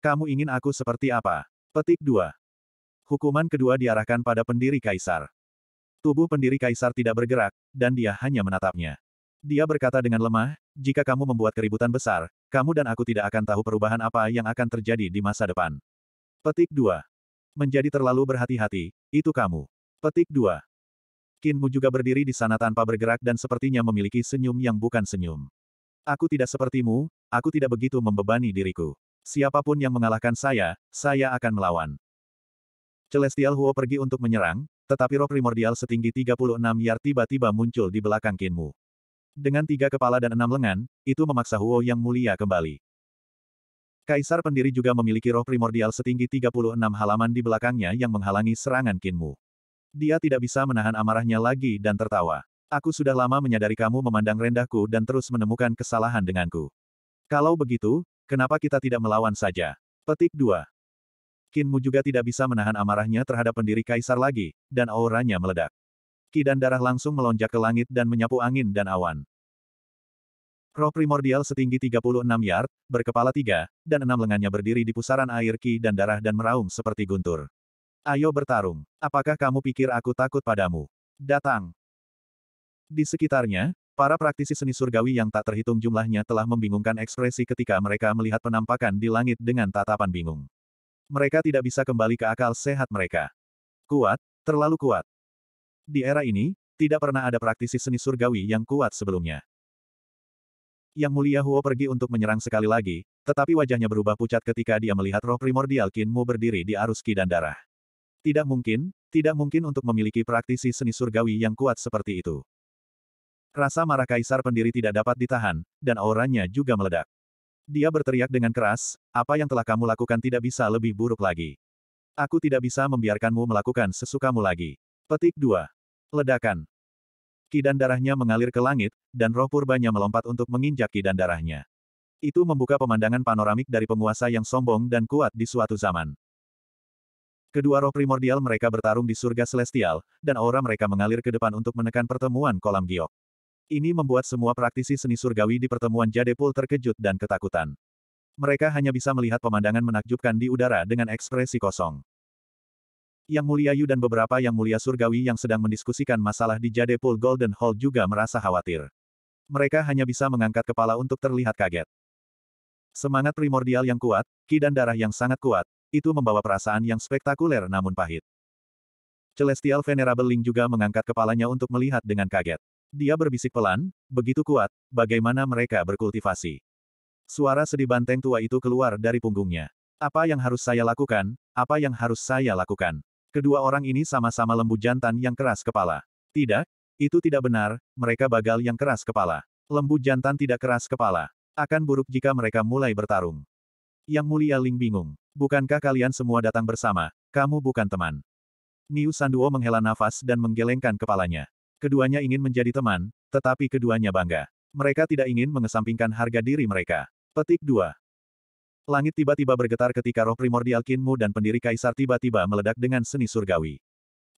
Kamu ingin aku seperti apa? Petik 2. Hukuman kedua diarahkan pada pendiri kaisar. Tubuh pendiri kaisar tidak bergerak, dan dia hanya menatapnya. Dia berkata dengan lemah, jika kamu membuat keributan besar, kamu dan aku tidak akan tahu perubahan apa yang akan terjadi di masa depan. Petik 2. Menjadi terlalu berhati-hati, itu kamu. Petik 2. Kinmu juga berdiri di sana tanpa bergerak dan sepertinya memiliki senyum yang bukan senyum. Aku tidak sepertimu, aku tidak begitu membebani diriku. Siapapun yang mengalahkan saya, saya akan melawan. Celestial Huo pergi untuk menyerang, tetapi roh primordial setinggi 36 yard tiba-tiba muncul di belakang Kinmu. Dengan tiga kepala dan enam lengan, itu memaksa Huo yang mulia kembali. Kaisar pendiri juga memiliki roh primordial setinggi 36 halaman di belakangnya yang menghalangi serangan Kinmu. Dia tidak bisa menahan amarahnya lagi dan tertawa. Aku sudah lama menyadari kamu memandang rendahku dan terus menemukan kesalahan denganku. Kalau begitu, kenapa kita tidak melawan saja? Petik 2. Kinmu juga tidak bisa menahan amarahnya terhadap pendiri kaisar lagi, dan auranya meledak. Ki dan darah langsung melonjak ke langit dan menyapu angin dan awan. Roh primordial setinggi 36 yard, berkepala tiga, dan enam lengannya berdiri di pusaran air ki dan darah dan meraung seperti guntur. Ayo bertarung. Apakah kamu pikir aku takut padamu? Datang. Di sekitarnya, para praktisi seni surgawi yang tak terhitung jumlahnya telah membingungkan ekspresi ketika mereka melihat penampakan di langit dengan tatapan bingung. Mereka tidak bisa kembali ke akal sehat mereka. Kuat, terlalu kuat. Di era ini, tidak pernah ada praktisi seni surgawi yang kuat sebelumnya. Yang mulia Huo pergi untuk menyerang sekali lagi, tetapi wajahnya berubah pucat ketika dia melihat roh primordial Qin Mu berdiri di arus ki dan darah. Tidak mungkin, tidak mungkin untuk memiliki praktisi seni surgawi yang kuat seperti itu. Rasa marah kaisar pendiri tidak dapat ditahan, dan auranya juga meledak. Dia berteriak dengan keras, apa yang telah kamu lakukan tidak bisa lebih buruk lagi. Aku tidak bisa membiarkanmu melakukan sesukamu lagi. Petik 2. Ledakan. Kidan darahnya mengalir ke langit, dan roh purbanya melompat untuk menginjak kidan darahnya. Itu membuka pemandangan panoramik dari penguasa yang sombong dan kuat di suatu zaman. Kedua roh primordial mereka bertarung di surga celestial, dan aura mereka mengalir ke depan untuk menekan pertemuan kolam giok. Ini membuat semua praktisi seni surgawi di pertemuan Jadepul terkejut dan ketakutan. Mereka hanya bisa melihat pemandangan menakjubkan di udara dengan ekspresi kosong. Yang Mulia Yu dan beberapa Yang Mulia Surgawi yang sedang mendiskusikan masalah di Jadepul Golden Hall juga merasa khawatir. Mereka hanya bisa mengangkat kepala untuk terlihat kaget. Semangat primordial yang kuat, ki dan darah yang sangat kuat, itu membawa perasaan yang spektakuler namun pahit. Celestial Venerable Ling juga mengangkat kepalanya untuk melihat dengan kaget. Dia berbisik pelan, begitu kuat, bagaimana mereka berkultivasi. Suara sedih banteng tua itu keluar dari punggungnya. Apa yang harus saya lakukan? Apa yang harus saya lakukan? Kedua orang ini sama-sama lembu jantan yang keras kepala. Tidak, itu tidak benar, mereka bagal yang keras kepala. Lembu jantan tidak keras kepala. Akan buruk jika mereka mulai bertarung. Yang mulia Ling bingung. Bukankah kalian semua datang bersama? Kamu bukan teman. Niu Sanduo menghela nafas dan menggelengkan kepalanya. Keduanya ingin menjadi teman, tetapi keduanya bangga. Mereka tidak ingin mengesampingkan harga diri mereka. Petik 2. Langit tiba-tiba bergetar ketika roh primordial Kinmu dan pendiri kaisar tiba-tiba meledak dengan seni surgawi.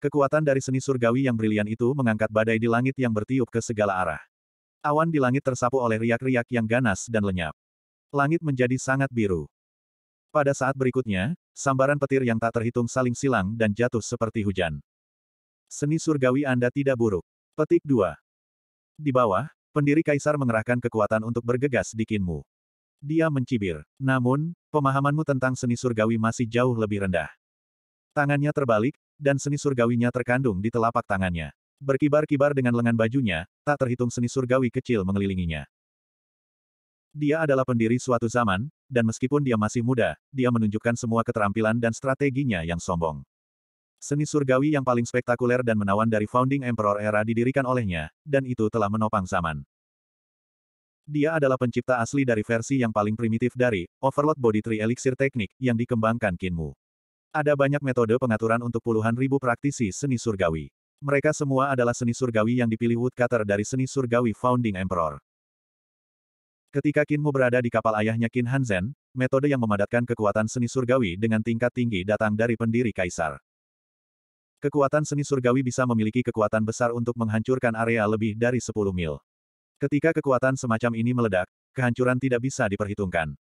Kekuatan dari seni surgawi yang brilian itu mengangkat badai di langit yang bertiup ke segala arah. Awan di langit tersapu oleh riak-riak yang ganas dan lenyap. Langit menjadi sangat biru. Pada saat berikutnya, sambaran petir yang tak terhitung saling silang dan jatuh seperti hujan. Seni surgawi Anda tidak buruk. Petik 2. Di bawah, pendiri kaisar mengerahkan kekuatan untuk bergegas di kinmu. Dia mencibir. Namun, pemahamanmu tentang seni surgawi masih jauh lebih rendah. Tangannya terbalik, dan seni surgawinya terkandung di telapak tangannya. Berkibar-kibar dengan lengan bajunya, tak terhitung seni surgawi kecil mengelilinginya. Dia adalah pendiri suatu zaman, dan meskipun dia masih muda, dia menunjukkan semua keterampilan dan strateginya yang sombong. Seni surgawi yang paling spektakuler dan menawan dari Founding Emperor era didirikan olehnya, dan itu telah menopang zaman. Dia adalah pencipta asli dari versi yang paling primitif dari Overload Body Tree Elixir Teknik yang dikembangkan Kinmu. Ada banyak metode pengaturan untuk puluhan ribu praktisi seni surgawi. Mereka semua adalah seni surgawi yang dipilih woodcutter dari seni surgawi Founding Emperor. Ketika Kinmu berada di kapal ayahnya Kin Hanzen, metode yang memadatkan kekuatan seni surgawi dengan tingkat tinggi datang dari pendiri kaisar. Kekuatan seni surgawi bisa memiliki kekuatan besar untuk menghancurkan area lebih dari 10 mil. Ketika kekuatan semacam ini meledak, kehancuran tidak bisa diperhitungkan.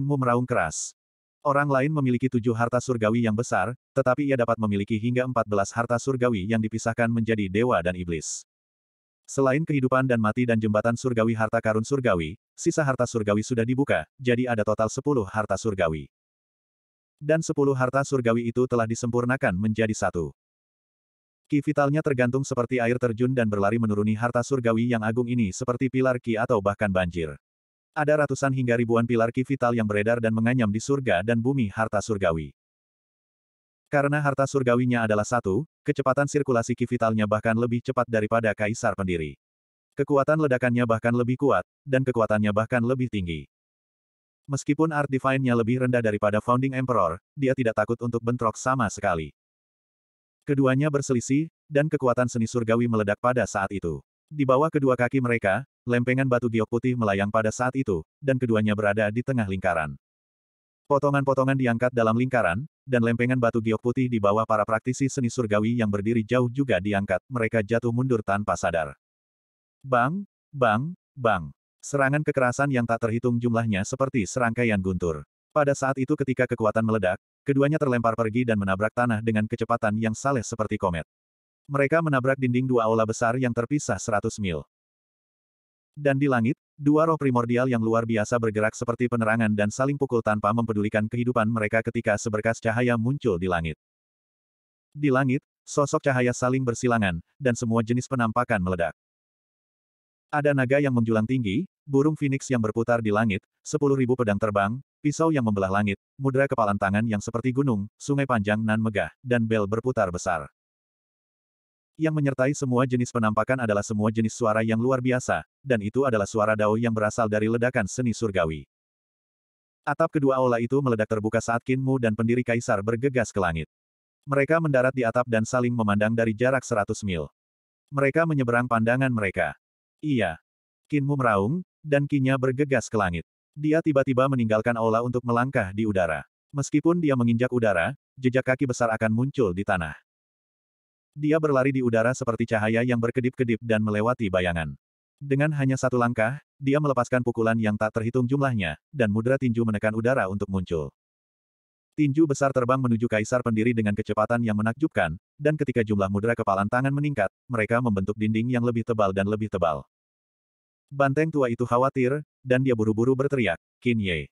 Mu meraung keras. Orang lain memiliki tujuh harta surgawi yang besar, tetapi ia dapat memiliki hingga 14 harta surgawi yang dipisahkan menjadi dewa dan iblis. Selain kehidupan dan mati dan jembatan surgawi harta karun surgawi, sisa harta surgawi sudah dibuka, jadi ada total 10 harta surgawi. Dan sepuluh harta surgawi itu telah disempurnakan menjadi satu. Ki vitalnya tergantung seperti air terjun dan berlari menuruni harta surgawi yang agung ini seperti pilar ki atau bahkan banjir. Ada ratusan hingga ribuan pilar ki vital yang beredar dan menganyam di surga dan bumi harta surgawi. Karena harta surgawinya adalah satu, kecepatan sirkulasi ki vitalnya bahkan lebih cepat daripada kaisar pendiri. Kekuatan ledakannya bahkan lebih kuat, dan kekuatannya bahkan lebih tinggi. Meskipun Art Divine-nya lebih rendah daripada Founding Emperor, dia tidak takut untuk bentrok sama sekali. Keduanya berselisih, dan kekuatan seni surgawi meledak pada saat itu. Di bawah kedua kaki mereka, lempengan batu giok putih melayang pada saat itu, dan keduanya berada di tengah lingkaran. Potongan-potongan diangkat dalam lingkaran, dan lempengan batu giok putih di bawah para praktisi seni surgawi yang berdiri jauh juga diangkat, mereka jatuh mundur tanpa sadar. Bang, bang, bang. Serangan kekerasan yang tak terhitung jumlahnya seperti serangkaian guntur. Pada saat itu ketika kekuatan meledak, keduanya terlempar pergi dan menabrak tanah dengan kecepatan yang saleh seperti komet. Mereka menabrak dinding dua aula besar yang terpisah 100 mil. Dan di langit, dua roh primordial yang luar biasa bergerak seperti penerangan dan saling pukul tanpa mempedulikan kehidupan mereka ketika seberkas cahaya muncul di langit. Di langit, sosok cahaya saling bersilangan, dan semua jenis penampakan meledak. Ada naga yang menjulang tinggi, burung phoenix yang berputar di langit, sepuluh ribu pedang terbang, pisau yang membelah langit, mudra kepalan tangan yang seperti gunung, sungai panjang nan megah, dan bel berputar besar. Yang menyertai semua jenis penampakan adalah semua jenis suara yang luar biasa, dan itu adalah suara dao yang berasal dari ledakan seni surgawi. Atap kedua aula itu meledak terbuka saat Kinmu dan pendiri kaisar bergegas ke langit. Mereka mendarat di atap dan saling memandang dari jarak 100 mil. Mereka menyeberang pandangan mereka. Iya. Kinmu meraung, dan kinya bergegas ke langit. Dia tiba-tiba meninggalkan aula untuk melangkah di udara. Meskipun dia menginjak udara, jejak kaki besar akan muncul di tanah. Dia berlari di udara seperti cahaya yang berkedip-kedip dan melewati bayangan. Dengan hanya satu langkah, dia melepaskan pukulan yang tak terhitung jumlahnya, dan mudra tinju menekan udara untuk muncul. Tinju besar terbang menuju kaisar pendiri dengan kecepatan yang menakjubkan, dan ketika jumlah mudra kepalan tangan meningkat, mereka membentuk dinding yang lebih tebal dan lebih tebal. Banteng tua itu khawatir, dan dia buru-buru berteriak, Qin Ye.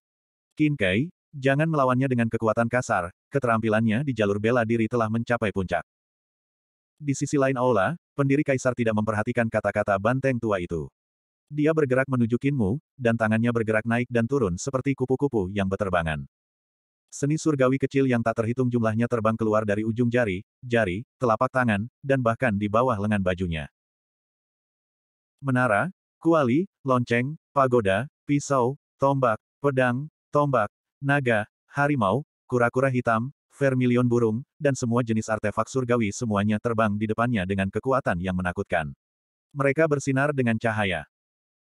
Kin Kai, jangan melawannya dengan kekuatan kasar, keterampilannya di jalur bela diri telah mencapai puncak. Di sisi lain aula, pendiri kaisar tidak memperhatikan kata-kata banteng tua itu. Dia bergerak menuju Kinmu, dan tangannya bergerak naik dan turun seperti kupu-kupu yang beterbangan. Seni surgawi kecil yang tak terhitung jumlahnya terbang keluar dari ujung jari, jari, telapak tangan, dan bahkan di bawah lengan bajunya. Menara, kuali, lonceng, pagoda, pisau, tombak, pedang, tombak, naga, harimau, kura-kura hitam, vermilion burung, dan semua jenis artefak surgawi semuanya terbang di depannya dengan kekuatan yang menakutkan. Mereka bersinar dengan cahaya.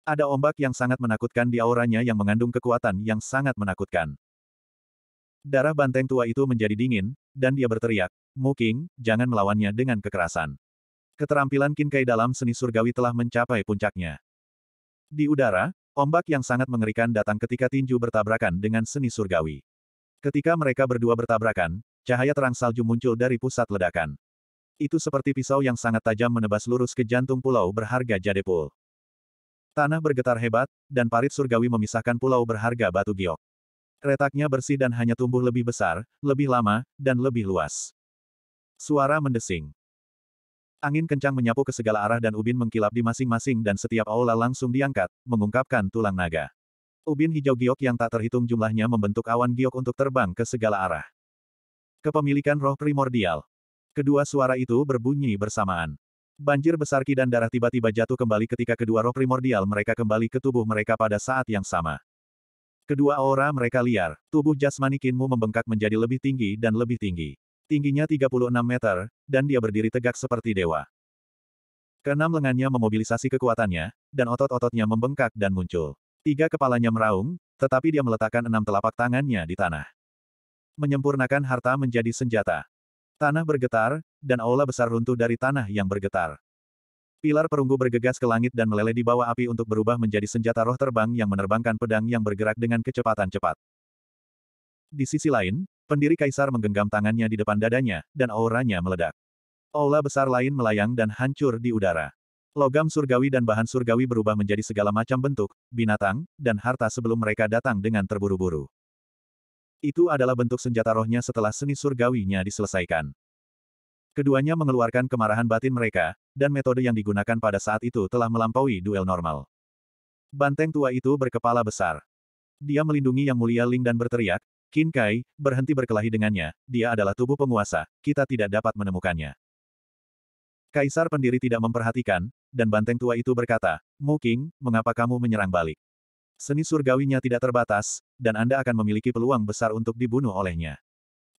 Ada ombak yang sangat menakutkan di auranya yang mengandung kekuatan yang sangat menakutkan. Darah banteng tua itu menjadi dingin, dan dia berteriak, Muking, jangan melawannya dengan kekerasan. Keterampilan Kinkai dalam seni surgawi telah mencapai puncaknya. Di udara, ombak yang sangat mengerikan datang ketika tinju bertabrakan dengan seni surgawi. Ketika mereka berdua bertabrakan, cahaya terang salju muncul dari pusat ledakan. Itu seperti pisau yang sangat tajam menebas lurus ke jantung pulau berharga Jadepul. Tanah bergetar hebat, dan parit surgawi memisahkan pulau berharga Batu Giok. Retaknya bersih dan hanya tumbuh lebih besar, lebih lama, dan lebih luas. Suara mendesing. Angin kencang menyapu ke segala arah dan ubin mengkilap di masing-masing dan setiap aula langsung diangkat, mengungkapkan tulang naga. Ubin hijau giok yang tak terhitung jumlahnya membentuk awan giok untuk terbang ke segala arah. Kepemilikan roh primordial. Kedua suara itu berbunyi bersamaan. Banjir besar ki dan darah tiba-tiba jatuh kembali ketika kedua roh primordial mereka kembali ke tubuh mereka pada saat yang sama. Kedua aura mereka liar, tubuh jasmani Kinmu membengkak menjadi lebih tinggi dan lebih tinggi. Tingginya 36 meter, dan dia berdiri tegak seperti dewa. Keenam lengannya memobilisasi kekuatannya, dan otot-ototnya membengkak dan muncul. Tiga kepalanya meraung, tetapi dia meletakkan enam telapak tangannya di tanah. Menyempurnakan harta menjadi senjata. Tanah bergetar, dan aula besar runtuh dari tanah yang bergetar. Pilar perunggu bergegas ke langit dan meleleh di bawah api untuk berubah menjadi senjata roh terbang yang menerbangkan pedang yang bergerak dengan kecepatan cepat. Di sisi lain, pendiri kaisar menggenggam tangannya di depan dadanya, dan auranya meledak. Aula besar lain melayang dan hancur di udara. Logam surgawi dan bahan surgawi berubah menjadi segala macam bentuk, binatang, dan harta sebelum mereka datang dengan terburu-buru. Itu adalah bentuk senjata rohnya setelah seni surgawinya diselesaikan. Keduanya mengeluarkan kemarahan batin mereka, dan metode yang digunakan pada saat itu telah melampaui duel normal. Banteng tua itu berkepala besar. Dia melindungi Yang Mulia Ling dan berteriak, Qin Kai, berhenti berkelahi dengannya, dia adalah tubuh penguasa, kita tidak dapat menemukannya. Kaisar pendiri tidak memperhatikan, dan banteng tua itu berkata, Mu King, mengapa kamu menyerang balik? Seni surgawinya tidak terbatas, dan Anda akan memiliki peluang besar untuk dibunuh olehnya.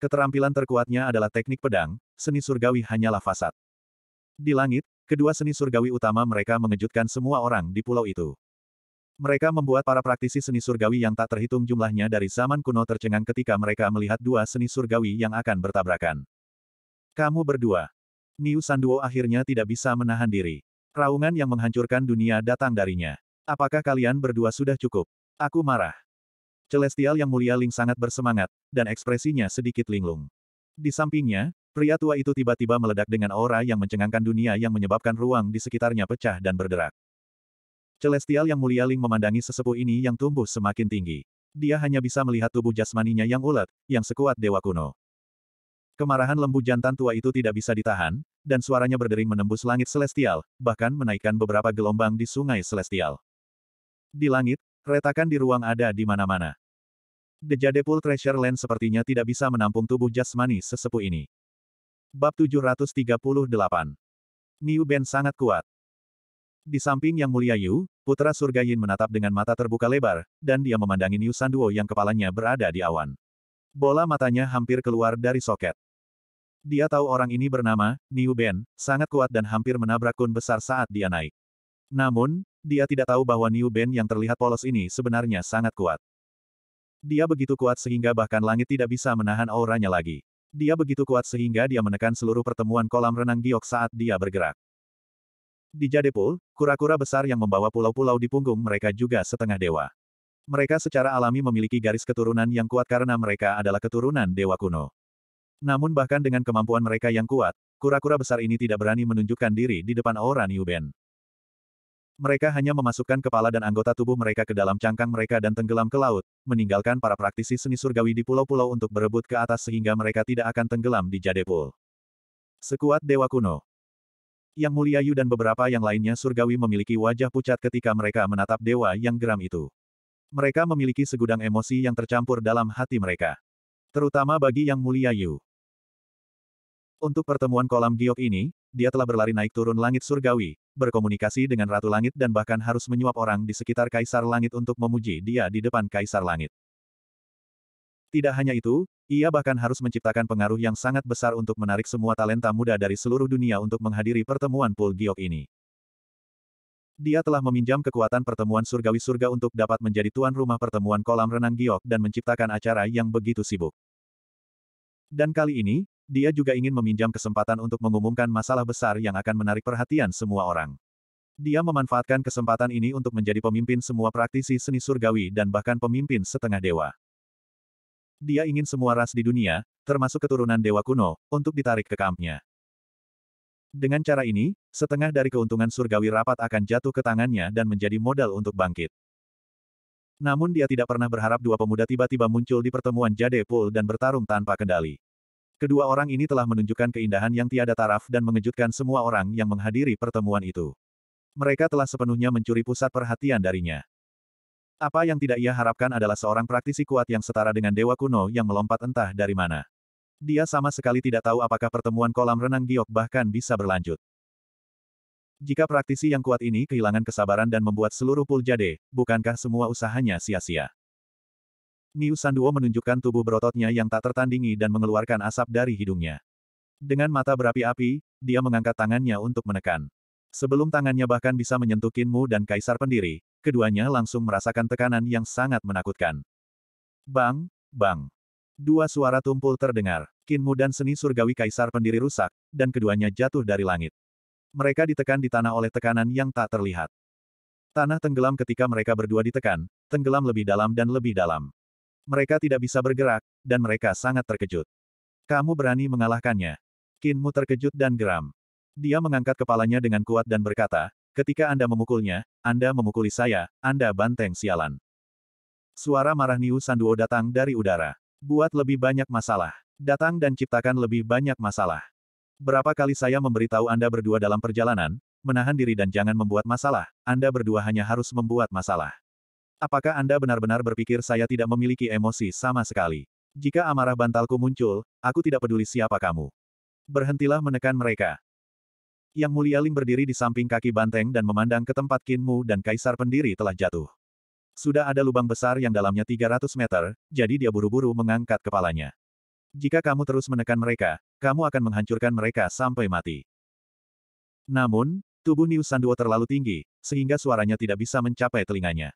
Keterampilan terkuatnya adalah teknik pedang, seni surgawi hanyalah fasad. Di langit, kedua seni surgawi utama mereka mengejutkan semua orang di pulau itu. Mereka membuat para praktisi seni surgawi yang tak terhitung jumlahnya dari zaman kuno tercengang ketika mereka melihat dua seni surgawi yang akan bertabrakan. Kamu berdua. Niu Sanduo akhirnya tidak bisa menahan diri. Raungan yang menghancurkan dunia datang darinya. Apakah kalian berdua sudah cukup? Aku marah. Celestial yang mulia Ling sangat bersemangat, dan ekspresinya sedikit linglung. Di sampingnya, Pria tua itu tiba-tiba meledak dengan aura yang mencengangkan dunia yang menyebabkan ruang di sekitarnya pecah dan berderak. Celestial yang mulia Ling memandangi sesepuh ini yang tumbuh semakin tinggi. Dia hanya bisa melihat tubuh jasmaninya yang ulet, yang sekuat dewa kuno. Kemarahan lembu jantan tua itu tidak bisa ditahan, dan suaranya berdering menembus langit celestial, bahkan menaikkan beberapa gelombang di sungai celestial. Di langit, retakan di ruang ada di mana-mana. Dejadepul Treasure Land sepertinya tidak bisa menampung tubuh jasmani sesepuh ini. Bab 738. Niu Ben sangat kuat. Di samping Yang Mulia Yu, Putra Surga Yin menatap dengan mata terbuka lebar, dan dia memandangi Niu Sanduo yang kepalanya berada di awan. Bola matanya hampir keluar dari soket. Dia tahu orang ini bernama, Niu Ben, sangat kuat dan hampir menabrak kun besar saat dia naik. Namun, dia tidak tahu bahwa Niu Ben yang terlihat polos ini sebenarnya sangat kuat. Dia begitu kuat sehingga bahkan langit tidak bisa menahan auranya lagi. Dia begitu kuat sehingga dia menekan seluruh pertemuan kolam renang giok saat dia bergerak. Di Jadepul, kura-kura besar yang membawa pulau-pulau di punggung mereka juga setengah dewa. Mereka secara alami memiliki garis keturunan yang kuat karena mereka adalah keturunan dewa kuno. Namun bahkan dengan kemampuan mereka yang kuat, kura-kura besar ini tidak berani menunjukkan diri di depan aura Niuben. Mereka hanya memasukkan kepala dan anggota tubuh mereka ke dalam cangkang mereka dan tenggelam ke laut, meninggalkan para praktisi seni surgawi di pulau-pulau untuk berebut ke atas sehingga mereka tidak akan tenggelam di Jadepul. Sekuat Dewa Kuno Yang Mulia Yu dan beberapa yang lainnya surgawi memiliki wajah pucat ketika mereka menatap dewa yang geram itu. Mereka memiliki segudang emosi yang tercampur dalam hati mereka. Terutama bagi Yang Mulia Yu. Untuk pertemuan kolam giok ini, dia telah berlari naik turun langit surgawi, berkomunikasi dengan Ratu Langit dan bahkan harus menyuap orang di sekitar Kaisar Langit untuk memuji dia di depan Kaisar Langit. Tidak hanya itu, ia bahkan harus menciptakan pengaruh yang sangat besar untuk menarik semua talenta muda dari seluruh dunia untuk menghadiri pertemuan Pul Giok ini. Dia telah meminjam kekuatan pertemuan surgawi surga untuk dapat menjadi tuan rumah pertemuan kolam renang Giok dan menciptakan acara yang begitu sibuk. Dan kali ini, dia juga ingin meminjam kesempatan untuk mengumumkan masalah besar yang akan menarik perhatian semua orang. Dia memanfaatkan kesempatan ini untuk menjadi pemimpin semua praktisi seni surgawi dan bahkan pemimpin setengah dewa. Dia ingin semua ras di dunia, termasuk keturunan dewa kuno, untuk ditarik ke kampnya. Dengan cara ini, setengah dari keuntungan surgawi rapat akan jatuh ke tangannya dan menjadi modal untuk bangkit. Namun dia tidak pernah berharap dua pemuda tiba-tiba muncul di pertemuan Jade Pool dan bertarung tanpa kendali. Kedua orang ini telah menunjukkan keindahan yang tiada taraf dan mengejutkan semua orang yang menghadiri pertemuan itu. Mereka telah sepenuhnya mencuri pusat perhatian darinya. Apa yang tidak ia harapkan adalah seorang praktisi kuat yang setara dengan dewa kuno yang melompat entah dari mana. Dia sama sekali tidak tahu apakah pertemuan kolam renang giok bahkan bisa berlanjut. Jika praktisi yang kuat ini kehilangan kesabaran dan membuat seluruh puljade, bukankah semua usahanya sia-sia? Niu Sanduo menunjukkan tubuh berototnya yang tak tertandingi dan mengeluarkan asap dari hidungnya. Dengan mata berapi-api, dia mengangkat tangannya untuk menekan. Sebelum tangannya bahkan bisa menyentuh Kinmu dan Kaisar Pendiri, keduanya langsung merasakan tekanan yang sangat menakutkan. Bang, bang. Dua suara tumpul terdengar. Kinmu dan seni surgawi Kaisar Pendiri rusak, dan keduanya jatuh dari langit. Mereka ditekan di tanah oleh tekanan yang tak terlihat. Tanah tenggelam ketika mereka berdua ditekan, tenggelam lebih dalam dan lebih dalam. Mereka tidak bisa bergerak, dan mereka sangat terkejut. Kamu berani mengalahkannya. Kinmu terkejut dan geram. Dia mengangkat kepalanya dengan kuat dan berkata, ketika Anda memukulnya, Anda memukuli saya, Anda banteng sialan. Suara marah Niu Sanduo datang dari udara. Buat lebih banyak masalah. Datang dan ciptakan lebih banyak masalah. Berapa kali saya memberitahu Anda berdua dalam perjalanan, menahan diri dan jangan membuat masalah, Anda berdua hanya harus membuat masalah. Apakah Anda benar-benar berpikir saya tidak memiliki emosi sama sekali? Jika amarah bantalku muncul, aku tidak peduli siapa kamu. Berhentilah menekan mereka. Yang Mulia Ling berdiri di samping kaki banteng dan memandang ke tempat Kinmu dan Kaisar Pendiri telah jatuh. Sudah ada lubang besar yang dalamnya 300 meter, jadi dia buru-buru mengangkat kepalanya. Jika kamu terus menekan mereka, kamu akan menghancurkan mereka sampai mati. Namun, tubuh Niu Sanduo terlalu tinggi, sehingga suaranya tidak bisa mencapai telinganya.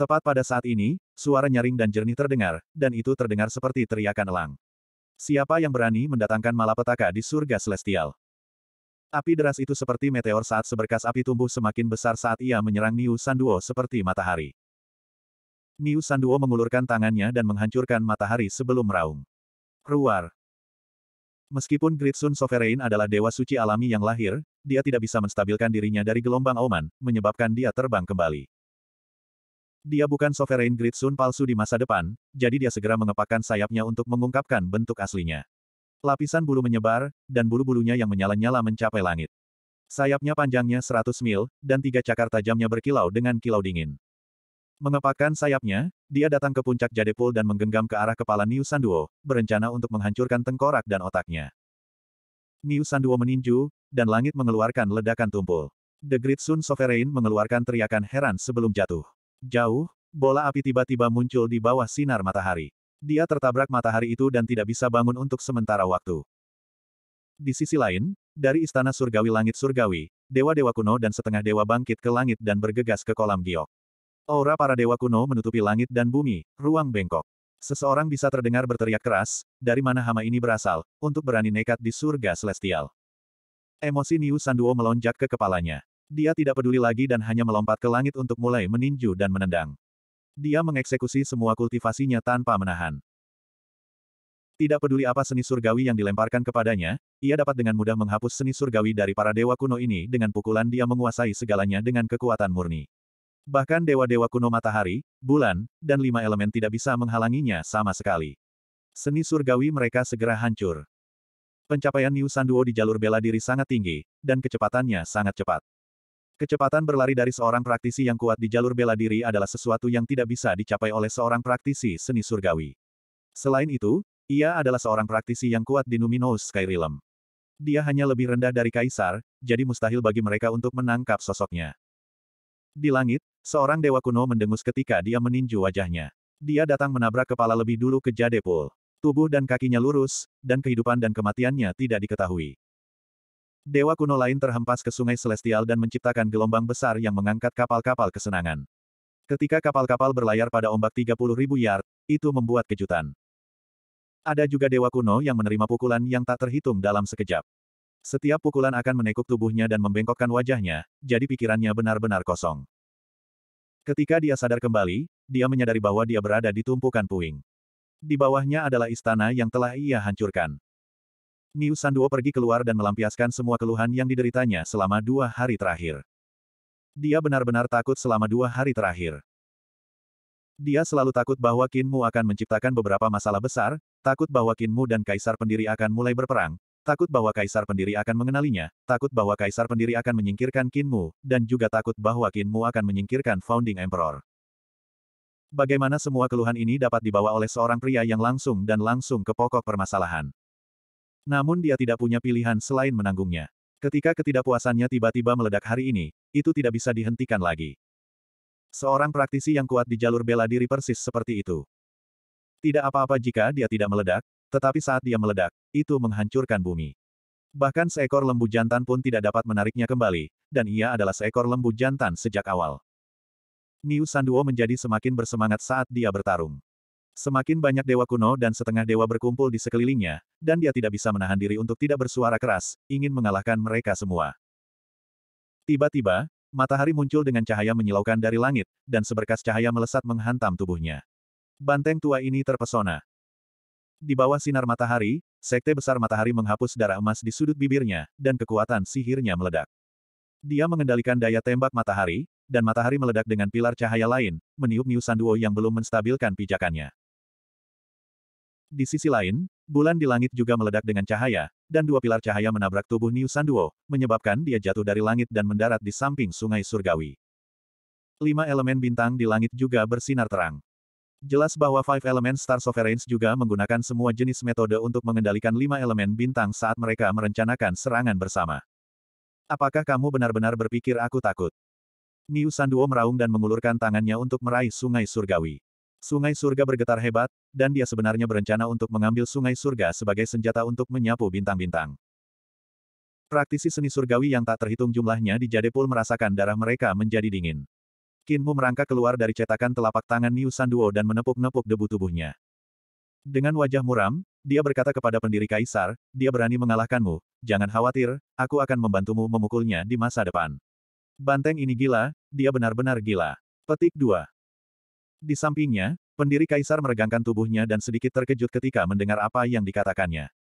Tepat pada saat ini, suara nyaring dan jernih terdengar, dan itu terdengar seperti teriakan elang. Siapa yang berani mendatangkan malapetaka di surga celestial? Api deras itu seperti meteor saat seberkas api tumbuh semakin besar saat ia menyerang Niu Sanduo seperti matahari. Niu Sanduo mengulurkan tangannya dan menghancurkan matahari sebelum meraung. Ruar. Meskipun Gritsun Sovereign adalah dewa suci alami yang lahir, dia tidak bisa menstabilkan dirinya dari gelombang oman, menyebabkan dia terbang kembali. Dia bukan Sovereign Great Sun palsu di masa depan, jadi dia segera mengepakkan sayapnya untuk mengungkapkan bentuk aslinya. Lapisan bulu menyebar, dan bulu-bulunya yang menyala-nyala mencapai langit. Sayapnya panjangnya 100 mil, dan tiga cakar tajamnya berkilau dengan kilau dingin. Mengepakkan sayapnya, dia datang ke puncak Jadepul dan menggenggam ke arah kepala Niu Sanduo, berencana untuk menghancurkan tengkorak dan otaknya. Niu Sanduo meninju, dan langit mengeluarkan ledakan tumpul. The Great Sun Sovereign mengeluarkan teriakan heran sebelum jatuh. Jauh, bola api tiba-tiba muncul di bawah sinar matahari. Dia tertabrak matahari itu dan tidak bisa bangun untuk sementara waktu. Di sisi lain, dari istana surgawi langit surgawi, dewa-dewa kuno dan setengah dewa bangkit ke langit dan bergegas ke kolam giok. Aura para dewa kuno menutupi langit dan bumi, ruang bengkok. Seseorang bisa terdengar berteriak keras, dari mana hama ini berasal, untuk berani nekat di surga celestial. Emosi Niu Sanduo melonjak ke kepalanya. Dia tidak peduli lagi dan hanya melompat ke langit untuk mulai meninju dan menendang. Dia mengeksekusi semua kultivasinya tanpa menahan. Tidak peduli apa seni surgawi yang dilemparkan kepadanya, ia dapat dengan mudah menghapus seni surgawi dari para dewa kuno ini dengan pukulan dia menguasai segalanya dengan kekuatan murni. Bahkan dewa-dewa kuno matahari, bulan, dan lima elemen tidak bisa menghalanginya sama sekali. Seni surgawi mereka segera hancur. Pencapaian Niu Sanduo di jalur bela diri sangat tinggi, dan kecepatannya sangat cepat. Kecepatan berlari dari seorang praktisi yang kuat di jalur bela diri adalah sesuatu yang tidak bisa dicapai oleh seorang praktisi seni surgawi. Selain itu, ia adalah seorang praktisi yang kuat di Numinous Realm. Dia hanya lebih rendah dari kaisar, jadi mustahil bagi mereka untuk menangkap sosoknya. Di langit, seorang dewa kuno mendengus ketika dia meninju wajahnya. Dia datang menabrak kepala lebih dulu ke Jadepul. Tubuh dan kakinya lurus, dan kehidupan dan kematiannya tidak diketahui. Dewa kuno lain terhempas ke sungai Celestial dan menciptakan gelombang besar yang mengangkat kapal-kapal kesenangan. Ketika kapal-kapal berlayar pada ombak 30.000 yard, itu membuat kejutan. Ada juga dewa kuno yang menerima pukulan yang tak terhitung dalam sekejap. Setiap pukulan akan menekuk tubuhnya dan membengkokkan wajahnya, jadi pikirannya benar-benar kosong. Ketika dia sadar kembali, dia menyadari bahwa dia berada di tumpukan puing. Di bawahnya adalah istana yang telah ia hancurkan. Niu Sanduo pergi keluar dan melampiaskan semua keluhan yang dideritanya selama dua hari terakhir. Dia benar-benar takut selama dua hari terakhir. Dia selalu takut bahwa Kinmu akan menciptakan beberapa masalah besar, takut bahwa Kinmu dan Kaisar Pendiri akan mulai berperang, takut bahwa Kaisar Pendiri akan mengenalinya, takut bahwa Kaisar Pendiri akan menyingkirkan Kinmu, dan juga takut bahwa Kinmu akan menyingkirkan Founding Emperor. Bagaimana semua keluhan ini dapat dibawa oleh seorang pria yang langsung dan langsung ke pokok permasalahan? Namun dia tidak punya pilihan selain menanggungnya. Ketika ketidakpuasannya tiba-tiba meledak hari ini, itu tidak bisa dihentikan lagi. Seorang praktisi yang kuat di jalur bela diri persis seperti itu. Tidak apa-apa jika dia tidak meledak, tetapi saat dia meledak, itu menghancurkan bumi. Bahkan seekor lembu jantan pun tidak dapat menariknya kembali, dan ia adalah seekor lembu jantan sejak awal. Niu Sanduo menjadi semakin bersemangat saat dia bertarung. Semakin banyak dewa kuno dan setengah dewa berkumpul di sekelilingnya, dan dia tidak bisa menahan diri untuk tidak bersuara keras, ingin mengalahkan mereka semua. Tiba-tiba, matahari muncul dengan cahaya menyilaukan dari langit, dan seberkas cahaya melesat menghantam tubuhnya. Banteng tua ini terpesona. Di bawah sinar matahari, sekte besar matahari menghapus darah emas di sudut bibirnya, dan kekuatan sihirnya meledak. Dia mengendalikan daya tembak matahari, dan matahari meledak dengan pilar cahaya lain, meniup Niu Sanduo yang belum menstabilkan pijakannya. Di sisi lain, bulan di langit juga meledak dengan cahaya, dan dua pilar cahaya menabrak tubuh Niu Sanduo, menyebabkan dia jatuh dari langit dan mendarat di samping sungai surgawi. Lima elemen bintang di langit juga bersinar terang. Jelas bahwa Five Element Star Sovereigns juga menggunakan semua jenis metode untuk mengendalikan lima elemen bintang saat mereka merencanakan serangan bersama. Apakah kamu benar-benar berpikir aku takut? Niu Sanduo meraung dan mengulurkan tangannya untuk meraih sungai surgawi. Sungai surga bergetar hebat, dan dia sebenarnya berencana untuk mengambil sungai surga sebagai senjata untuk menyapu bintang-bintang. Praktisi seni surgawi yang tak terhitung jumlahnya di Jadepul merasakan darah mereka menjadi dingin. Kinmu merangkak keluar dari cetakan telapak tangan Niu Sanduo dan menepuk-nepuk debu tubuhnya. Dengan wajah muram, dia berkata kepada pendiri kaisar, dia berani mengalahkanmu, jangan khawatir, aku akan membantumu memukulnya di masa depan. Banteng ini gila, dia benar-benar gila. Petik 2. Di sampingnya, pendiri kaisar meregangkan tubuhnya dan sedikit terkejut ketika mendengar apa yang dikatakannya.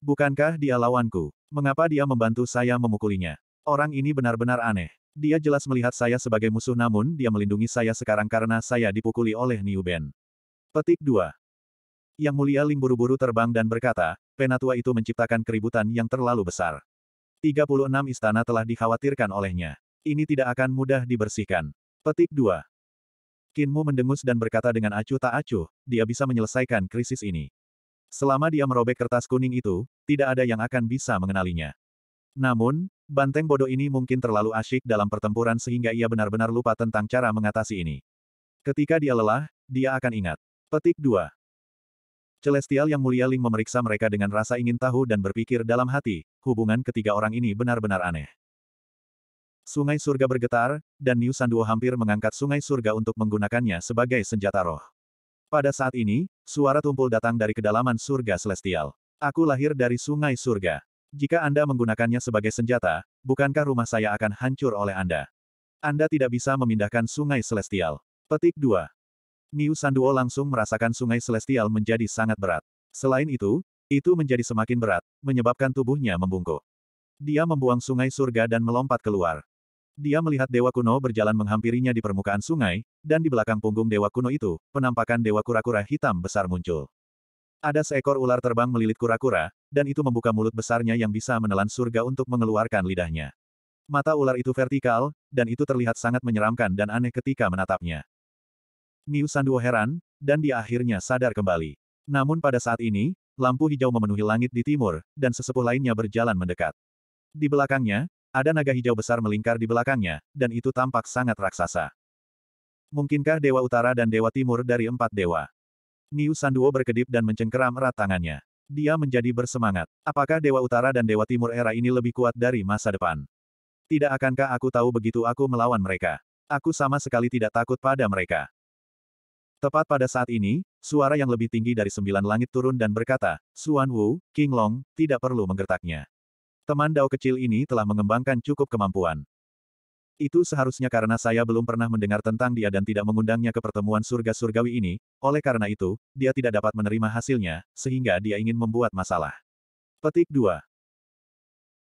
Bukankah dia lawanku? Mengapa dia membantu saya memukulinya? Orang ini benar-benar aneh. Dia jelas melihat saya sebagai musuh namun dia melindungi saya sekarang karena saya dipukuli oleh Niu Ben. Petik 2. Yang mulia Ling buru-buru terbang dan berkata, penatua itu menciptakan keributan yang terlalu besar. 36 istana telah dikhawatirkan olehnya. Ini tidak akan mudah dibersihkan. Petik 2. Kinmu mendengus dan berkata dengan acuh tak acuh, dia bisa menyelesaikan krisis ini. Selama dia merobek kertas kuning itu, tidak ada yang akan bisa mengenalinya. Namun, banteng bodoh ini mungkin terlalu asyik dalam pertempuran sehingga ia benar-benar lupa tentang cara mengatasi ini. Ketika dia lelah, dia akan ingat. Petik 2. Celestial yang mulia Ling memeriksa mereka dengan rasa ingin tahu dan berpikir dalam hati, hubungan ketiga orang ini benar-benar aneh. Sungai surga bergetar, dan Niu Sanduo hampir mengangkat sungai surga untuk menggunakannya sebagai senjata roh. Pada saat ini, suara tumpul datang dari kedalaman surga celestial. Aku lahir dari sungai surga. Jika Anda menggunakannya sebagai senjata, bukankah rumah saya akan hancur oleh Anda? Anda tidak bisa memindahkan sungai celestial. Petik 2. Niu Sanduo langsung merasakan sungai celestial menjadi sangat berat. Selain itu, itu menjadi semakin berat, menyebabkan tubuhnya membungkuk. Dia membuang sungai surga dan melompat keluar. Dia melihat dewa kuno berjalan menghampirinya di permukaan sungai, dan di belakang punggung dewa kuno itu, penampakan dewa kura-kura hitam besar muncul. Ada seekor ular terbang melilit kura-kura, dan itu membuka mulut besarnya yang bisa menelan surga untuk mengeluarkan lidahnya. Mata ular itu vertikal, dan itu terlihat sangat menyeramkan dan aneh ketika menatapnya. Niu Sanduo heran, dan dia akhirnya sadar kembali. Namun pada saat ini, lampu hijau memenuhi langit di timur, dan sesepuh lainnya berjalan mendekat. Di belakangnya, ada naga hijau besar melingkar di belakangnya, dan itu tampak sangat raksasa. Mungkinkah Dewa Utara dan Dewa Timur dari empat dewa? Niu Sanduo berkedip dan mencengkeram erat tangannya. Dia menjadi bersemangat. Apakah Dewa Utara dan Dewa Timur era ini lebih kuat dari masa depan? Tidak akankah aku tahu begitu aku melawan mereka? Aku sama sekali tidak takut pada mereka. Tepat pada saat ini, suara yang lebih tinggi dari sembilan langit turun dan berkata, Suan Wu, King Long, tidak perlu menggertaknya. Teman Dao kecil ini telah mengembangkan cukup kemampuan. Itu seharusnya karena saya belum pernah mendengar tentang dia dan tidak mengundangnya ke pertemuan surga surgawi ini, oleh karena itu, dia tidak dapat menerima hasilnya, sehingga dia ingin membuat masalah. Petik 2.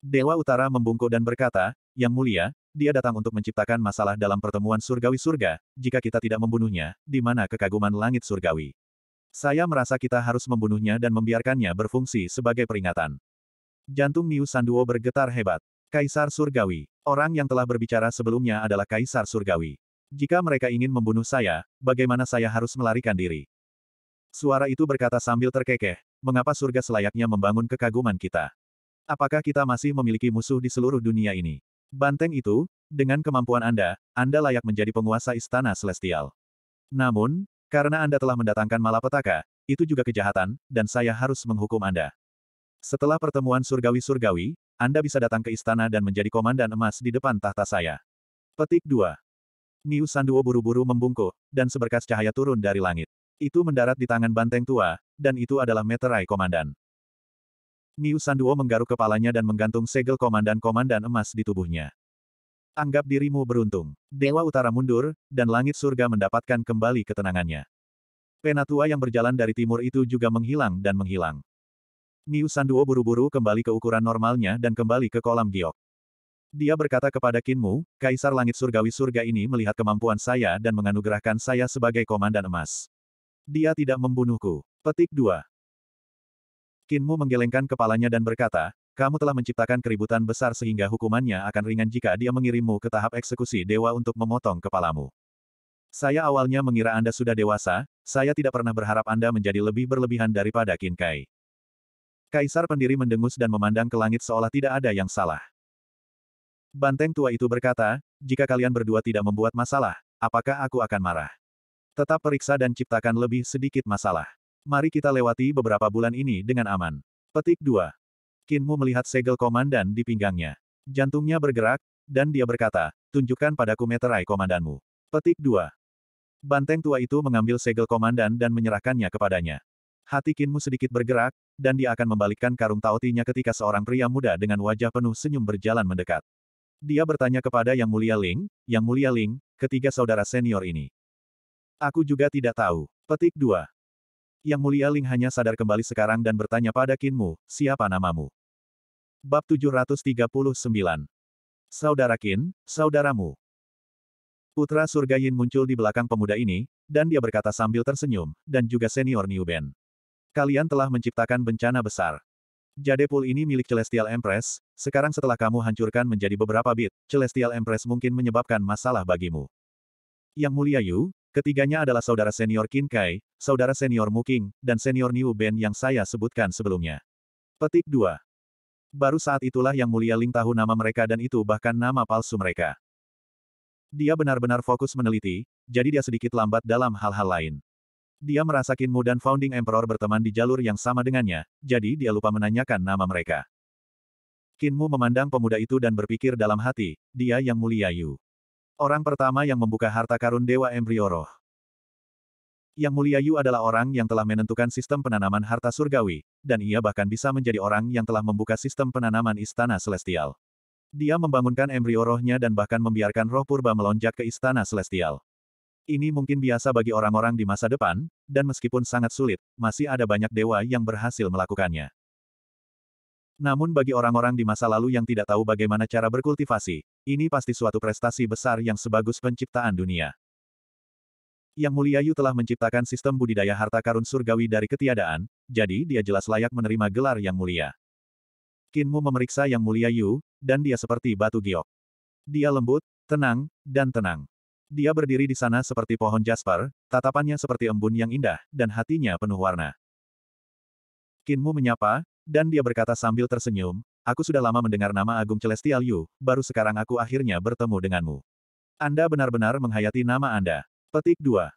Dewa Utara membungkuk dan berkata, Yang mulia, dia datang untuk menciptakan masalah dalam pertemuan surgawi surga, jika kita tidak membunuhnya, di mana kekaguman langit surgawi. Saya merasa kita harus membunuhnya dan membiarkannya berfungsi sebagai peringatan. Jantung Niu Sanduo bergetar hebat. Kaisar Surgawi. Orang yang telah berbicara sebelumnya adalah Kaisar Surgawi. Jika mereka ingin membunuh saya, bagaimana saya harus melarikan diri? Suara itu berkata sambil terkekeh, mengapa surga selayaknya membangun kekaguman kita? Apakah kita masih memiliki musuh di seluruh dunia ini? Banteng itu, dengan kemampuan Anda, Anda layak menjadi penguasa istana celestial. Namun, karena Anda telah mendatangkan malapetaka, itu juga kejahatan, dan saya harus menghukum Anda. Setelah pertemuan surgawi-surgawi, Anda bisa datang ke istana dan menjadi komandan emas di depan tahta saya. Petik 2. Niu Sanduo buru-buru membungkuk, dan seberkas cahaya turun dari langit. Itu mendarat di tangan banteng tua, dan itu adalah meterai komandan. Niu Sanduo menggaruk kepalanya dan menggantung segel komandan-komandan emas di tubuhnya. Anggap dirimu beruntung. Dewa Utara mundur, dan langit surga mendapatkan kembali ketenangannya. Penatua yang berjalan dari timur itu juga menghilang dan menghilang. Niu Sanduo buru-buru kembali ke ukuran normalnya dan kembali ke kolam giok. Dia berkata kepada Kinmu, Kaisar Langit Surgawi Surga ini melihat kemampuan saya dan menganugerahkan saya sebagai komandan emas. Dia tidak membunuhku. Petik 2. Kinmu menggelengkan kepalanya dan berkata, kamu telah menciptakan keributan besar sehingga hukumannya akan ringan jika dia mengirimmu ke tahap eksekusi dewa untuk memotong kepalamu. Saya awalnya mengira Anda sudah dewasa, saya tidak pernah berharap Anda menjadi lebih berlebihan daripada Kinkai. Kaisar pendiri mendengus dan memandang ke langit seolah tidak ada yang salah. Banteng tua itu berkata, jika kalian berdua tidak membuat masalah, apakah aku akan marah? Tetap periksa dan ciptakan lebih sedikit masalah. Mari kita lewati beberapa bulan ini dengan aman. Petik 2. Kinmu melihat segel komandan di pinggangnya. Jantungnya bergerak, dan dia berkata, tunjukkan padaku meterai komandanmu. Petik 2. Banteng tua itu mengambil segel komandan dan menyerahkannya kepadanya. Hati Kinmu sedikit bergerak, dan dia akan membalikkan karung taotinya ketika seorang pria muda dengan wajah penuh senyum berjalan mendekat. Dia bertanya kepada Yang Mulia Ling, Yang Mulia Ling, ketiga saudara senior ini. Aku juga tidak tahu. Petik 2. Yang Mulia Ling hanya sadar kembali sekarang dan bertanya pada Kinmu, siapa namamu? Bab 739. Saudara Kin, saudaramu. Putra Surga Yin muncul di belakang pemuda ini, dan dia berkata sambil tersenyum, dan juga senior Niu Ben. Kalian telah menciptakan bencana besar. Jadepul ini milik Celestial Empress, sekarang setelah kamu hancurkan menjadi beberapa bit, Celestial Empress mungkin menyebabkan masalah bagimu. Yang mulia Yu, ketiganya adalah saudara senior Kin Kai, saudara senior Mu King, dan senior Niu Ben yang saya sebutkan sebelumnya. Petik 2. Baru saat itulah yang mulia Ling tahu nama mereka dan itu bahkan nama palsu mereka. Dia benar-benar fokus meneliti, jadi dia sedikit lambat dalam hal-hal lain. Dia merasa Kinmu dan Founding Emperor berteman di jalur yang sama dengannya, jadi dia lupa menanyakan nama mereka. Kinmu memandang pemuda itu dan berpikir dalam hati, dia yang mulia Yu. Orang pertama yang membuka harta karun Dewa Embryoroh. Yang mulia Yu adalah orang yang telah menentukan sistem penanaman harta surgawi, dan ia bahkan bisa menjadi orang yang telah membuka sistem penanaman istana celestial. Dia membangunkan embrio rohnya dan bahkan membiarkan roh purba melonjak ke istana celestial. Ini mungkin biasa bagi orang-orang di masa depan, dan meskipun sangat sulit, masih ada banyak dewa yang berhasil melakukannya. Namun bagi orang-orang di masa lalu yang tidak tahu bagaimana cara berkultivasi, ini pasti suatu prestasi besar yang sebagus penciptaan dunia. Yang Mulia Yu telah menciptakan sistem budidaya harta karun surgawi dari ketiadaan, jadi dia jelas layak menerima gelar Yang Mulia. Kinmu memeriksa Yang Mulia Yu, dan dia seperti batu giok. Dia lembut, tenang, dan tenang. Dia berdiri di sana seperti pohon jasper, tatapannya seperti embun yang indah, dan hatinya penuh warna. Kinmu menyapa, dan dia berkata sambil tersenyum, Aku sudah lama mendengar nama Agung Celestial Yu, baru sekarang aku akhirnya bertemu denganmu. Anda benar-benar menghayati nama Anda. Petik 2.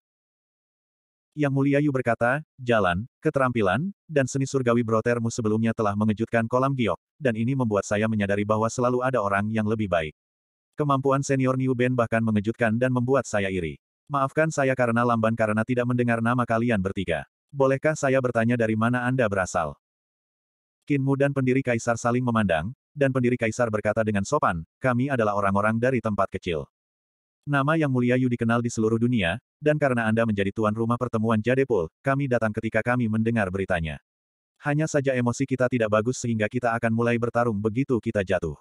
Yang Mulia Yu berkata, jalan, keterampilan, dan seni surgawi brotermu sebelumnya telah mengejutkan kolam giok, dan ini membuat saya menyadari bahwa selalu ada orang yang lebih baik. Kemampuan senior New Ben bahkan mengejutkan dan membuat saya iri. Maafkan saya karena lamban karena tidak mendengar nama kalian bertiga. Bolehkah saya bertanya dari mana Anda berasal? Kinmu dan pendiri kaisar saling memandang, dan pendiri kaisar berkata dengan sopan, kami adalah orang-orang dari tempat kecil. Nama yang mulia Yu dikenal di seluruh dunia, dan karena Anda menjadi tuan rumah pertemuan Jadepul, kami datang ketika kami mendengar beritanya. Hanya saja emosi kita tidak bagus sehingga kita akan mulai bertarung begitu kita jatuh.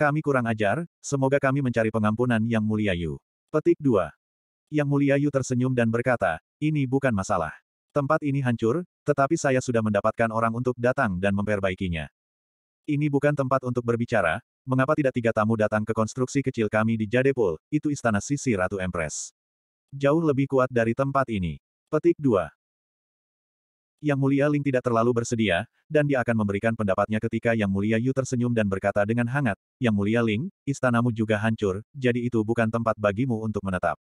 Kami kurang ajar, semoga kami mencari pengampunan Yang Mulia Yu. Petik 2. Yang Mulia Yu tersenyum dan berkata, ini bukan masalah. Tempat ini hancur, tetapi saya sudah mendapatkan orang untuk datang dan memperbaikinya. Ini bukan tempat untuk berbicara, mengapa tidak tiga tamu datang ke konstruksi kecil kami di Jadepul, itu istana sisi Ratu Empress. Jauh lebih kuat dari tempat ini. Petik 2. Yang Mulia Ling tidak terlalu bersedia, dan dia akan memberikan pendapatnya ketika Yang Mulia Yu tersenyum dan berkata dengan hangat, Yang Mulia Ling, istanamu juga hancur, jadi itu bukan tempat bagimu untuk menetap.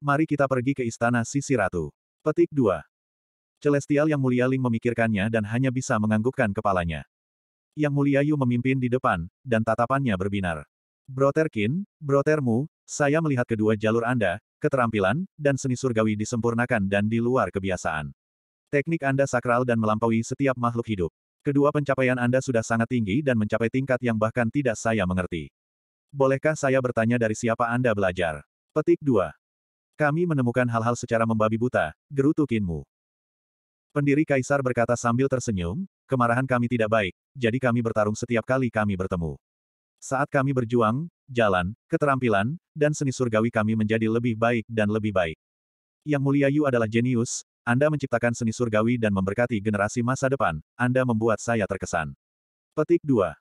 Mari kita pergi ke istana Sisi Ratu. Petik 2. Celestial Yang Mulia Ling memikirkannya dan hanya bisa menganggukkan kepalanya. Yang Mulia Yu memimpin di depan, dan tatapannya berbinar. Broterkin, Brotermu, saya melihat kedua jalur Anda, keterampilan, dan seni surgawi disempurnakan dan di luar kebiasaan. Teknik Anda sakral dan melampaui setiap makhluk hidup. Kedua pencapaian Anda sudah sangat tinggi dan mencapai tingkat yang bahkan tidak saya mengerti. Bolehkah saya bertanya dari siapa Anda belajar? Petik 2. Kami menemukan hal-hal secara membabi buta, gerutu Kinmu. Pendiri Kaisar berkata sambil tersenyum, kemarahan kami tidak baik, jadi kami bertarung setiap kali kami bertemu. Saat kami berjuang, jalan, keterampilan, dan seni surgawi kami menjadi lebih baik dan lebih baik. Yang mulia Yu adalah jenius, anda menciptakan seni surgawi dan memberkati generasi masa depan, Anda membuat saya terkesan. Petik 2.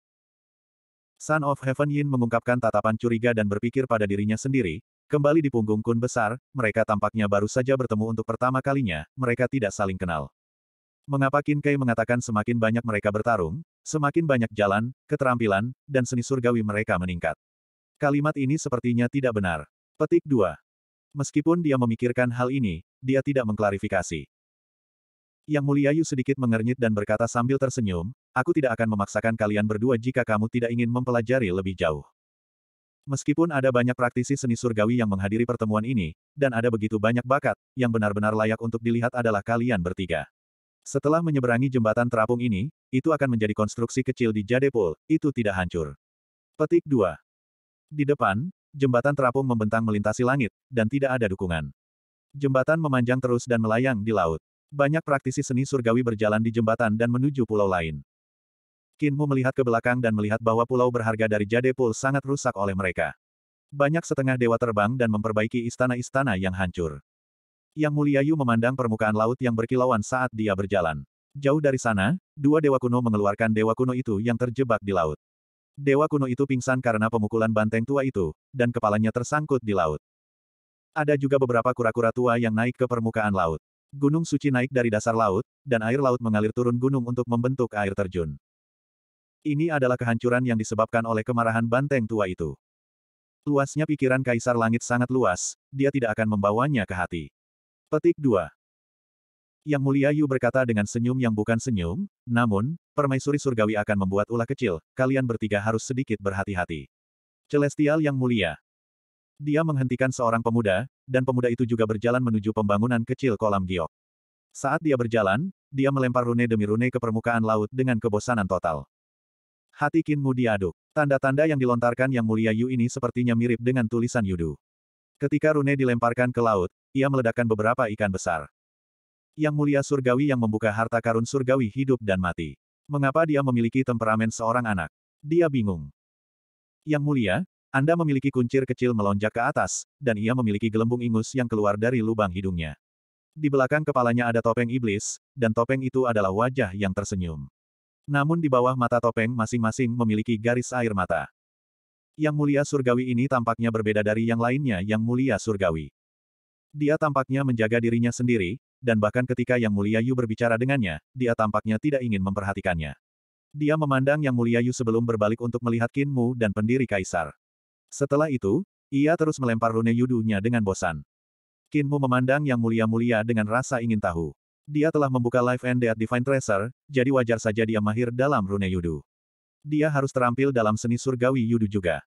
Son of Heaven Yin mengungkapkan tatapan curiga dan berpikir pada dirinya sendiri, kembali di punggung kun besar, mereka tampaknya baru saja bertemu untuk pertama kalinya, mereka tidak saling kenal. Mengapa Kei mengatakan semakin banyak mereka bertarung, semakin banyak jalan, keterampilan, dan seni surgawi mereka meningkat. Kalimat ini sepertinya tidak benar. Petik 2. Meskipun dia memikirkan hal ini, dia tidak mengklarifikasi. Yang mulia Yu sedikit mengernyit dan berkata sambil tersenyum, aku tidak akan memaksakan kalian berdua jika kamu tidak ingin mempelajari lebih jauh. Meskipun ada banyak praktisi seni surgawi yang menghadiri pertemuan ini, dan ada begitu banyak bakat, yang benar-benar layak untuk dilihat adalah kalian bertiga. Setelah menyeberangi jembatan terapung ini, itu akan menjadi konstruksi kecil di Jadepol, itu tidak hancur. Petik 2. Di depan, jembatan terapung membentang melintasi langit, dan tidak ada dukungan. Jembatan memanjang terus dan melayang di laut. Banyak praktisi seni surgawi berjalan di jembatan dan menuju pulau lain. Kinmu melihat ke belakang dan melihat bahwa pulau berharga dari Jade Pool sangat rusak oleh mereka. Banyak setengah dewa terbang dan memperbaiki istana-istana yang hancur. Yang Mulia Yu memandang permukaan laut yang berkilauan saat dia berjalan. Jauh dari sana, dua dewa kuno mengeluarkan dewa kuno itu yang terjebak di laut. Dewa kuno itu pingsan karena pemukulan banteng tua itu, dan kepalanya tersangkut di laut. Ada juga beberapa kura-kura tua yang naik ke permukaan laut. Gunung suci naik dari dasar laut, dan air laut mengalir turun gunung untuk membentuk air terjun. Ini adalah kehancuran yang disebabkan oleh kemarahan banteng tua itu. Luasnya pikiran Kaisar Langit sangat luas, dia tidak akan membawanya ke hati. Petik 2. Yang Mulia Yu berkata dengan senyum yang bukan senyum, namun, permaisuri surgawi akan membuat ulah kecil, kalian bertiga harus sedikit berhati-hati. Celestial Yang Mulia, dia menghentikan seorang pemuda, dan pemuda itu juga berjalan menuju pembangunan kecil kolam giok. Saat dia berjalan, dia melempar rune demi rune ke permukaan laut dengan kebosanan total. Hati Kinmu diaduk. Tanda-tanda yang dilontarkan Yang Mulia Yu ini sepertinya mirip dengan tulisan Yudu. Ketika rune dilemparkan ke laut, ia meledakkan beberapa ikan besar. Yang Mulia Surgawi yang membuka harta karun surgawi hidup dan mati. Mengapa dia memiliki temperamen seorang anak? Dia bingung. Yang Mulia, anda memiliki kuncir kecil melonjak ke atas, dan ia memiliki gelembung ingus yang keluar dari lubang hidungnya. Di belakang kepalanya ada topeng iblis, dan topeng itu adalah wajah yang tersenyum. Namun di bawah mata topeng masing-masing memiliki garis air mata. Yang mulia surgawi ini tampaknya berbeda dari yang lainnya yang mulia surgawi. Dia tampaknya menjaga dirinya sendiri, dan bahkan ketika Yang Mulia Yu berbicara dengannya, dia tampaknya tidak ingin memperhatikannya. Dia memandang Yang Mulia Yu sebelum berbalik untuk melihat Kinmu dan pendiri kaisar. Setelah itu, ia terus melempar rune yudunya dengan bosan. Kinmu memandang yang mulia-mulia dengan rasa ingin tahu. Dia telah membuka Life and Death Divine Treasure, jadi wajar saja dia mahir dalam rune yudu. Dia harus terampil dalam seni surgawi yudu juga.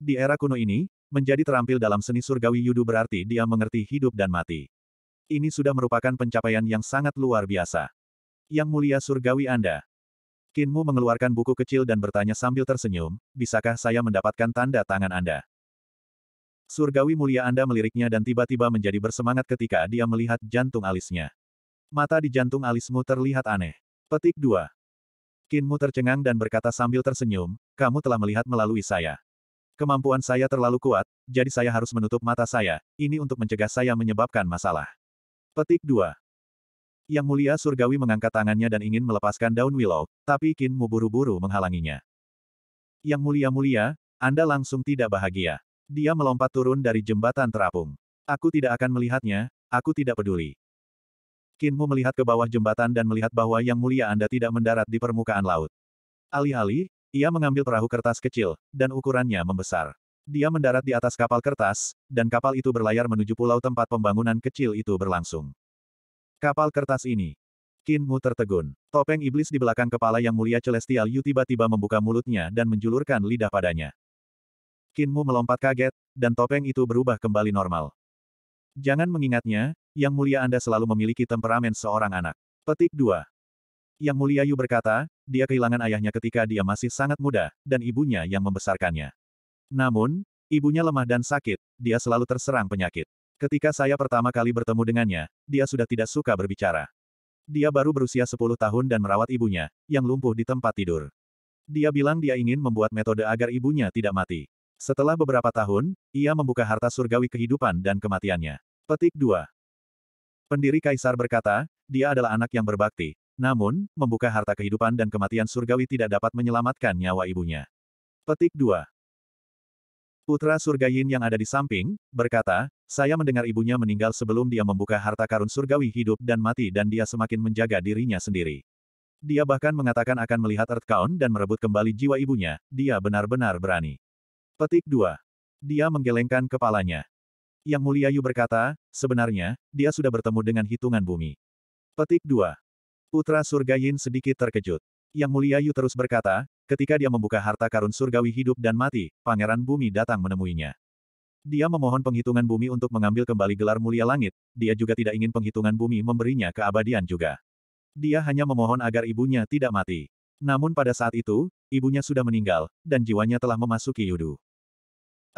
Di era kuno ini, menjadi terampil dalam seni surgawi yudu berarti dia mengerti hidup dan mati. Ini sudah merupakan pencapaian yang sangat luar biasa. Yang mulia surgawi Anda, Kinmu mengeluarkan buku kecil dan bertanya sambil tersenyum, bisakah saya mendapatkan tanda tangan Anda? Surgawi mulia Anda meliriknya dan tiba-tiba menjadi bersemangat ketika dia melihat jantung alisnya. Mata di jantung alismu terlihat aneh. Petik 2. Kinmu tercengang dan berkata sambil tersenyum, kamu telah melihat melalui saya. Kemampuan saya terlalu kuat, jadi saya harus menutup mata saya, ini untuk mencegah saya menyebabkan masalah. Petik 2. Yang mulia surgawi mengangkat tangannya dan ingin melepaskan daun willow, tapi Kinmu buru-buru menghalanginya. Yang mulia-mulia, Anda langsung tidak bahagia. Dia melompat turun dari jembatan terapung. Aku tidak akan melihatnya, aku tidak peduli. Kinmu melihat ke bawah jembatan dan melihat bahwa Yang Mulia Anda tidak mendarat di permukaan laut. Alih-alih, ia mengambil perahu kertas kecil, dan ukurannya membesar. Dia mendarat di atas kapal kertas, dan kapal itu berlayar menuju pulau tempat pembangunan kecil itu berlangsung. Kapal kertas ini. Qin Mu tertegun. Topeng iblis di belakang kepala yang mulia Celestial Yu tiba-tiba membuka mulutnya dan menjulurkan lidah padanya. Qin Mu melompat kaget, dan topeng itu berubah kembali normal. Jangan mengingatnya, Yang Mulia Anda selalu memiliki temperamen seorang anak. Petik 2. Yang Mulia Yu berkata, dia kehilangan ayahnya ketika dia masih sangat muda, dan ibunya yang membesarkannya. Namun, ibunya lemah dan sakit, dia selalu terserang penyakit. Ketika saya pertama kali bertemu dengannya, dia sudah tidak suka berbicara. Dia baru berusia 10 tahun dan merawat ibunya, yang lumpuh di tempat tidur. Dia bilang dia ingin membuat metode agar ibunya tidak mati. Setelah beberapa tahun, ia membuka harta surgawi kehidupan dan kematiannya. Petik 2. Pendiri Kaisar berkata, dia adalah anak yang berbakti. Namun, membuka harta kehidupan dan kematian surgawi tidak dapat menyelamatkan nyawa ibunya. Petik 2. Putra surga Yin yang ada di samping, berkata, saya mendengar ibunya meninggal sebelum dia membuka harta karun surgawi hidup dan mati dan dia semakin menjaga dirinya sendiri. Dia bahkan mengatakan akan melihat Earthcount dan merebut kembali jiwa ibunya, dia benar-benar berani. Petik 2. Dia menggelengkan kepalanya. Yang Mulia Yu berkata, sebenarnya, dia sudah bertemu dengan hitungan bumi. Petik 2. Putra Surga Yin sedikit terkejut. Yang Mulia Yu terus berkata, ketika dia membuka harta karun surgawi hidup dan mati, Pangeran Bumi datang menemuinya. Dia memohon penghitungan bumi untuk mengambil kembali gelar mulia langit, dia juga tidak ingin penghitungan bumi memberinya keabadian juga. Dia hanya memohon agar ibunya tidak mati. Namun pada saat itu, ibunya sudah meninggal, dan jiwanya telah memasuki Yudu.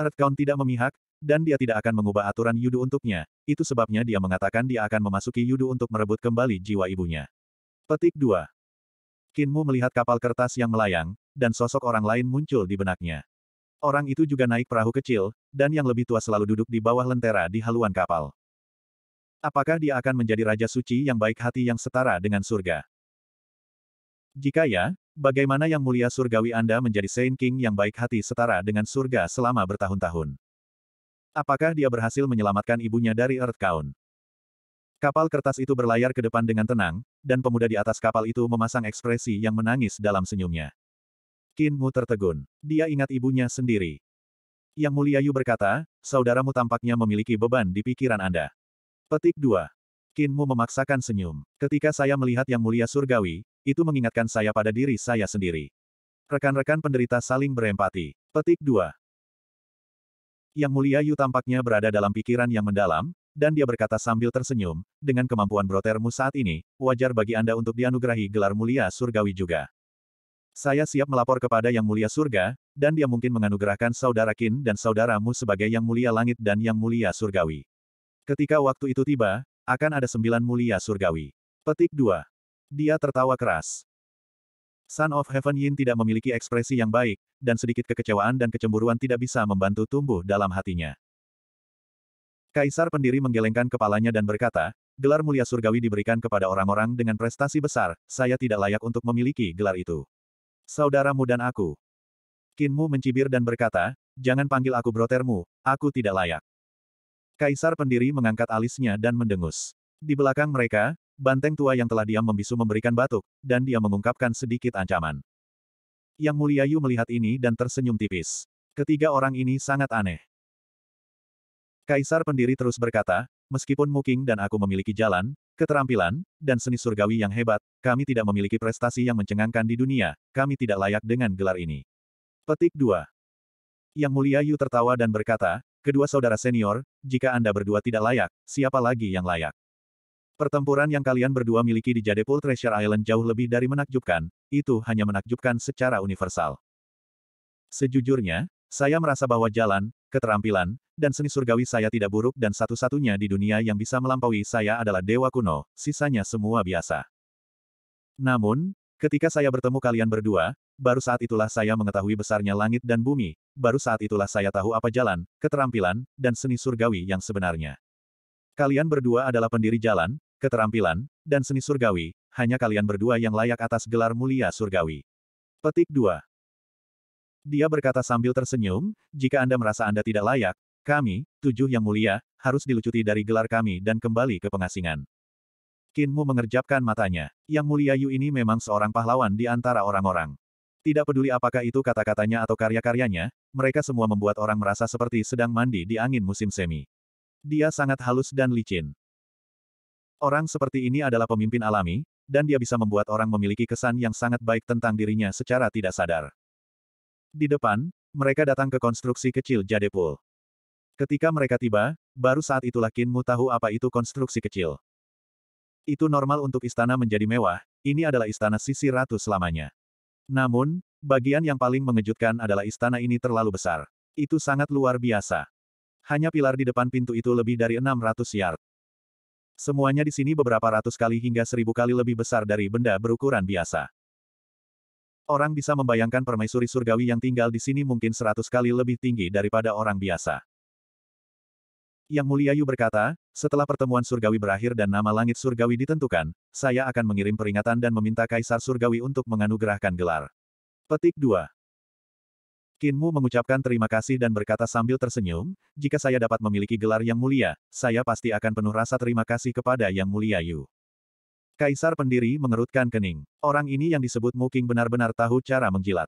Earthcount tidak memihak, dan dia tidak akan mengubah aturan Yudu untuknya, itu sebabnya dia mengatakan dia akan memasuki Yudu untuk merebut kembali jiwa ibunya. Petik 2. Kinmu melihat kapal kertas yang melayang, dan sosok orang lain muncul di benaknya. Orang itu juga naik perahu kecil, dan yang lebih tua selalu duduk di bawah lentera di haluan kapal. Apakah dia akan menjadi Raja Suci yang baik hati yang setara dengan surga? Jika ya, bagaimana yang mulia surgawi Anda menjadi Saint King yang baik hati setara dengan surga selama bertahun-tahun? Apakah dia berhasil menyelamatkan ibunya dari Earth Kaun? Kapal kertas itu berlayar ke depan dengan tenang, dan pemuda di atas kapal itu memasang ekspresi yang menangis dalam senyumnya. Qin Mu tertegun. Dia ingat ibunya sendiri. Yang Mulia Yu berkata, saudaramu tampaknya memiliki beban di pikiran Anda. Petik 2. Qin Mu memaksakan senyum. Ketika saya melihat Yang Mulia Surgawi, itu mengingatkan saya pada diri saya sendiri. Rekan-rekan penderita saling berempati. Petik 2. Yang Mulia Yu tampaknya berada dalam pikiran yang mendalam, dan dia berkata sambil tersenyum, dengan kemampuan brotermu saat ini, wajar bagi Anda untuk dianugerahi gelar mulia surgawi juga. Saya siap melapor kepada Yang Mulia Surga, dan dia mungkin menganugerahkan saudara Kin dan saudaramu sebagai Yang Mulia Langit dan Yang Mulia Surgawi. Ketika waktu itu tiba, akan ada sembilan mulia surgawi. Petik 2. Dia tertawa keras. Son of Heaven Yin tidak memiliki ekspresi yang baik, dan sedikit kekecewaan dan kecemburuan tidak bisa membantu tumbuh dalam hatinya. Kaisar pendiri menggelengkan kepalanya dan berkata, gelar mulia surgawi diberikan kepada orang-orang dengan prestasi besar, saya tidak layak untuk memiliki gelar itu. Saudaramu dan aku. Kinmu mencibir dan berkata, jangan panggil aku brotermu, aku tidak layak. Kaisar pendiri mengangkat alisnya dan mendengus. Di belakang mereka, banteng tua yang telah diam membisu memberikan batuk, dan dia mengungkapkan sedikit ancaman. Yang mulia Yu melihat ini dan tersenyum tipis. Ketiga orang ini sangat aneh. Kaisar pendiri terus berkata, meskipun Muking dan aku memiliki jalan, keterampilan, dan seni surgawi yang hebat, kami tidak memiliki prestasi yang mencengangkan di dunia, kami tidak layak dengan gelar ini. Petik 2. Yang Mulia Yu tertawa dan berkata, kedua saudara senior, jika Anda berdua tidak layak, siapa lagi yang layak? Pertempuran yang kalian berdua miliki di Jadepul Treasure Island jauh lebih dari menakjubkan, itu hanya menakjubkan secara universal. Sejujurnya, saya merasa bahwa jalan, keterampilan, dan seni surgawi saya tidak buruk dan satu-satunya di dunia yang bisa melampaui saya adalah dewa kuno, sisanya semua biasa. Namun, ketika saya bertemu kalian berdua, baru saat itulah saya mengetahui besarnya langit dan bumi, baru saat itulah saya tahu apa jalan, keterampilan, dan seni surgawi yang sebenarnya. Kalian berdua adalah pendiri jalan, keterampilan, dan seni surgawi, hanya kalian berdua yang layak atas gelar mulia surgawi. Petik 2. Dia berkata sambil tersenyum, jika Anda merasa Anda tidak layak, kami, tujuh yang mulia, harus dilucuti dari gelar kami dan kembali ke pengasingan. Kinmu mengerjapkan matanya. Yang mulia Yu ini memang seorang pahlawan di antara orang-orang. Tidak peduli apakah itu kata-katanya atau karya-karyanya, mereka semua membuat orang merasa seperti sedang mandi di angin musim semi. Dia sangat halus dan licin. Orang seperti ini adalah pemimpin alami, dan dia bisa membuat orang memiliki kesan yang sangat baik tentang dirinya secara tidak sadar. Di depan, mereka datang ke konstruksi kecil Jadepul. Ketika mereka tiba, baru saat itulah Kinmu tahu apa itu konstruksi kecil. Itu normal untuk istana menjadi mewah, ini adalah istana sisi ratu selamanya. Namun, bagian yang paling mengejutkan adalah istana ini terlalu besar. Itu sangat luar biasa. Hanya pilar di depan pintu itu lebih dari 600 yard. Semuanya di sini beberapa ratus kali hingga seribu kali lebih besar dari benda berukuran biasa. Orang bisa membayangkan permaisuri surgawi yang tinggal di sini mungkin seratus kali lebih tinggi daripada orang biasa. Yang Mulia Yu berkata, setelah pertemuan surgawi berakhir dan nama langit surgawi ditentukan, saya akan mengirim peringatan dan meminta Kaisar Surgawi untuk menganugerahkan gelar. Petik 2. Kinmu mengucapkan terima kasih dan berkata sambil tersenyum, jika saya dapat memiliki gelar yang mulia, saya pasti akan penuh rasa terima kasih kepada Yang Mulia Yu. Kaisar pendiri mengerutkan kening. Orang ini yang disebut Muking benar-benar tahu cara menjilat.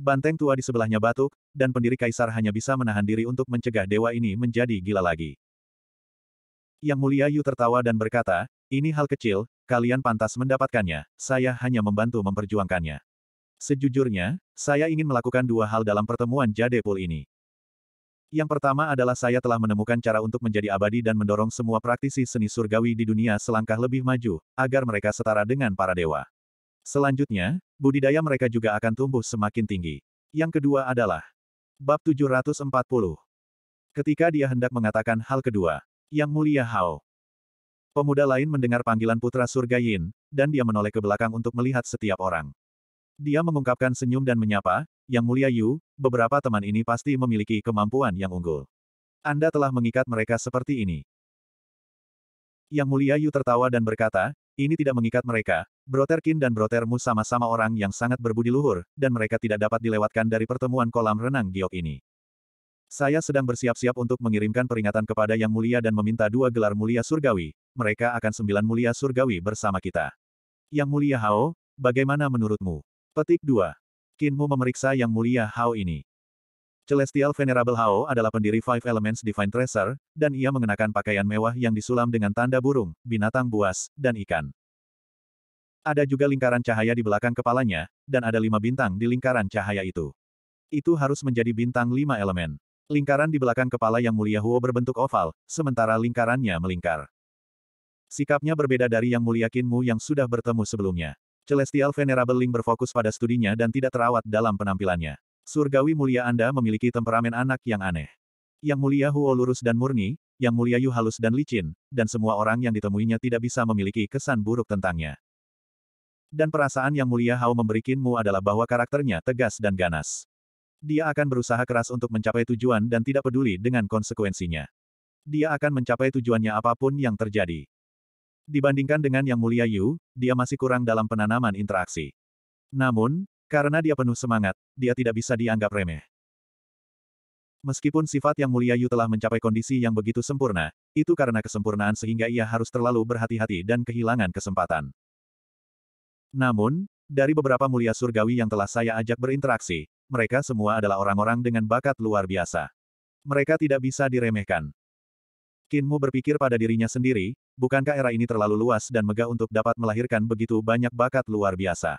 Banteng tua di sebelahnya batuk, dan pendiri kaisar hanya bisa menahan diri untuk mencegah dewa ini menjadi gila lagi. Yang mulia Yu tertawa dan berkata, ini hal kecil, kalian pantas mendapatkannya, saya hanya membantu memperjuangkannya. Sejujurnya, saya ingin melakukan dua hal dalam pertemuan Jade Pool ini. Yang pertama adalah saya telah menemukan cara untuk menjadi abadi dan mendorong semua praktisi seni surgawi di dunia selangkah lebih maju, agar mereka setara dengan para dewa. Selanjutnya, budidaya mereka juga akan tumbuh semakin tinggi. Yang kedua adalah Bab 740. Ketika dia hendak mengatakan hal kedua, Yang Mulia Hao. Pemuda lain mendengar panggilan putra surga Yin, dan dia menoleh ke belakang untuk melihat setiap orang. Dia mengungkapkan senyum dan menyapa, Yang Mulia Yu, beberapa teman ini pasti memiliki kemampuan yang unggul. Anda telah mengikat mereka seperti ini. Yang Mulia Yu tertawa dan berkata, ini tidak mengikat mereka, Broterkin dan Brotermu sama-sama orang yang sangat berbudi luhur, dan mereka tidak dapat dilewatkan dari pertemuan kolam renang giok ini. Saya sedang bersiap-siap untuk mengirimkan peringatan kepada Yang Mulia dan meminta dua gelar mulia surgawi, mereka akan sembilan mulia surgawi bersama kita. Yang Mulia Hao, bagaimana menurutmu? Petik 2. Kinmu memeriksa Yang Mulia Hao ini. Celestial Venerable Hao adalah pendiri Five Elements Divine Treasure, dan ia mengenakan pakaian mewah yang disulam dengan tanda burung, binatang buas, dan ikan. Ada juga lingkaran cahaya di belakang kepalanya, dan ada lima bintang di lingkaran cahaya itu. Itu harus menjadi bintang lima elemen. Lingkaran di belakang kepala yang mulia Huo berbentuk oval, sementara lingkarannya melingkar. Sikapnya berbeda dari yang mulia Kinmu yang sudah bertemu sebelumnya. Celestial Venerable Ling berfokus pada studinya dan tidak terawat dalam penampilannya. Surgawi mulia Anda memiliki temperamen anak yang aneh. Yang mulia Huo lurus dan murni, yang mulia Yu halus dan licin, dan semua orang yang ditemuinya tidak bisa memiliki kesan buruk tentangnya. Dan perasaan yang mulia Hao memberikinmu adalah bahwa karakternya tegas dan ganas. Dia akan berusaha keras untuk mencapai tujuan dan tidak peduli dengan konsekuensinya. Dia akan mencapai tujuannya apapun yang terjadi. Dibandingkan dengan Yang Mulia Yu, dia masih kurang dalam penanaman interaksi. Namun, karena dia penuh semangat, dia tidak bisa dianggap remeh. Meskipun sifat Yang Mulia Yu telah mencapai kondisi yang begitu sempurna, itu karena kesempurnaan sehingga ia harus terlalu berhati-hati dan kehilangan kesempatan. Namun, dari beberapa mulia surgawi yang telah saya ajak berinteraksi, mereka semua adalah orang-orang dengan bakat luar biasa. Mereka tidak bisa diremehkan. Kinmu berpikir pada dirinya sendiri, bukankah era ini terlalu luas dan megah untuk dapat melahirkan begitu banyak bakat luar biasa?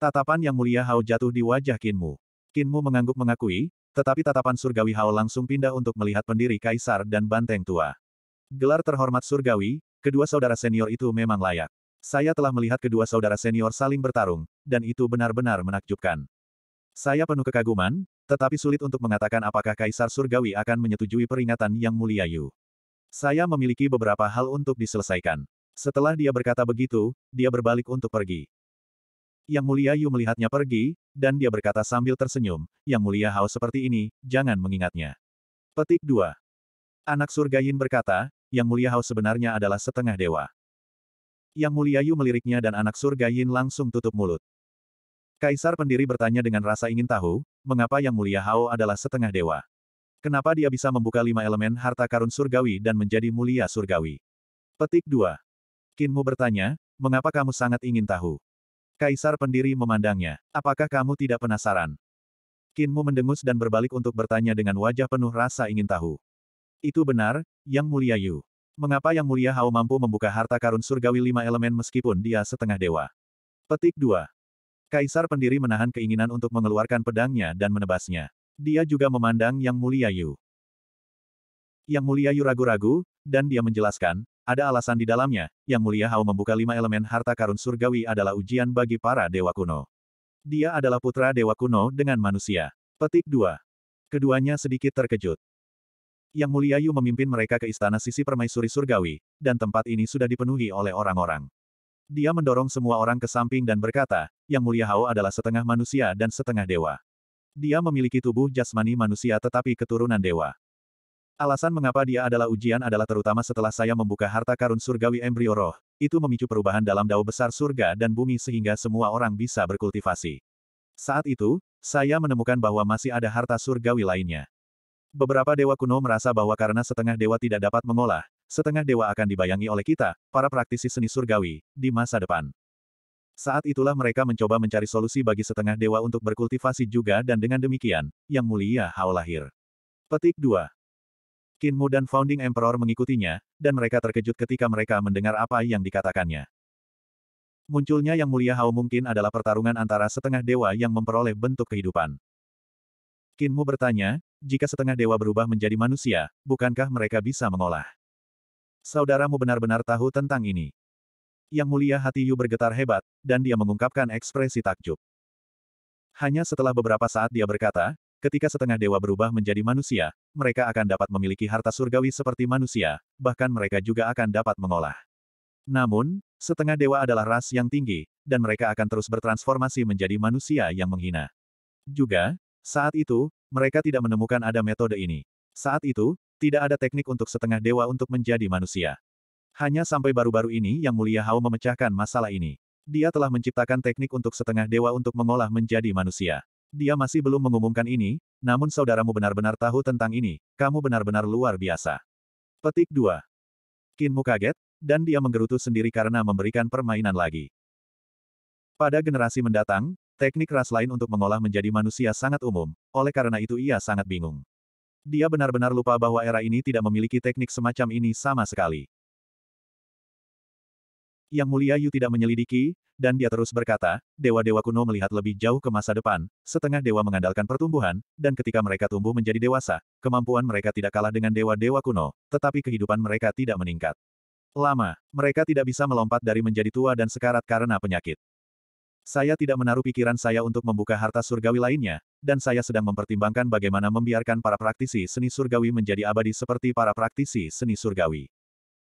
Tatapan yang mulia Hao jatuh di wajah Kinmu. Kinmu mengangguk mengakui, tetapi tatapan surgawi Hao langsung pindah untuk melihat pendiri kaisar dan banteng tua. Gelar terhormat surgawi, kedua saudara senior itu memang layak. Saya telah melihat kedua saudara senior saling bertarung, dan itu benar-benar menakjubkan. Saya penuh kekaguman, tetapi sulit untuk mengatakan apakah Kaisar Surgawi akan menyetujui peringatan Yang Mulia Yu. Saya memiliki beberapa hal untuk diselesaikan. Setelah dia berkata begitu, dia berbalik untuk pergi. Yang Mulia Yu melihatnya pergi, dan dia berkata sambil tersenyum, Yang Mulia Hao seperti ini, jangan mengingatnya. Petik 2. Anak surga Yin berkata, Yang Mulia Hao sebenarnya adalah setengah dewa. Yang Mulia Yu meliriknya dan anak surga Yin langsung tutup mulut. Kaisar pendiri bertanya dengan rasa ingin tahu, mengapa Yang Mulia Hao adalah setengah dewa. Kenapa dia bisa membuka lima elemen harta karun surgawi dan menjadi mulia surgawi? Petik 2. Kinmu bertanya, mengapa kamu sangat ingin tahu? Kaisar pendiri memandangnya. Apakah kamu tidak penasaran? Kinmu mendengus dan berbalik untuk bertanya dengan wajah penuh rasa ingin tahu. Itu benar, Yang Mulia Yu. Mengapa Yang Mulia Hao mampu membuka harta karun surgawi lima elemen meskipun dia setengah dewa? Petik 2. Kaisar pendiri menahan keinginan untuk mengeluarkan pedangnya dan menebasnya dia juga memandang Yang Mulia Yu. Yang Mulia Yu ragu-ragu, dan dia menjelaskan, ada alasan di dalamnya, Yang Mulia Hao membuka lima elemen harta karun surgawi adalah ujian bagi para dewa kuno. Dia adalah putra dewa kuno dengan manusia. Petik 2. Keduanya sedikit terkejut. Yang Mulia Yu memimpin mereka ke istana sisi permaisuri surgawi, dan tempat ini sudah dipenuhi oleh orang-orang. Dia mendorong semua orang ke samping dan berkata, Yang Mulia Hao adalah setengah manusia dan setengah dewa. Dia memiliki tubuh jasmani manusia tetapi keturunan dewa. Alasan mengapa dia adalah ujian adalah terutama setelah saya membuka harta karun surgawi embrio roh, itu memicu perubahan dalam dao besar surga dan bumi sehingga semua orang bisa berkultivasi. Saat itu, saya menemukan bahwa masih ada harta surgawi lainnya. Beberapa dewa kuno merasa bahwa karena setengah dewa tidak dapat mengolah, setengah dewa akan dibayangi oleh kita, para praktisi seni surgawi, di masa depan. Saat itulah mereka mencoba mencari solusi bagi setengah dewa untuk berkultivasi juga dan dengan demikian, Yang Mulia Hao lahir. Petik 2. Kinmu dan Founding Emperor mengikutinya, dan mereka terkejut ketika mereka mendengar apa yang dikatakannya. Munculnya Yang Mulia Hao mungkin adalah pertarungan antara setengah dewa yang memperoleh bentuk kehidupan. Kinmu bertanya, jika setengah dewa berubah menjadi manusia, bukankah mereka bisa mengolah? Saudaramu benar-benar tahu tentang ini. Yang mulia hati Yu bergetar hebat, dan dia mengungkapkan ekspresi takjub. Hanya setelah beberapa saat dia berkata, ketika setengah dewa berubah menjadi manusia, mereka akan dapat memiliki harta surgawi seperti manusia, bahkan mereka juga akan dapat mengolah. Namun, setengah dewa adalah ras yang tinggi, dan mereka akan terus bertransformasi menjadi manusia yang menghina. Juga, saat itu, mereka tidak menemukan ada metode ini. Saat itu, tidak ada teknik untuk setengah dewa untuk menjadi manusia. Hanya sampai baru-baru ini Yang Mulia Hao memecahkan masalah ini. Dia telah menciptakan teknik untuk setengah dewa untuk mengolah menjadi manusia. Dia masih belum mengumumkan ini, namun saudaramu benar-benar tahu tentang ini, kamu benar-benar luar biasa. Petik 2. Kinmu kaget, dan dia menggerutu sendiri karena memberikan permainan lagi. Pada generasi mendatang, teknik ras lain untuk mengolah menjadi manusia sangat umum, oleh karena itu ia sangat bingung. Dia benar-benar lupa bahwa era ini tidak memiliki teknik semacam ini sama sekali. Yang mulia Yu tidak menyelidiki, dan dia terus berkata, dewa-dewa kuno melihat lebih jauh ke masa depan, setengah dewa mengandalkan pertumbuhan, dan ketika mereka tumbuh menjadi dewasa, kemampuan mereka tidak kalah dengan dewa-dewa kuno, tetapi kehidupan mereka tidak meningkat. Lama, mereka tidak bisa melompat dari menjadi tua dan sekarat karena penyakit. Saya tidak menaruh pikiran saya untuk membuka harta surgawi lainnya, dan saya sedang mempertimbangkan bagaimana membiarkan para praktisi seni surgawi menjadi abadi seperti para praktisi seni surgawi.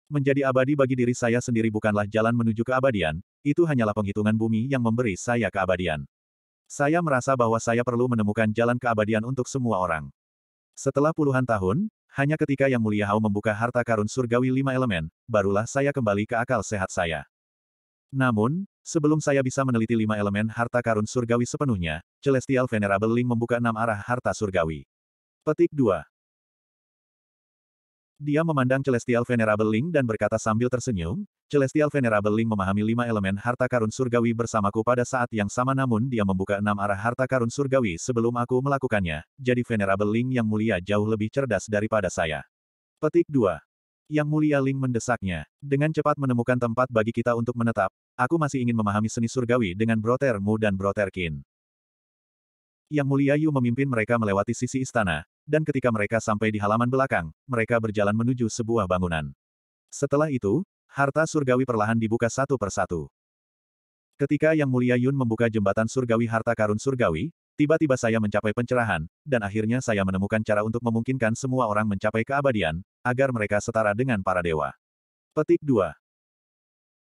Menjadi abadi bagi diri saya sendiri bukanlah jalan menuju keabadian, itu hanyalah penghitungan bumi yang memberi saya keabadian. Saya merasa bahwa saya perlu menemukan jalan keabadian untuk semua orang. Setelah puluhan tahun, hanya ketika Yang Mulia Hao membuka harta karun surgawi lima elemen, barulah saya kembali ke akal sehat saya. Namun, sebelum saya bisa meneliti lima elemen harta karun surgawi sepenuhnya, Celestial Venerable Ling membuka enam arah harta surgawi. Petik 2. Dia memandang Celestial Venerable Ling dan berkata sambil tersenyum, Celestial Venerable Ling memahami lima elemen harta karun surgawi bersamaku pada saat yang sama namun dia membuka enam arah harta karun surgawi sebelum aku melakukannya, jadi Venerable Ling yang mulia jauh lebih cerdas daripada saya. Petik 2. Yang mulia Ling mendesaknya. Dengan cepat menemukan tempat bagi kita untuk menetap, aku masih ingin memahami seni surgawi dengan Brotermu dan Broterkin. Yang mulia Yu memimpin mereka melewati sisi istana, dan ketika mereka sampai di halaman belakang, mereka berjalan menuju sebuah bangunan. Setelah itu, harta surgawi perlahan dibuka satu persatu. Ketika Yang Mulia Yun membuka jembatan surgawi harta karun surgawi, tiba-tiba saya mencapai pencerahan, dan akhirnya saya menemukan cara untuk memungkinkan semua orang mencapai keabadian, agar mereka setara dengan para dewa. Petik 2.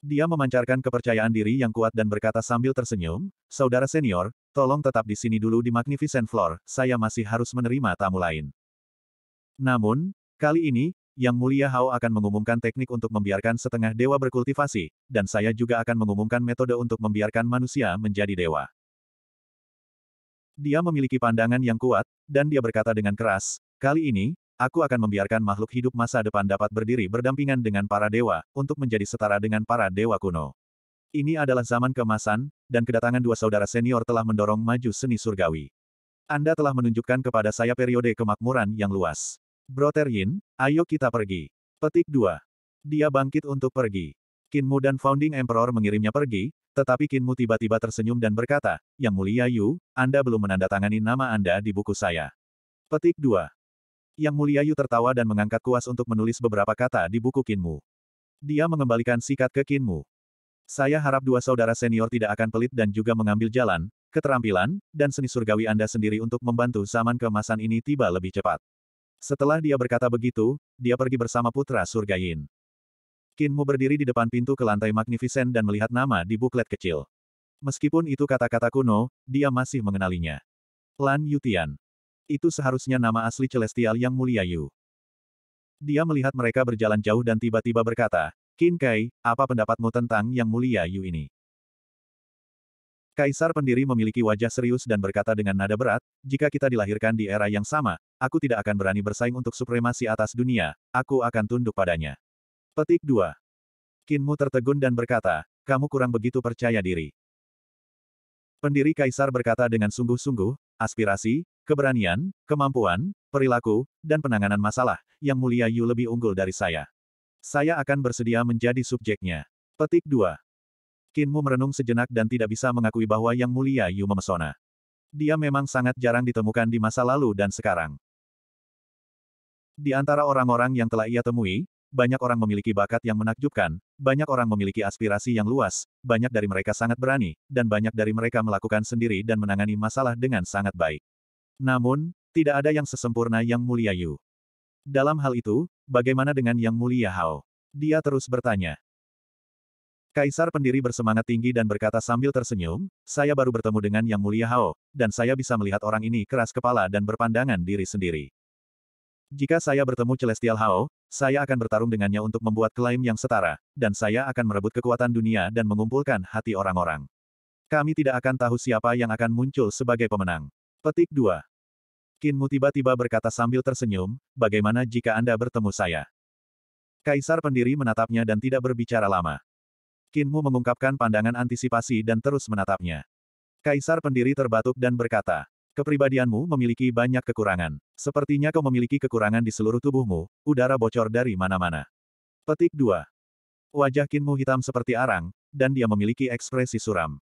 Dia memancarkan kepercayaan diri yang kuat dan berkata sambil tersenyum, Saudara senior, tolong tetap di sini dulu di Magnificent Floor, saya masih harus menerima tamu lain. Namun, kali ini, Yang Mulia Hao akan mengumumkan teknik untuk membiarkan setengah dewa berkultivasi, dan saya juga akan mengumumkan metode untuk membiarkan manusia menjadi dewa. Dia memiliki pandangan yang kuat, dan dia berkata dengan keras, kali ini, aku akan membiarkan makhluk hidup masa depan dapat berdiri berdampingan dengan para dewa, untuk menjadi setara dengan para dewa kuno. Ini adalah zaman kemasan, dan kedatangan dua saudara senior telah mendorong maju seni surgawi. Anda telah menunjukkan kepada saya periode kemakmuran yang luas. Broter Yin, ayo kita pergi. Petik 2. Dia bangkit untuk pergi. Kinmu dan Founding Emperor mengirimnya pergi, tetapi Kinmu tiba-tiba tersenyum dan berkata, Yang Mulia Yu, Anda belum menandatangani nama Anda di buku saya. Petik 2. Yang Mulia Yu tertawa dan mengangkat kuas untuk menulis beberapa kata di buku Kinmu. Dia mengembalikan sikat ke Kinmu. Saya harap dua saudara senior tidak akan pelit dan juga mengambil jalan, keterampilan, dan seni surgawi Anda sendiri untuk membantu zaman kemasan ini tiba lebih cepat. Setelah dia berkata begitu, dia pergi bersama putra surga Yin. Kinmu berdiri di depan pintu ke lantai magnificent dan melihat nama di buklet kecil. Meskipun itu kata-kata kuno, dia masih mengenalinya. Lan Yutian. Itu seharusnya nama asli Celestial Yang Mulia Yu. Dia melihat mereka berjalan jauh dan tiba-tiba berkata, Kin Kai, apa pendapatmu tentang Yang Mulia Yu ini? Kaisar pendiri memiliki wajah serius dan berkata dengan nada berat, jika kita dilahirkan di era yang sama, aku tidak akan berani bersaing untuk supremasi atas dunia, aku akan tunduk padanya. Petik 2. Kinmu tertegun dan berkata, kamu kurang begitu percaya diri. Pendiri Kaisar berkata dengan sungguh-sungguh, aspirasi, keberanian, kemampuan, perilaku, dan penanganan masalah, yang mulia Yu lebih unggul dari saya. Saya akan bersedia menjadi subjeknya. Petik 2. Kinmu merenung sejenak dan tidak bisa mengakui bahwa Yang Mulia Yu memesona. Dia memang sangat jarang ditemukan di masa lalu dan sekarang. Di antara orang-orang yang telah ia temui, banyak orang memiliki bakat yang menakjubkan, banyak orang memiliki aspirasi yang luas, banyak dari mereka sangat berani, dan banyak dari mereka melakukan sendiri dan menangani masalah dengan sangat baik. Namun, tidak ada yang sesempurna Yang Mulia Yu. Dalam hal itu, bagaimana dengan Yang Mulia Hao? Dia terus bertanya. Kaisar pendiri bersemangat tinggi dan berkata sambil tersenyum, saya baru bertemu dengan Yang Mulia Hao, dan saya bisa melihat orang ini keras kepala dan berpandangan diri sendiri. Jika saya bertemu Celestial Hao, saya akan bertarung dengannya untuk membuat klaim yang setara, dan saya akan merebut kekuatan dunia dan mengumpulkan hati orang-orang. Kami tidak akan tahu siapa yang akan muncul sebagai pemenang. Petik 2. Kinmu tiba-tiba berkata sambil tersenyum, bagaimana jika Anda bertemu saya? Kaisar pendiri menatapnya dan tidak berbicara lama. Kinmu mengungkapkan pandangan antisipasi dan terus menatapnya. Kaisar pendiri terbatuk dan berkata, kepribadianmu memiliki banyak kekurangan. Sepertinya kau memiliki kekurangan di seluruh tubuhmu, udara bocor dari mana-mana. Petik 2. Wajah Kinmu hitam seperti arang, dan dia memiliki ekspresi suram.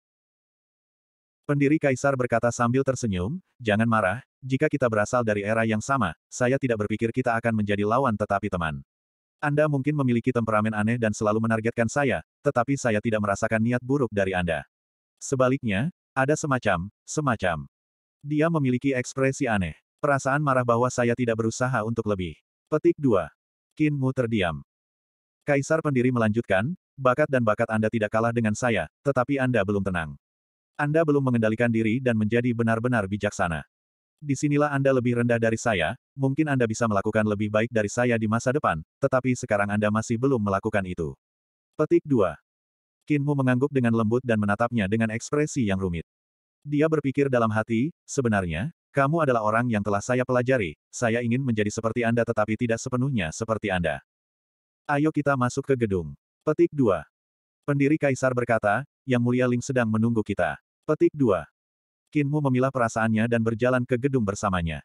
Pendiri Kaisar berkata sambil tersenyum, jangan marah, jika kita berasal dari era yang sama, saya tidak berpikir kita akan menjadi lawan tetapi teman. Anda mungkin memiliki temperamen aneh dan selalu menargetkan saya, tetapi saya tidak merasakan niat buruk dari Anda. Sebaliknya, ada semacam, semacam. Dia memiliki ekspresi aneh. Perasaan marah bahwa saya tidak berusaha untuk lebih. Petik 2. Kin Mu terdiam. Kaisar pendiri melanjutkan, bakat dan bakat Anda tidak kalah dengan saya, tetapi Anda belum tenang. Anda belum mengendalikan diri dan menjadi benar-benar bijaksana disinilah Anda lebih rendah dari saya, mungkin Anda bisa melakukan lebih baik dari saya di masa depan, tetapi sekarang Anda masih belum melakukan itu. Petik 2. Kinmu mengangguk dengan lembut dan menatapnya dengan ekspresi yang rumit. Dia berpikir dalam hati, sebenarnya, kamu adalah orang yang telah saya pelajari, saya ingin menjadi seperti Anda tetapi tidak sepenuhnya seperti Anda. Ayo kita masuk ke gedung. Petik 2. Pendiri Kaisar berkata, Yang Mulia Ling sedang menunggu kita. Petik 2. Kinmu memilah perasaannya dan berjalan ke gedung bersamanya.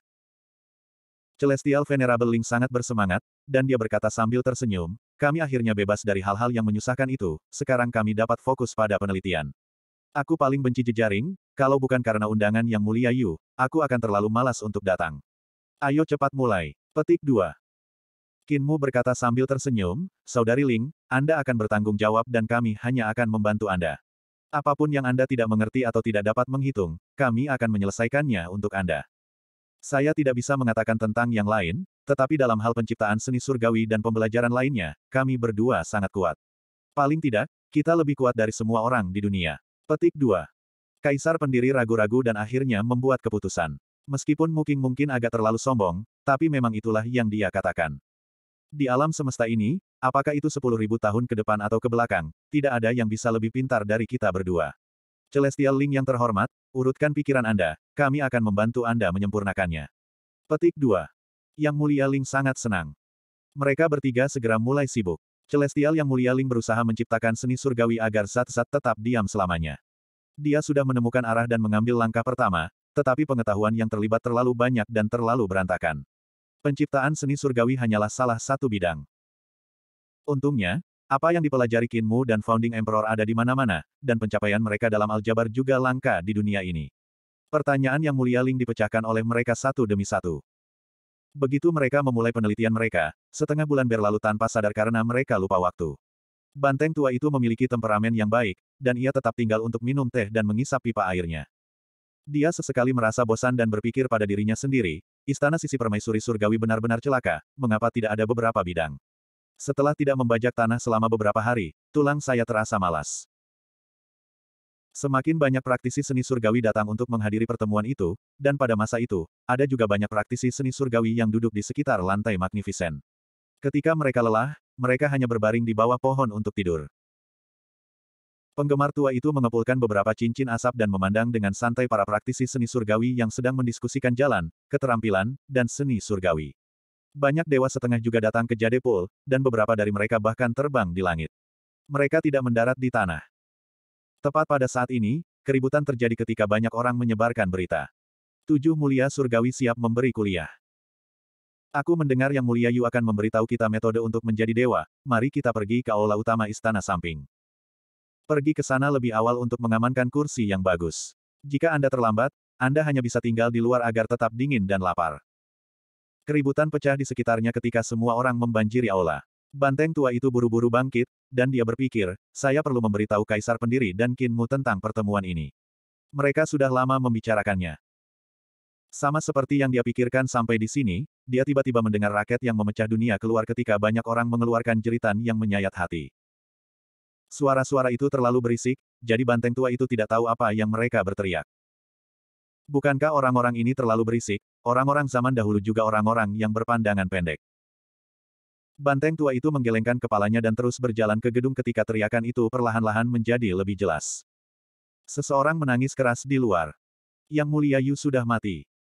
Celestial Venerable Ling sangat bersemangat, dan dia berkata sambil tersenyum, kami akhirnya bebas dari hal-hal yang menyusahkan itu, sekarang kami dapat fokus pada penelitian. Aku paling benci jejaring, kalau bukan karena undangan yang mulia Yu, aku akan terlalu malas untuk datang. Ayo cepat mulai. Petik 2. Kinmu berkata sambil tersenyum, Saudari Ling, Anda akan bertanggung jawab dan kami hanya akan membantu Anda. Apapun yang Anda tidak mengerti atau tidak dapat menghitung, kami akan menyelesaikannya untuk Anda. Saya tidak bisa mengatakan tentang yang lain, tetapi dalam hal penciptaan seni surgawi dan pembelajaran lainnya, kami berdua sangat kuat. Paling tidak, kita lebih kuat dari semua orang di dunia. Petik 2. Kaisar pendiri ragu-ragu dan akhirnya membuat keputusan. Meskipun mungkin mungkin agak terlalu sombong, tapi memang itulah yang dia katakan. Di alam semesta ini, apakah itu sepuluh ribu tahun ke depan atau ke belakang, tidak ada yang bisa lebih pintar dari kita berdua. Celestial Ling yang terhormat, urutkan pikiran Anda, kami akan membantu Anda menyempurnakannya. Petik 2. Yang Mulia Ling sangat senang. Mereka bertiga segera mulai sibuk. Celestial Yang Mulia Ling berusaha menciptakan seni surgawi agar zat-zat tetap diam selamanya. Dia sudah menemukan arah dan mengambil langkah pertama, tetapi pengetahuan yang terlibat terlalu banyak dan terlalu berantakan. Penciptaan seni surgawi hanyalah salah satu bidang. Untungnya, apa yang dipelajari Kinmu dan Founding Emperor ada di mana-mana, dan pencapaian mereka dalam aljabar juga langka di dunia ini. Pertanyaan yang mulia Ling dipecahkan oleh mereka satu demi satu. Begitu mereka memulai penelitian mereka, setengah bulan berlalu tanpa sadar karena mereka lupa waktu. Banteng tua itu memiliki temperamen yang baik, dan ia tetap tinggal untuk minum teh dan mengisap pipa airnya. Dia sesekali merasa bosan dan berpikir pada dirinya sendiri, istana sisi permaisuri surgawi benar-benar celaka, mengapa tidak ada beberapa bidang. Setelah tidak membajak tanah selama beberapa hari, tulang saya terasa malas. Semakin banyak praktisi seni surgawi datang untuk menghadiri pertemuan itu, dan pada masa itu, ada juga banyak praktisi seni surgawi yang duduk di sekitar lantai magnifisen. Ketika mereka lelah, mereka hanya berbaring di bawah pohon untuk tidur. Penggemar tua itu mengepulkan beberapa cincin asap dan memandang dengan santai para praktisi seni surgawi yang sedang mendiskusikan jalan, keterampilan, dan seni surgawi. Banyak dewa setengah juga datang ke Pool, dan beberapa dari mereka bahkan terbang di langit. Mereka tidak mendarat di tanah. Tepat pada saat ini, keributan terjadi ketika banyak orang menyebarkan berita. Tujuh mulia surgawi siap memberi kuliah. Aku mendengar Yang Mulia Yu akan memberitahu kita metode untuk menjadi dewa, mari kita pergi ke aula utama istana samping. Pergi ke sana lebih awal untuk mengamankan kursi yang bagus. Jika Anda terlambat, Anda hanya bisa tinggal di luar agar tetap dingin dan lapar. Keributan pecah di sekitarnya ketika semua orang membanjiri aula. Banteng tua itu buru-buru bangkit, dan dia berpikir, saya perlu memberitahu Kaisar Pendiri dan Kinmu tentang pertemuan ini. Mereka sudah lama membicarakannya. Sama seperti yang dia pikirkan sampai di sini, dia tiba-tiba mendengar raket yang memecah dunia keluar ketika banyak orang mengeluarkan jeritan yang menyayat hati. Suara-suara itu terlalu berisik, jadi banteng tua itu tidak tahu apa yang mereka berteriak. Bukankah orang-orang ini terlalu berisik, orang-orang zaman dahulu juga orang-orang yang berpandangan pendek. Banteng tua itu menggelengkan kepalanya dan terus berjalan ke gedung ketika teriakan itu perlahan-lahan menjadi lebih jelas. Seseorang menangis keras di luar. Yang mulia Yu sudah mati.